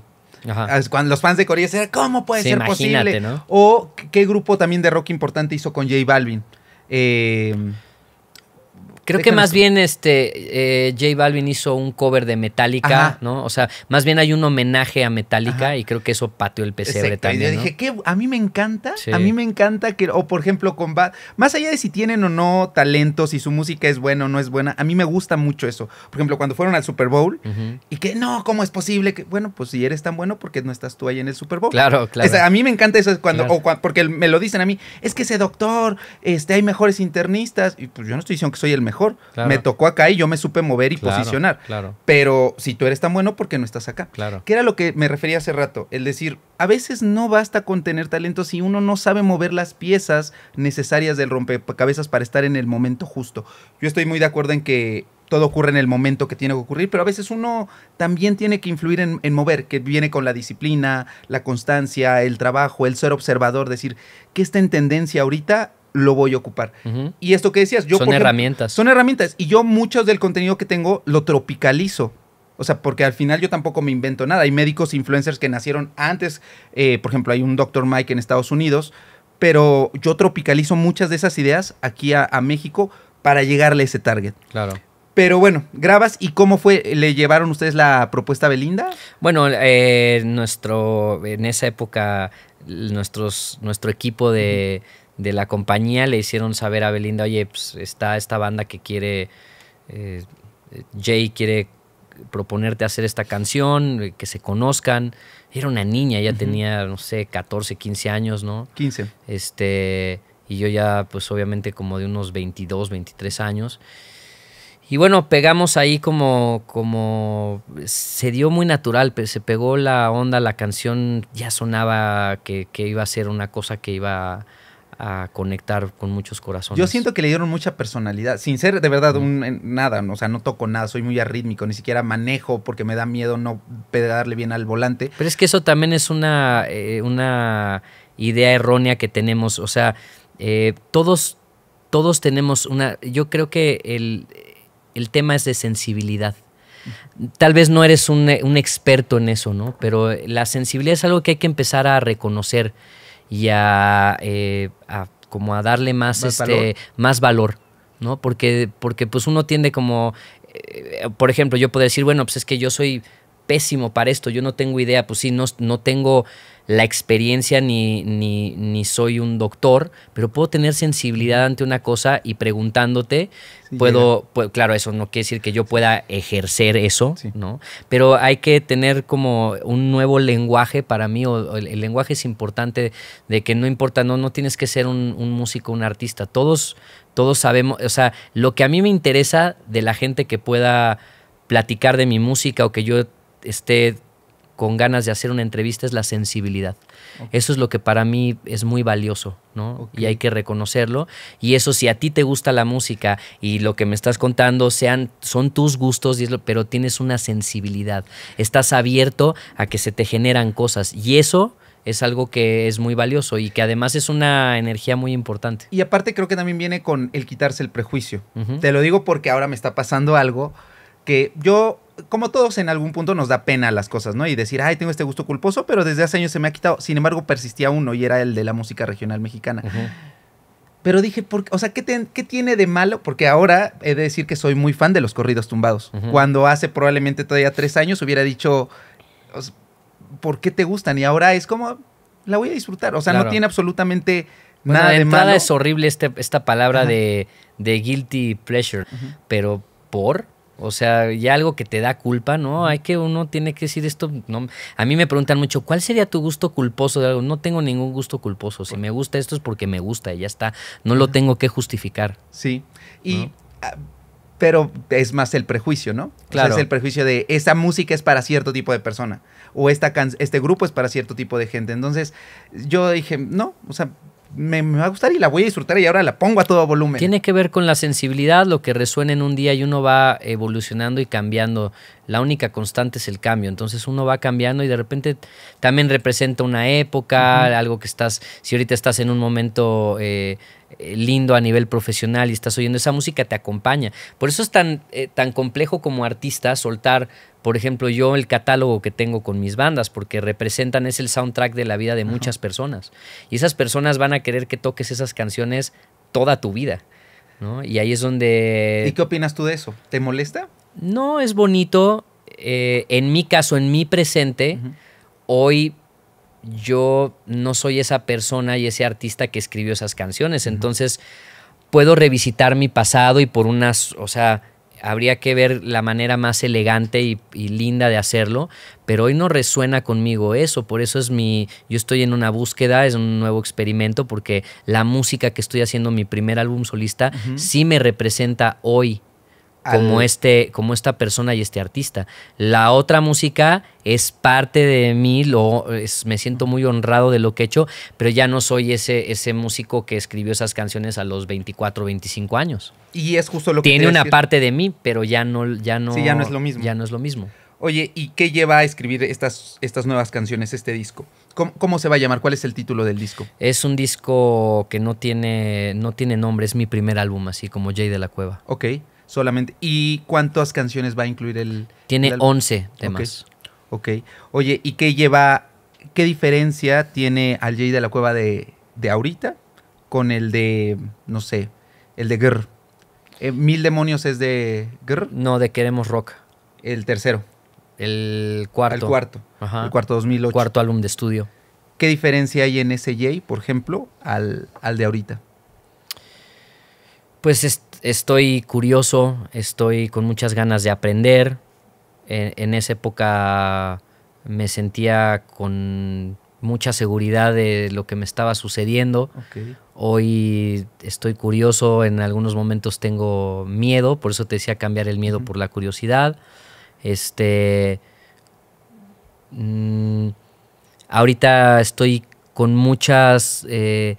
Ajá. Cuando los fans de Corea decían, ¿cómo puede ser posible? O qué grupo también de rock importante hizo con J Balvin. Eh, Creo que más bien este eh, J Balvin hizo un cover de Metallica, ¿no? O sea, más bien hay un homenaje a Metallica y creo que eso pateó el PC yo dije, ¿qué? A mí me encanta, a mí me encanta que, o por ejemplo, con más allá de si tienen o no talento, si su música es buena o no es buena, a mí me gusta mucho eso. Por ejemplo, cuando fueron al Super Bowl y que no, ¿cómo es posible? que Bueno, pues si eres tan bueno, ¿por qué no estás tú ahí en el Super Bowl? Claro, claro. a mí me encanta eso cuando, porque me lo dicen a mí, es que ese doctor, este, hay mejores internistas, y pues yo no estoy diciendo que soy el mejor me tocó acá y yo me supe mover y posicionar. Claro. Pero si tú eres tan bueno, ¿por qué no estás acá? Claro. Que era lo que me refería hace rato, el decir, a veces no basta con tener talento si uno no sabe mover las piezas necesarias del rompecabezas para estar en el momento justo. Yo estoy muy de acuerdo en que todo ocurre en el momento que tiene que ocurrir, pero a veces uno también tiene que influir en, mover, que viene con la disciplina, la constancia, el trabajo, el ser observador, decir, que está en tendencia ahorita? lo voy a ocupar. Y esto que decías, yo... Son herramientas. Son herramientas. Y yo muchos del contenido que tengo lo tropicalizo. O sea, porque al final yo tampoco me invento nada. Hay médicos influencers que nacieron antes. Eh, por ejemplo, hay un Dr. Mike en Estados Unidos. Pero yo tropicalizo muchas de esas ideas aquí a, México para llegarle a ese target. Claro. Pero bueno, grabas y cómo fue, le llevaron ustedes la propuesta Belinda? Bueno, eh, nuestro, en esa época, nuestro equipo de, de la compañía le hicieron saber a Belinda, oye, pues está esta banda que quiere, eh, Jay quiere proponerte hacer esta canción, eh, que se conozcan. Era una niña, ya tenía, no sé, 14, 15 años, ¿no? 15. Este, y yo ya, pues obviamente como de unos 22, 23 años. Y bueno, pegamos ahí como, como se dio muy natural, se pegó la onda, la canción ya sonaba que, que iba a ser una cosa que iba a conectar con muchos corazones. Yo siento que le dieron mucha personalidad, sin ser de verdad un, nada, o sea, no toco nada, soy muy arrítmico, ni siquiera manejo porque me da miedo no darle bien al volante. Pero es que eso también es una, eh, una idea errónea que tenemos, o sea, eh, todos, todos tenemos una, yo creo que el, tema es de sensibilidad tal vez no eres un, un, experto en eso, ¿no? Pero la sensibilidad es algo que hay que empezar a reconocer y eh, a, como a darle más, este valor. más valor, ¿no? Porque porque pues uno tiende como eh, por ejemplo, yo puedo decir, bueno, pues es que yo soy pésimo para esto, yo no tengo idea, pues sí, no, no tengo la experiencia ni, ni, soy un doctor, pero puedo tener sensibilidad ante una cosa y preguntándote, puedo, pues, claro, eso no quiere decir que yo pueda ejercer eso, ¿no? Pero hay que tener como un nuevo lenguaje para mí, o, el, lenguaje es importante de que no importa, no, no tienes que ser un, un músico, un artista, todos, todos sabemos, o sea, lo que a mí me interesa de la gente que pueda platicar de mi música o que yo esté con ganas de hacer una entrevista es la sensibilidad. Eso es lo que para mí es muy valioso, ¿no? Y hay que reconocerlo. Y eso, si a ti te gusta la música y lo que me estás contando sean, son tus gustos, pero tienes una sensibilidad. Estás abierto a que se te generan cosas. Y eso es algo que es muy valioso y que además es una energía muy importante. Y aparte creo que también viene con el quitarse el prejuicio. Te lo digo porque ahora me está pasando algo que yo como todos en algún punto nos da pena las cosas, ¿no? Y decir, ay, tengo este gusto culposo, pero desde hace años se me ha quitado. Sin embargo, persistía uno y era el de la música regional mexicana. Pero dije, o sea, ¿qué, tiene de malo? Porque ahora he de decir que soy muy fan de los corridos tumbados. Cuando hace probablemente todavía tres años hubiera dicho, ¿por qué te gustan? Y ahora es como, la voy a disfrutar. O sea, no tiene absolutamente nada de, malo. es horrible este, esta palabra de, guilty pleasure, pero por... O sea, ya algo que te da culpa, ¿no? Hay que uno tiene que decir esto. No, a mí me preguntan mucho, ¿cuál sería tu gusto culposo de algo? No tengo ningún gusto culposo. Si me gusta esto es porque me gusta y ya está. No lo tengo que justificar. Sí. Y. Ah, pero es más el prejuicio, ¿no? Claro. es el prejuicio de esa música es para cierto tipo de persona o esta can este grupo es para cierto tipo de gente. Entonces yo dije, no, o sea, me, va a gustar y la voy a disfrutar y ahora la pongo a todo volumen. Tiene que ver con la sensibilidad, lo que resuena en un día y uno va evolucionando y cambiando la única constante es el cambio. Entonces uno va cambiando y de repente también representa una época, algo que estás, si ahorita estás en un momento eh, eh, lindo a nivel profesional y estás oyendo esa música, te acompaña. Por eso es tan, eh, tan complejo como artista soltar, por ejemplo, yo el catálogo que tengo con mis bandas, porque representan, es el soundtrack de la vida de muchas personas. Y esas personas van a querer que toques esas canciones toda tu vida. Y ahí es donde... ¿Y qué opinas tú de eso? ¿Te molesta? no es bonito. Eh, en mi caso, en mi presente, hoy yo no soy esa persona y ese artista que escribió esas canciones. Entonces, puedo revisitar mi pasado y por unas, o sea, habría que ver la manera más elegante y, linda de hacerlo, pero hoy no resuena conmigo eso, por eso es mi, yo estoy en una búsqueda, es un nuevo experimento, porque la música que estoy haciendo, mi primer álbum solista, sí me representa hoy como, este, como esta persona y este artista. La otra música es parte de mí, lo, me siento muy honrado de lo que he hecho, pero ya no soy ese, ese músico que escribió esas canciones a los 24, 25 años. Y es justo lo que... Tiene una parte de mí, pero ya no, ya no... Sí, ya no es lo mismo. Ya no es lo mismo. Oye, ¿y qué lleva a escribir estas, estas nuevas canciones, este disco? ¿Cómo, ¿Cómo, se va a llamar? ¿Cuál es el título del disco? Es un disco que no tiene, no tiene nombre, es mi primer álbum, así como Jay de la Cueva. Ok solamente. ¿Y cuántas canciones va a incluir el? Tiene 11 temas. Okay. ok. Oye, ¿y qué lleva, qué diferencia tiene al Jay de la Cueva de, ahorita con el de, no sé, el de Grr? Eh, ¿Mil demonios es de Grr? No, de Queremos Rock. El tercero. El cuarto. El cuarto. Ajá. El cuarto 2008. Cuarto álbum de estudio. ¿Qué diferencia hay en ese Jay, por ejemplo, al, al de ahorita? Pues este estoy curioso, estoy con muchas ganas de aprender. En, esa época me sentía con mucha seguridad de lo que me estaba sucediendo. Hoy estoy curioso, en algunos momentos tengo miedo, por eso te decía cambiar el miedo por la curiosidad. Este. Mm, ahorita estoy con muchas eh,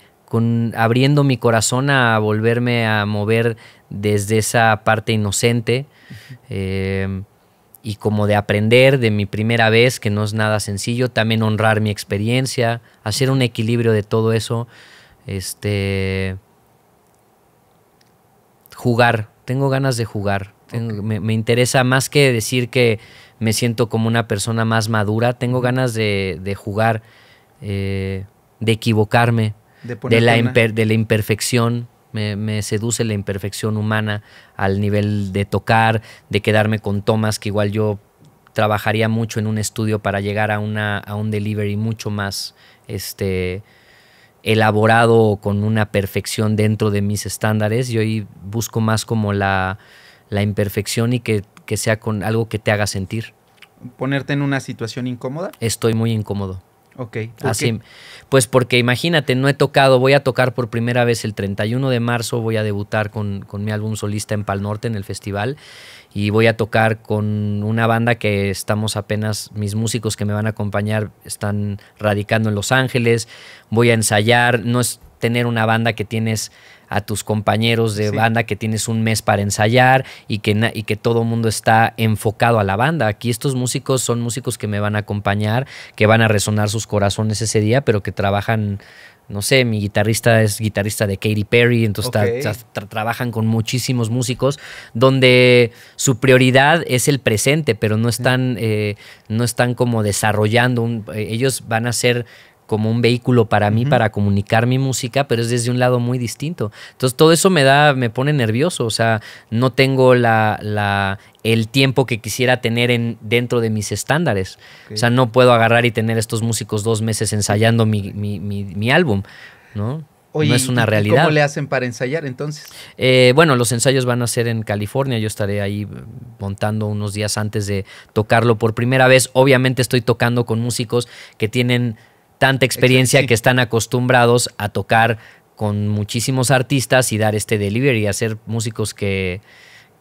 abriendo mi corazón a volverme a mover desde esa parte inocente eh, y como de aprender de mi primera vez, que no es nada sencillo, también honrar mi experiencia, hacer un equilibrio de todo eso, este, jugar, tengo ganas de jugar, me, interesa más que decir que me siento como una persona más madura, tengo ganas de, jugar, eh, de equivocarme, de, la, imperfección. Me, seduce la imperfección humana al nivel de tocar, de quedarme con tomas que igual yo trabajaría mucho en un estudio para llegar a, una, un delivery mucho más este, elaborado con una perfección dentro de mis estándares. Yo ahí busco más como la, imperfección y que sea con algo que te haga sentir. ¿Ponerte en una situación incómoda? Estoy muy incómodo. Ok. Así. Pues porque imagínate, no he tocado, voy a tocar por primera vez el 31 de marzo, voy a debutar con, con mi álbum solista en Pal Norte, en el festival, y voy a tocar con una banda que estamos apenas, mis músicos que me van a acompañar están radicando en Los Ángeles, voy a ensayar, no es tener una banda que tienes a tus compañeros de banda que tienes un mes para ensayar y que, y que todo mundo está enfocado a la banda. Aquí estos músicos son músicos que me van a acompañar, que van a resonar sus corazones ese día, pero que trabajan no sé, mi guitarrista es guitarrista de Katy Perry, entonces trabajan con muchísimos músicos, donde su prioridad es el presente, pero no están, eh, no están como desarrollando, eh, ellos van a ser como un vehículo para mí, para comunicar mi música, pero es desde un lado muy distinto. Entonces todo eso me da, me pone nervioso, o sea, no tengo la, el tiempo que quisiera tener en, dentro de mis estándares. O sea, no puedo agarrar y tener estos músicos dos meses ensayando mi, álbum, ¿no? es una realidad. ¿Cómo le hacen para ensayar entonces? Eh, bueno, los ensayos van a ser en California. Yo estaré ahí eh, montando unos días antes de tocarlo por primera vez. Obviamente estoy tocando con músicos que tienen tanta experiencia que están acostumbrados a tocar con muchísimos artistas y dar este delivery y hacer músicos que,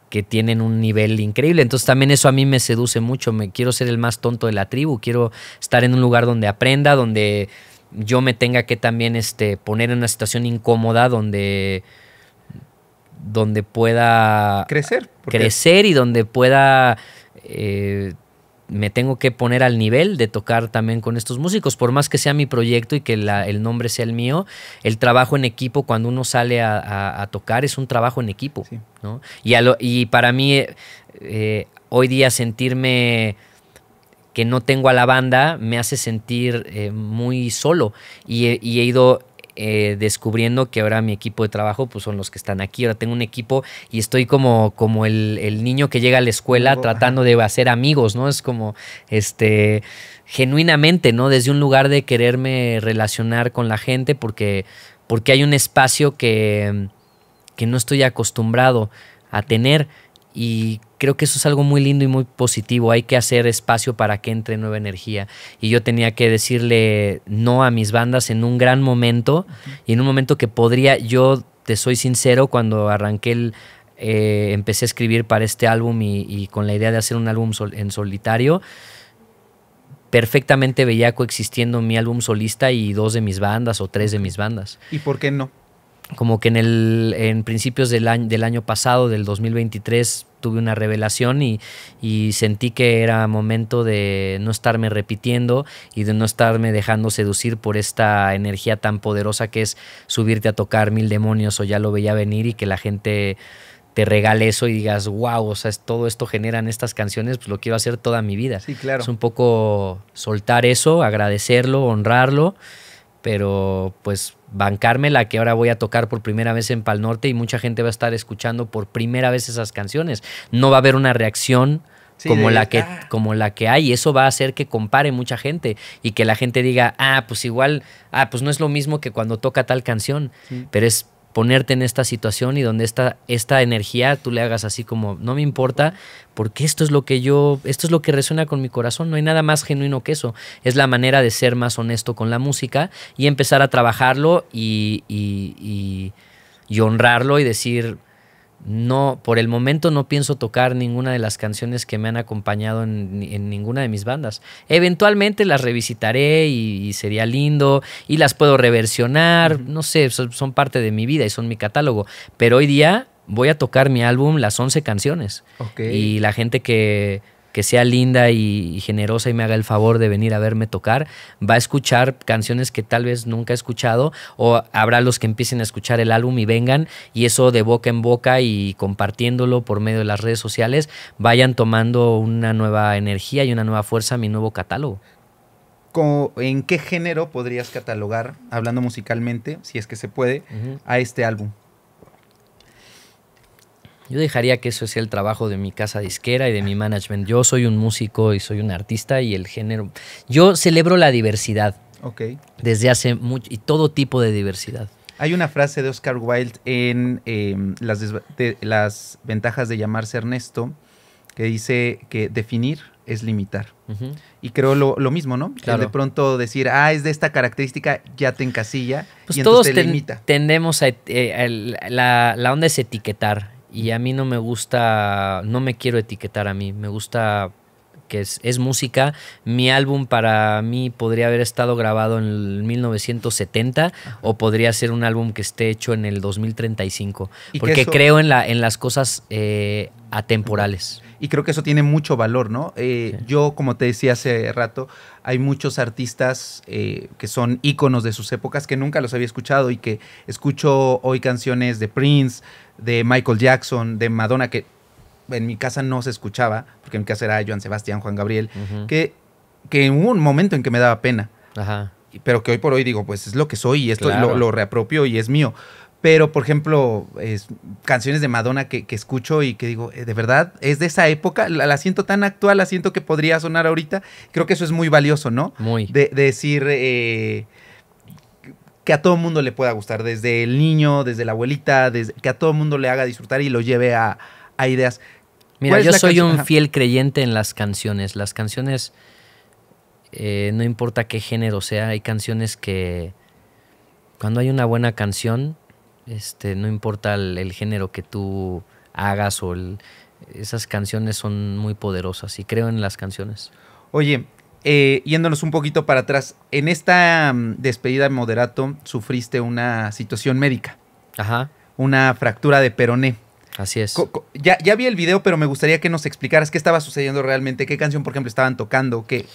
que tienen un nivel increíble. Entonces también eso a mí me seduce mucho. Me quiero ser el más tonto de la tribu. Quiero estar en un lugar donde aprenda, donde yo me tenga que también este, poner en una situación incómoda, donde donde pueda crecer, crecer y donde pueda eh, me tengo que poner al nivel de tocar también con estos músicos, por más que sea mi proyecto y que el nombre sea el mío, el trabajo en equipo cuando uno sale a, tocar es un trabajo en equipo. ¿no? Y, para mí, eh, eh, hoy día sentirme que no tengo a la banda me hace sentir eh, muy solo y he ido eh, descubriendo que ahora mi equipo de trabajo pues son los que están aquí. Ahora tengo un equipo y estoy como, como el, niño que llega a la escuela tratando de hacer amigos, ¿no? Es como, este, genuinamente, ¿no? Desde un lugar de quererme relacionar con la gente porque, porque hay un espacio que, que no estoy acostumbrado a tener y creo que eso es algo muy lindo y muy positivo. Hay que hacer espacio para que entre nueva energía. Y yo tenía que decirle no a mis bandas en un gran momento y en un momento que podría, yo te soy sincero, cuando arranqué eh, empecé a escribir para este álbum y, con la idea de hacer un álbum en solitario, perfectamente veía coexistiendo mi álbum solista y dos de mis bandas o tres de mis bandas. ¿Y por qué no? Como que en, el, principios del año, del año pasado, del 2023, tuve una revelación y, sentí que era momento de no estarme repitiendo y de no estarme dejando seducir por esta energía tan poderosa que es subirte a tocar mil demonios o ya lo veía venir y que la gente te regale eso y digas, wow, o sea, todo esto generan estas canciones, pues lo quiero hacer toda mi vida. Sí, claro. Es un poco soltar eso, agradecerlo, honrarlo, pero pues bancarme la que ahora voy a tocar por primera vez en Pal Norte y mucha gente va a estar escuchando por primera vez esas canciones. No va a haber una reacción como, la que, ah. como la que hay. Eso va a hacer que compare mucha gente y que la gente diga, ah, pues igual, ah, pues no es lo mismo que cuando toca tal canción, pero es ponerte en esta situación y donde está esta energía tú le hagas así como, no me importa, porque esto es lo que yo, esto es lo que resuena con mi corazón, no hay nada más genuino que eso. Es la manera de ser más honesto con la música y empezar a trabajarlo y, y, y honrarlo y decir, no, por el momento no pienso tocar ninguna de las canciones que me han acompañado en, ninguna de mis bandas. Eventualmente las revisitaré y, sería lindo y las puedo reversionar, no sé, son, parte de mi vida y son mi catálogo. Pero hoy día voy a tocar mi álbum, las 11 canciones. Y la gente que que sea linda y, generosa y me haga el favor de venir a verme tocar, va a escuchar canciones que tal vez nunca ha escuchado o habrá los que empiecen a escuchar el álbum y vengan y eso de boca en boca y compartiéndolo por medio de las redes sociales vayan tomando una nueva energía y una nueva fuerza a mi nuevo catálogo. ¿En qué género podrías catalogar, hablando musicalmente, si es que se puede, a este álbum? Yo dejaría que eso sea el trabajo de mi casa disquera y de mi management. Yo soy un músico y soy un artista y el género. Yo celebro la diversidad. Ok. Desde hace mucho. Y todo tipo de diversidad. Hay una frase de Oscar Wilde en em, las, ventajas de llamarse Ernesto que dice que definir es limitar. Y creo lo, mismo, ¿no? de pronto decir, ah, es de esta característica, ya te encasilla. Pues todos tendemos a. Eh, la, la onda es etiquetar y a mí no me gusta, no me quiero etiquetar a mí, me gusta que es, música. Mi álbum para mí podría haber estado grabado en el 1970 o podría ser un álbum que esté hecho en el 2035, porque creo en, la, en las cosas eh, atemporales y creo que eso tiene mucho valor, ¿no? Eh, yo, como te decía hace rato, hay muchos artistas eh, que son íconos de sus épocas que nunca los había escuchado y que escucho hoy canciones de Prince, de Michael Jackson, de Madonna, que en mi casa no se escuchaba, porque en mi casa era Joan Sebastián, Juan Gabriel, que, que hubo un momento en que me daba pena. Pero que hoy por hoy digo, pues es lo que soy y esto lo reapropio y es mío. Pero, por ejemplo, canciones de Madonna que, escucho y que digo, eh, de verdad, es de esa época, la, siento tan actual, la siento que podría sonar ahorita. Creo que eso es muy valioso, ¿no? Muy. De, decir eh, que a todo mundo le pueda gustar, desde el niño, desde la abuelita, desde, que a todo mundo le haga disfrutar y lo lleve a, ideas. Mira, yo soy un fiel creyente en las canciones. Las canciones, eh, no importa qué género sea, hay canciones que cuando hay una buena canción, este, no importa el, género que tú hagas o esas canciones son muy poderosas y creo en las canciones. Oye, eh, yéndonos un poquito para atrás, en esta mm, despedida de moderato sufriste una situación médica. Una fractura de peroné. Así es. ya, vi el video, pero me gustaría que nos explicaras qué estaba sucediendo realmente, qué canción, por ejemplo, estaban tocando, qué,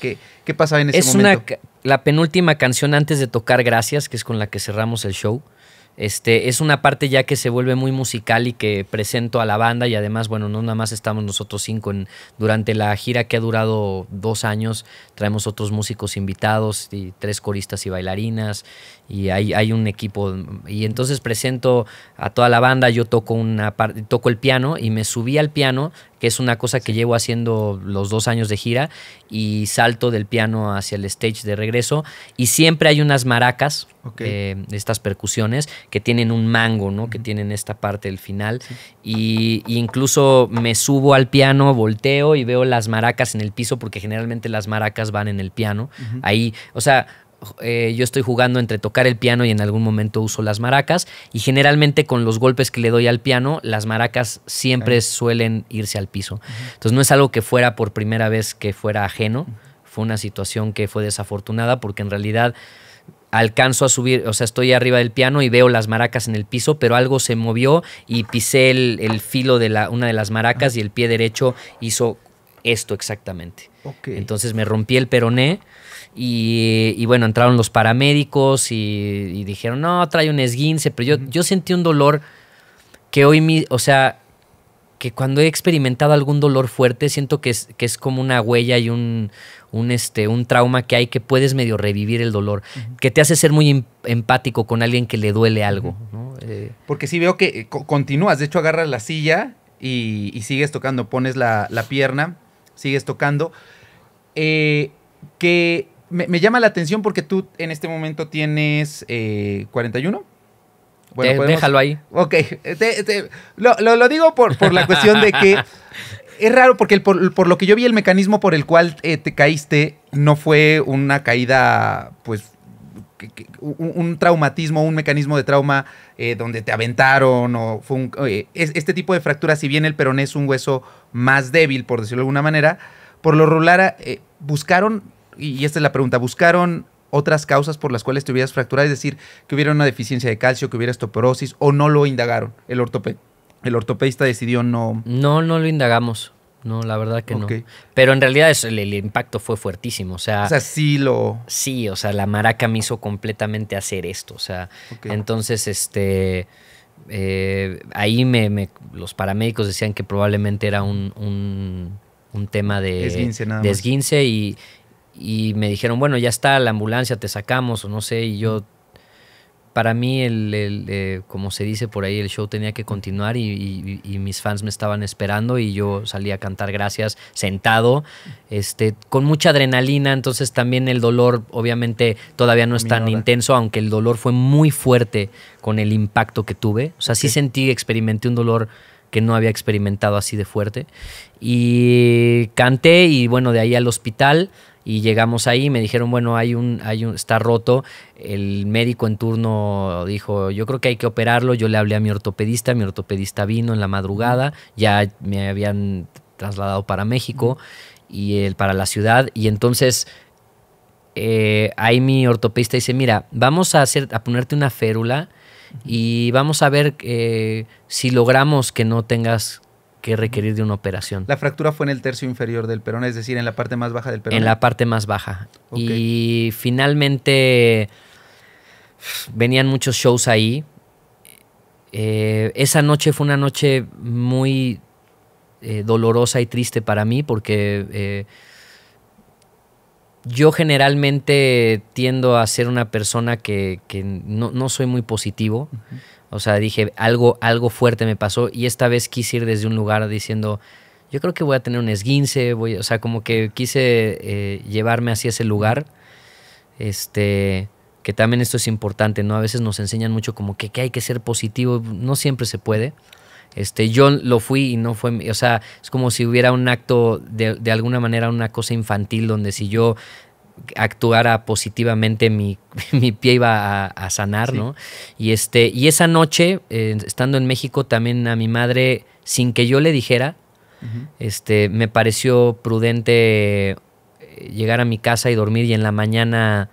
qué, pasaba en ese es momento. Es la penúltima canción antes de tocar Gracias, que es con la que cerramos el show. Este, es una parte ya que se vuelve muy musical y que presento a la banda y además, bueno, no nada más estamos nosotros cinco durante la gira que ha durado dos años, traemos otros músicos invitados y tres coristas y bailarinas y hay, hay, un equipo. Y entonces presento a toda la banda, yo toco, una toco el piano y me subí al piano, que es una cosa que llevo haciendo los dos años de gira, y salto del piano hacia el stage de regreso. Y siempre hay unas maracas, eh, estas percusiones, que tienen un mango, ¿no? Que tienen esta parte del final. Y, incluso me subo al piano, volteo y veo las maracas en el piso, porque generalmente las maracas van en el piano. Ahí, o sea, eh, yo estoy jugando entre tocar el piano y en algún momento uso las maracas. Y generalmente con los golpes que le doy al piano, las maracas siempre suelen irse al piso. Entonces no es algo que fuera por primera vez que fuera ajeno. Fue una situación que fue desafortunada porque en realidad alcanzo a subir, o sea, estoy arriba del piano y veo las maracas en el piso, pero algo se movió y pisé el, filo de una de las maracas y el pie derecho hizo esto exactamente. Entonces me rompí el peroné y, bueno, entraron los paramédicos y, dijeron, no, trae un esguince, pero yo, yo sentí un dolor que hoy, mi, o sea, que cuando he experimentado algún dolor fuerte, siento que es, que es como una huella y un, un, este, un trauma que hay que puedes medio revivir el dolor, que te hace ser muy em, empático con alguien que le duele algo. Eh, Porque sí veo que eh, continúas, de hecho agarras la silla y, sigues tocando, pones la, pierna, sigues tocando. Eh, que me, llama la atención porque tú en este momento tienes 41. Eh, bueno, déjalo ahí. Ok, Lo, digo por, por la cuestión de que [LAUGHS] es raro porque por, lo que yo vi el mecanismo por el cual eh, te caíste no fue una caída, pues, un, traumatismo, un mecanismo de trauma eh, donde te aventaron o fue un, este tipo de fractura, si bien el peroné es un hueso más débil, por decirlo de alguna manera, por lo regular buscaron y esta es la pregunta, ¿buscaron otras causas por las cuales te hubieras fracturado? Es decir, que hubiera una deficiencia de calcio, que hubiera estoporosis, o no lo indagaron. El, ortope el ortopedista decidió no... No, no lo indagamos. No, la verdad que no. Pero en realidad el, impacto fue fuertísimo. O sea, o sea, sí lo. Sí, o sea, la maraca me hizo completamente hacer esto. O sea, entonces, este. Eh, ahí me, los paramédicos decían que probablemente era un, un, tema de desguince nada y, y me dijeron, bueno, ya está, la ambulancia, te sacamos o no sé, y yo, para mí, el, el eh, como se dice por ahí, el show tenía que continuar y, mis fans me estaban esperando y yo salí a cantar gracias sentado, este, con mucha adrenalina, entonces también el dolor obviamente todavía no es tan intenso, aunque el dolor fue muy fuerte con el impacto que tuve, o sea, sí sentí, experimenté un dolor que no había experimentado así de fuerte. Y canté y bueno, de ahí al hospital y llegamos ahí, me dijeron, bueno, hay un, hay un, está roto, el médico en turno dijo, yo creo que hay que operarlo, yo le hablé a mi ortopedista, mi ortopedista vino en la madrugada, ya me habían trasladado para México y el, para la ciudad, y entonces eh, ahí mi ortopedista dice, mira, vamos a, hacer, a ponerte una férula y vamos a ver eh, si logramos que no tengas que requerir de una operación. La fractura fue en el tercio inferior del perón, es decir, en la parte más baja del perón. En la parte más baja. Y finalmente venían muchos shows ahí. Eh, esa noche fue una noche muy eh, dolorosa y triste para mí porque eh, yo generalmente tiendo a ser una persona que, no, soy muy positivo. O sea, dije, algo, algo fuerte me pasó y esta vez quise ir desde un lugar diciendo, yo creo que voy a tener un esguince, voy, o sea, como que quise eh, llevarme hacia ese lugar. Este, que también esto es importante, ¿no? A veces nos enseñan mucho como que, hay que ser positivo, no siempre se puede. Este, yo lo fui y no fue, o sea, es como si hubiera un acto de, de, alguna manera, una cosa infantil, donde si yo actuara positivamente, [LAUGHS] mi, pie iba a, sanar, ¿no? Y, este, y esa noche, eh, estando en México, también a mi madre, sin que yo le dijera, este, me pareció prudente eh, llegar a mi casa y dormir y en la mañana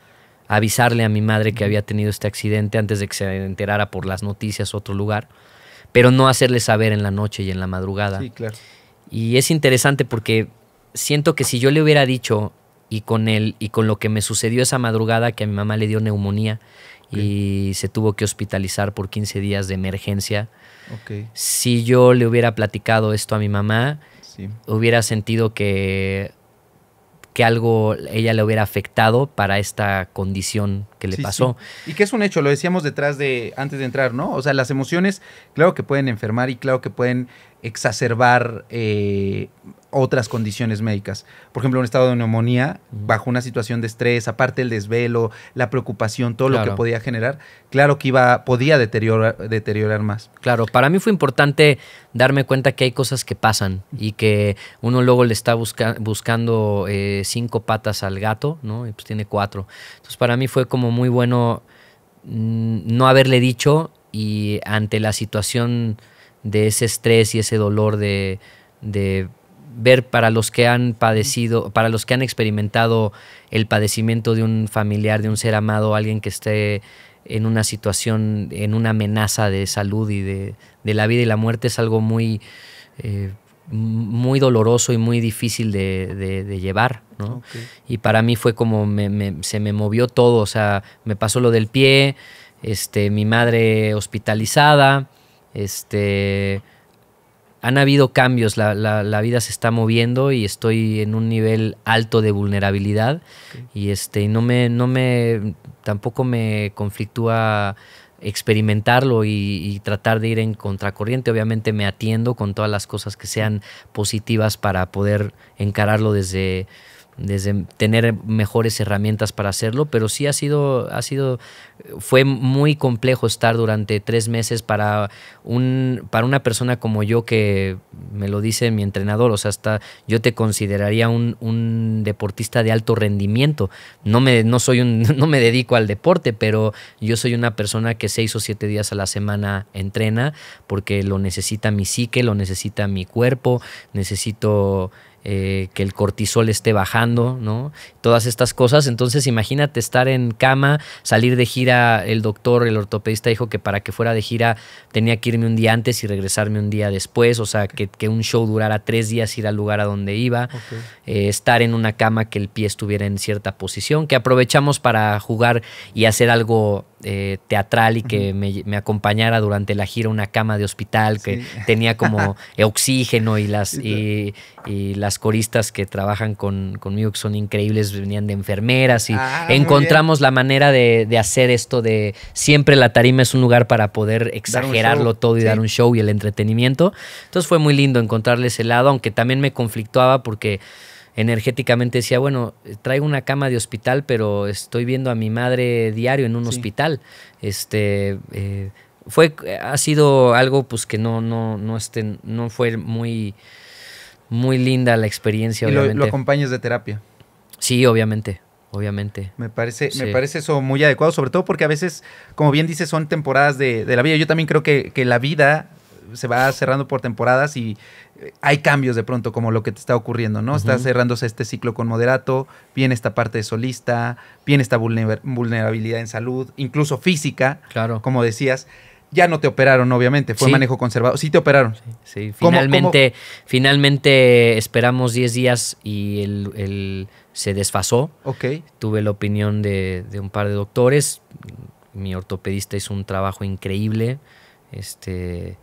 avisarle a mi madre que había tenido este accidente antes de que se enterara por las noticias otro lugar, pero no hacerle saber en la noche y en la madrugada. Y es interesante porque siento que si yo le hubiera dicho y con él y con lo que me sucedió esa madrugada que a mi mamá le dio neumonía y se tuvo que hospitalizar por 15 días de emergencia. Si yo le hubiera platicado esto a mi mamá, hubiera sentido que que algo ella le hubiera afectado para esta condición que le pasó. Y que es un hecho, lo decíamos detrás de, antes de entrar, ¿no? O sea, las emociones, claro que pueden enfermar y claro que pueden exacerbar eh, otras condiciones médicas. Por ejemplo, un estado de neumonía, bajo una situación de estrés, aparte el desvelo, la preocupación, todo lo que podía generar, claro que iba, podía deteriorar, deteriorar más. Claro, para mí fue importante darme cuenta que hay cosas que pasan y que uno luego le está buscando eh, cinco patas al gato, ¿no? Y pues tiene cuatro. Entonces, para mí fue como muy bueno mm, no haberle dicho y ante la situación de ese estrés y ese dolor de, ver para los que han padecido, para los que han experimentado el padecimiento de un familiar, de un ser amado, alguien que esté en una situación, en una amenaza de salud y de, la vida y la muerte es algo muy, eh, muy doloroso y muy difícil de, llevar. Y para mí fue como se me movió todo, o sea, me pasó lo del pie, este, mi madre hospitalizada, este, han habido cambios, la, vida se está moviendo y estoy en un nivel alto de vulnerabilidad y este no me no me tampoco me conflictúa experimentarlo y, y, tratar de ir en contracorriente. Obviamente me atiendo con todas las cosas que sean positivas para poder encararlo desde desde tener mejores herramientas para hacerlo, pero sí ha sido, ha sido, fue muy complejo estar durante tres meses para, un, para una persona como yo que me lo dice mi entrenador, o sea, hasta yo te consideraría un, deportista de alto rendimiento. No me, no, soy [LAUGHS] no me dedico al deporte, pero yo soy una persona que seis o siete días a la semana entrena porque lo necesita mi psique, lo necesita mi cuerpo, necesito... Eh, que el cortisol esté bajando, ¿no? Todas estas cosas. Entonces, imagínate estar en cama, salir de gira. El doctor, el ortopedista dijo que para que fuera de gira tenía que irme un día antes y regresarme un día después. O sea, que, un show durara tres días, ir al lugar a donde iba. Eh, estar en una cama que el pie estuviera en cierta posición, que aprovechamos para jugar y hacer algo eh, teatral y que me, acompañara durante la gira una cama de hospital que [LAUGHS] tenía como oxígeno y las, las coristas que trabajan con, conmigo, que son increíbles, venían de enfermeras y ah, encontramos la manera de, hacer esto de siempre la tarima es un lugar para poder exagerarlo todo y dar un show y el entretenimiento. Entonces fue muy lindo encontrarle ese lado, aunque también me conflictuaba porque energéticamente decía, bueno, traigo una cama de hospital, pero estoy viendo a mi madre diario en un hospital. Este eh, fue, ha sido algo pues que no, no, no, este, no fue muy, muy linda la experiencia. Lo, acompañas de terapia. Sí, obviamente obviamente. Me parece, me parece eso muy adecuado, sobre todo porque a veces, como bien dices, son temporadas de, la vida. Yo también creo que, la vida se va cerrando por temporadas y hay cambios de pronto como lo que te está ocurriendo, ¿no? estás cerrándose este ciclo con moderato, viene esta parte de solista, viene esta vulnerabilidad en salud, incluso física, claro. como decías. Ya no te operaron, obviamente, fue manejo conservado. Sí te operaron. Sí, Finalmente, finalmente esperamos 10 días y él se desfasó. Ok. Tuve la opinión de, de un par de doctores. Mi ortopedista hizo un trabajo increíble. Este,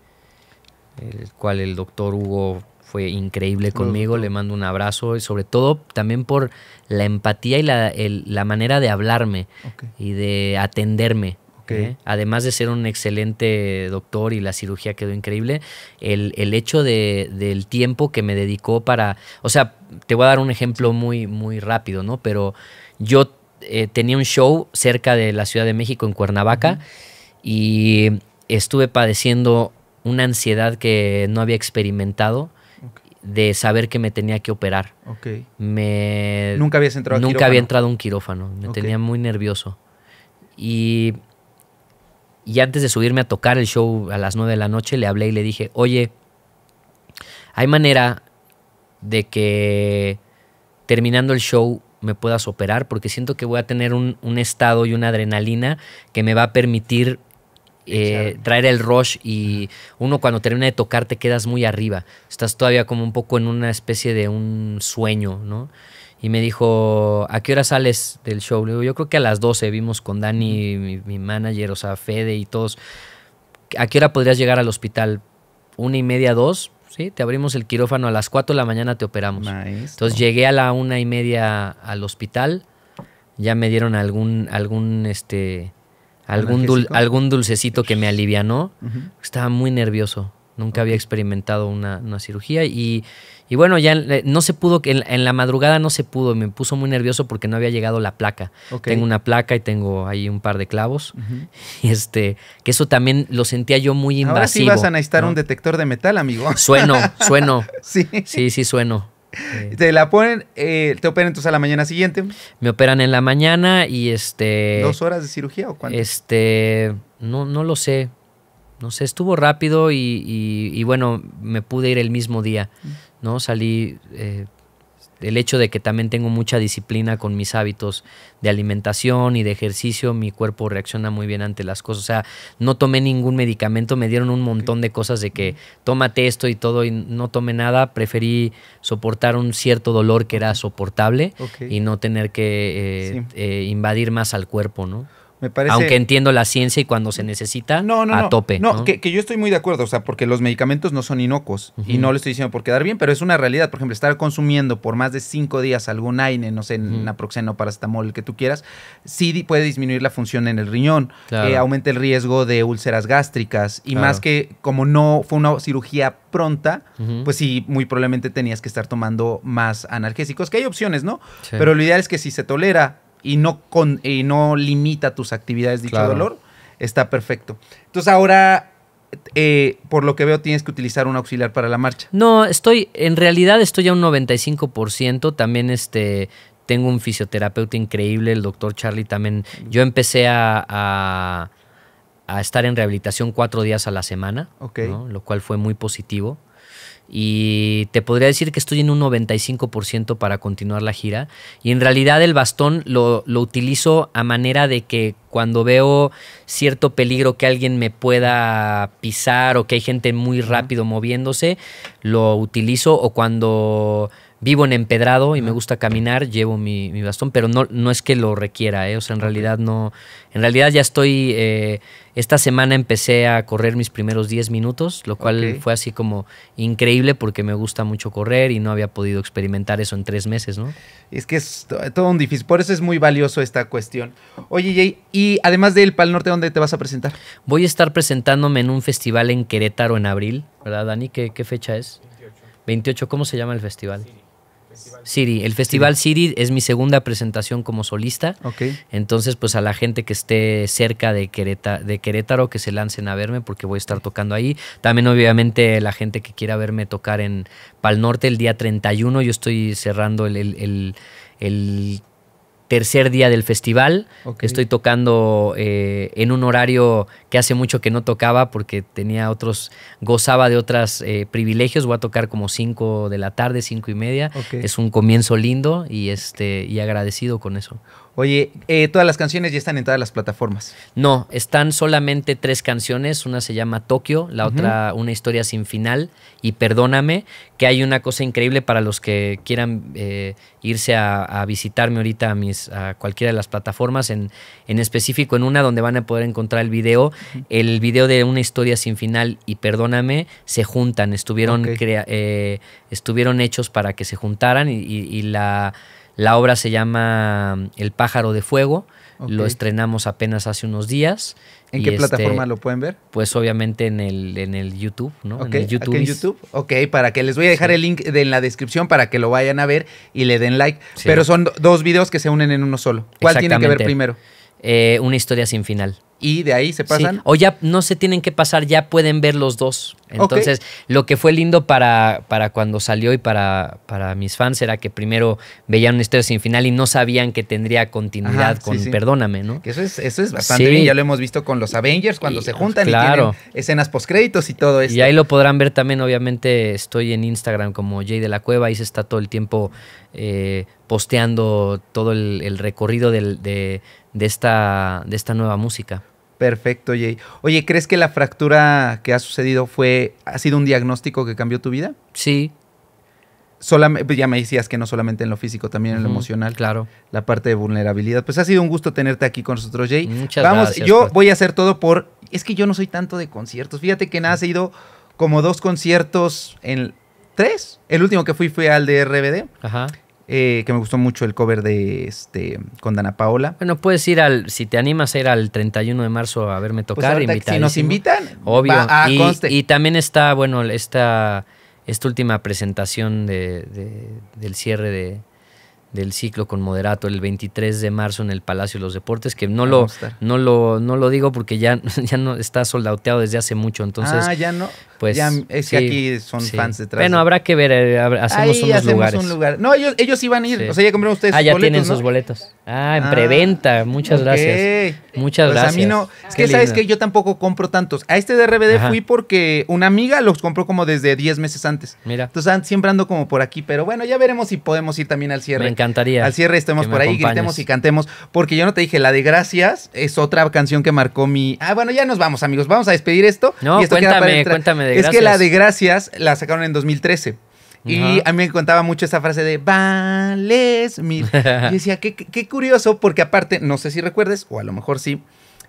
el cual el doctor Hugo fue increíble conmigo, le mando un abrazo y sobre todo también por la empatía y la, manera de hablarme y de atenderme. ¿eh? Además de ser un excelente doctor y la cirugía quedó increíble, el, hecho del tiempo que me dedicó para, o sea, te voy a dar un ejemplo muy, muy rápido, ¿no? Pero yo eh, tenía un show cerca de la Ciudad de México, en Cuernavaca, y estuve padeciendo una ansiedad que no había experimentado de saber que me tenía que operar. Me, nunca habías entrado Nunca había entrado a un quirófano. Me tenía muy nervioso. Y, y antes de subirme a tocar el show a las 9 de la noche, le hablé y le dije, oye, hay manera de que terminando el show me puedas operar porque siento que voy a tener un, un, estado y una adrenalina que me va a permitir eh, traer el rush y uno cuando termina de tocar te quedas muy arriba, estás todavía como un poco en una especie de un sueño, ¿no? Y me dijo, ¿a qué hora sales del show? yo creo que a las 12 vimos con Dani, mi, manager, o sea, Fede y todos. ¿A qué hora podrías llegar al hospital? ¿Una y media, dos? Sí, te abrimos el quirófano, a las 4 de la mañana te operamos. Entonces llegué a la una y media al hospital, ya me dieron algún, algún, este, Algún, algún dulcecito que me alivianó. Estaba muy nervioso. Nunca había experimentado una, cirugía y, bueno, ya eh, no se pudo, en, en, la madrugada no se pudo, me puso muy nervioso porque no había llegado la placa. Tengo una placa y tengo ahí un par de clavos. [LAUGHS] este, que eso también lo sentía yo muy invasivo. Ahora sí vas a necesitar un detector de metal, amigo. Sueno, sueno. [LAUGHS] Sí, sí, sueno. Te la ponen, eh, te operan entonces a la mañana siguiente. Me operan en la mañana y este. ¿Dos horas de cirugía o cuánto? Este. No, no lo sé. No sé, estuvo rápido y, bueno, me pude ir el mismo día. Mm. ¿No? Salí. Eh, el hecho de que también tengo mucha disciplina con mis hábitos de alimentación y de ejercicio, mi cuerpo reacciona muy bien ante las cosas. O sea, no tomé ningún medicamento, me dieron un montón de cosas de que tómate esto y todo y no tomé nada. Preferí soportar un cierto dolor que era soportable y no tener que eh, eh, invadir más al cuerpo, ¿no? Aunque entiendo la ciencia y cuando se necesita, a tope. No, Que, yo estoy muy de acuerdo, o sea, porque los medicamentos no son inocuos y no lo estoy diciendo por quedar bien, pero es una realidad. Por ejemplo, estar consumiendo por más de cinco días algún AINE, no sé, naproxeno, paracetamol, el que tú quieras, sí puede disminuir la función en el riñón, eh, aumenta el riesgo de úlceras gástricas y más que como no fue una cirugía pronta, pues sí, muy probablemente tenías que estar tomando más analgésicos, que hay opciones, ¿no? Pero lo ideal es que si se tolera y no, con, y no limita tus actividades dicho dolor, está perfecto. Entonces ahora, eh, por lo que veo, tienes que utilizar un auxiliar para la marcha. No, estoy, en realidad estoy a un 95%, también este... Tengo un fisioterapeuta increíble, el doctor Charlie también. Yo empecé a, estar en rehabilitación cuatro días a la semana, lo cual fue muy positivo y te podría decir que estoy en un 95% para continuar la gira. Y en realidad el bastón lo, utilizo a manera de que cuando veo cierto peligro que alguien me pueda pisar o que hay gente muy rápido moviéndose, lo utilizo o cuando vivo en empedrado y me gusta caminar, llevo mi, bastón, pero no, no es que lo requiera, ¿eh? o sea, en realidad no, en realidad ya estoy, eh, esta semana empecé a correr mis primeros 10 minutos, lo cual fue así como increíble porque me gusta mucho correr y no había podido experimentar eso en tres meses, ¿no? Es que es todo un difícil, por eso es muy valioso esta cuestión. Oye, Jay, y además del Pal Norte, ¿dónde te vas a presentar? Voy a estar presentándome en un festival en Querétaro en abril, ¿verdad, Dani? ¿Qué, fecha es? 28. 28, ¿cómo se llama el festival? Siri, El Festival Siri es mi segunda presentación como solista. Okay. Entonces, pues a la gente que esté cerca de Querétaro, de Querétaro, que se lancen a verme porque voy a estar tocando ahí. También, obviamente, la gente que quiera verme tocar en Pal Norte el día 31. Yo estoy cerrando el, el, el tercer día del festival. que Estoy tocando eh, en un horario que hace mucho que no tocaba porque tenía otros, gozaba de otros eh, privilegios. Voy a tocar como 5 de la tarde, cinco y media. Es un comienzo lindo y, este, y agradecido con eso. Oye, eh, todas las canciones ya están en todas las plataformas. No, están solamente tres canciones. Una se llama Tokio, la otra Una historia sin final y Perdóname, que hay una cosa increíble para los que quieran eh, irse a, visitarme ahorita a, mis, a cualquiera de las plataformas, en, en específico en una donde van a poder encontrar el video. El video de Una historia sin final y Perdóname se juntan, estuvieron, eh, estuvieron hechos para que se juntaran y la la obra se llama mm, El pájaro de fuego. Lo estrenamos apenas hace unos días. ¿En qué este, plataforma lo pueden ver? Pues obviamente en el, en el YouTube, ¿no? En YouTube. en YouTube. Ok, para que les voy a dejar el link de, en la descripción para que lo vayan a ver y le den like. Pero son dos videos que se unen en uno solo. ¿Cuál tiene que ver primero? Eh, una historia sin final. Y de ahí se pasan. O ya no se tienen que pasar, ya pueden ver los dos. Entonces, lo que fue lindo para, para cuando salió y para, para mis fans era que primero veían una historia sin final y no sabían que tendría continuidad con Perdóname, ¿no? eso es, eso es bastante bien, ya lo hemos visto con los Avengers cuando se juntan claro. y tienen escenas postcréditos y todo eso. Y ahí lo podrán ver también, obviamente, estoy en Instagram como Jay de la Cueva, ahí se está todo el tiempo eh, posteando todo el, recorrido de, esta, nueva música. Perfecto, Jay. Oye, ¿crees que la fractura que ha sucedido fue, ha sido un diagnóstico que cambió tu vida? Sí. Pues, ya me decías que no solamente en lo físico, también en lo emocional. Claro. La parte de vulnerabilidad. Pues ha sido un gusto tenerte aquí con nosotros, Jay. Muchas Vamos, gracias. Yo voy a hacer todo por. Es que yo no soy tanto de conciertos. Fíjate que nada, ha ido como dos conciertos en. ¿Tres? El último que fui fue al de RBD. Ajá. Eh, que me gustó mucho el cover de este con Dana Paola. Bueno, puedes ir al, si te animas a ir al 31 de marzo a verme pues tocar, pues Si nos invitan, obvio. Ah, y, también está, bueno, esta, esta última presentación de, del cierre de, del ciclo con Moderato el 23 de marzo en el Palacio de los Deportes, que no, lo, no lo, no lo digo porque ya, [LAUGHS] ya no está soldauteado desde hace mucho, entonces... Ah, ya no. Pues, ya, es que aquí son fans detrás. Bueno, habrá que ver, eh, hacemos unos lugares. Un lugar. No, ellos, ellos iban a ir, o sea, ya compraron ustedes ah, ya tienen sus boletos. Ah, en ah, preventa, muchas gracias. Muchas gracias. Pues a mí no, es que sabes que yo tampoco compro tantos. A este de RBD fui porque una amiga los compró como desde 10 meses antes. Mira. Entonces siempre ando como por aquí, pero bueno, ya veremos si podemos ir también al cierre cantaría Al cierre estemos por ahí, gritemos y cantemos. Porque yo no te dije, la de Gracias es otra canción que marcó mi. Ah, bueno, ya nos vamos, amigos. Vamos a despedir esto. No, cuéntame, cuéntame de Gracias. Es que la de Gracias la sacaron en 2013. Y a mí me contaba mucho esa frase de vales [LAUGHS] Y decía, qué, qué, curioso, porque aparte, no sé si recuerdes, o a lo mejor sí,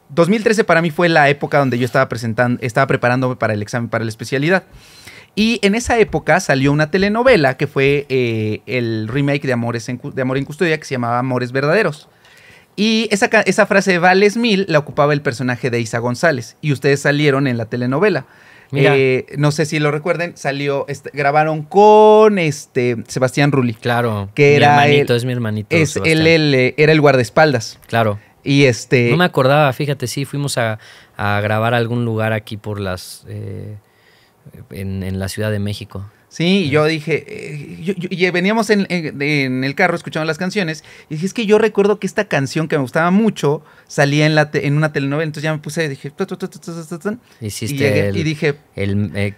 2013 para mí fue la época donde yo estaba, presentando, estaba preparándome para el examen, para la especialidad. Y en esa época salió una telenovela que fue eh, el remake de, Amores en, de Amor en Custodia que se llamaba Amores Verdaderos. Y esa, frase de Vales Mil la ocupaba el personaje de Isa González. Y ustedes salieron en la telenovela. Eh, no sé si lo recuerden, salió, este, grabaron con este Sebastián Rulli. Claro. Que era mi hermanito, es mi hermanito. él, era el guardaespaldas. Claro. Y este. No me acordaba, fíjate, sí, fuimos a, grabar algún lugar aquí por las. Eh, en, la Ciudad de México. Sí, y yo dije, eh, veníamos en, el carro escuchando las canciones, y dije, es que yo recuerdo que esta canción que me gustaba mucho salía en, la en una telenovela, entonces ya me puse, dije, y, dije y dije, el, eh,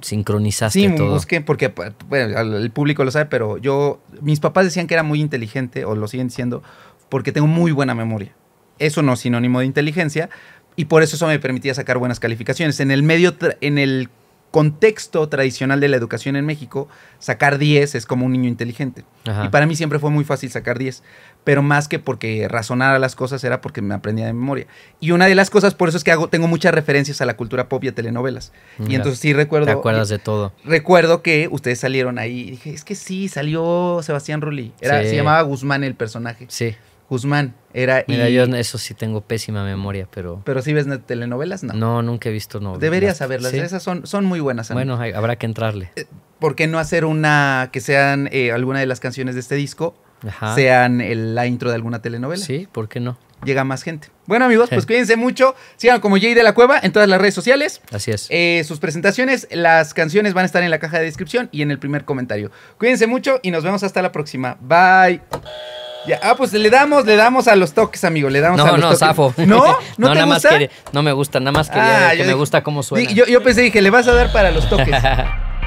sincronizaste sí, todo. porque bueno, el público lo sabe, pero yo, mis papás decían que era muy inteligente, o lo siguen diciendo, porque tengo muy buena memoria. Eso no es sinónimo de inteligencia, y por eso eso me permitía sacar buenas calificaciones. En el medio, en el contexto tradicional de la educación en México, sacar 10 es como un niño inteligente. Y para mí siempre fue muy fácil sacar 10, pero más que porque razonara las cosas era porque me aprendía de memoria. Y una de las cosas, por eso es que hago, tengo muchas referencias a la cultura pop y a telenovelas. y entonces sí recuerdo... Te acuerdas de todo. Recuerdo que ustedes salieron ahí y dije, es que sí, salió Sebastián Rulli. Era, Se llamaba Guzmán el personaje. Sí. Guzmán era... Mira, yo eso sí tengo pésima memoria, pero... ¿Pero sí ves telenovelas? No. No, nunca he visto novelas. Deberías saberlas, esas son, son muy buenas. Bueno, habrá que entrarle. Eh, ¿Por qué no hacer una que sean eh, alguna de las canciones de este disco? Sean el, la intro de alguna telenovela. Sí, ¿por qué no? Llega más gente. Bueno, amigos, pues cuídense mucho. Sigan como Jay de la Cueva en todas las redes sociales. Así es. Eh, sus presentaciones, las canciones van a estar en la caja de descripción y en el primer comentario. Cuídense mucho y nos vemos hasta la próxima. Bye. Ya, ah, pues le damos, le damos a los toques, amigo, le damos a los no, toques. Zafo. [LAUGHS] No, [LAUGHS] no, no, ¿te nada gusta? más no me gusta, nada más quería ah, que me gusta cómo suena. Yo, yo pensé, dije, le vas a dar para los toques. [LAUGHS]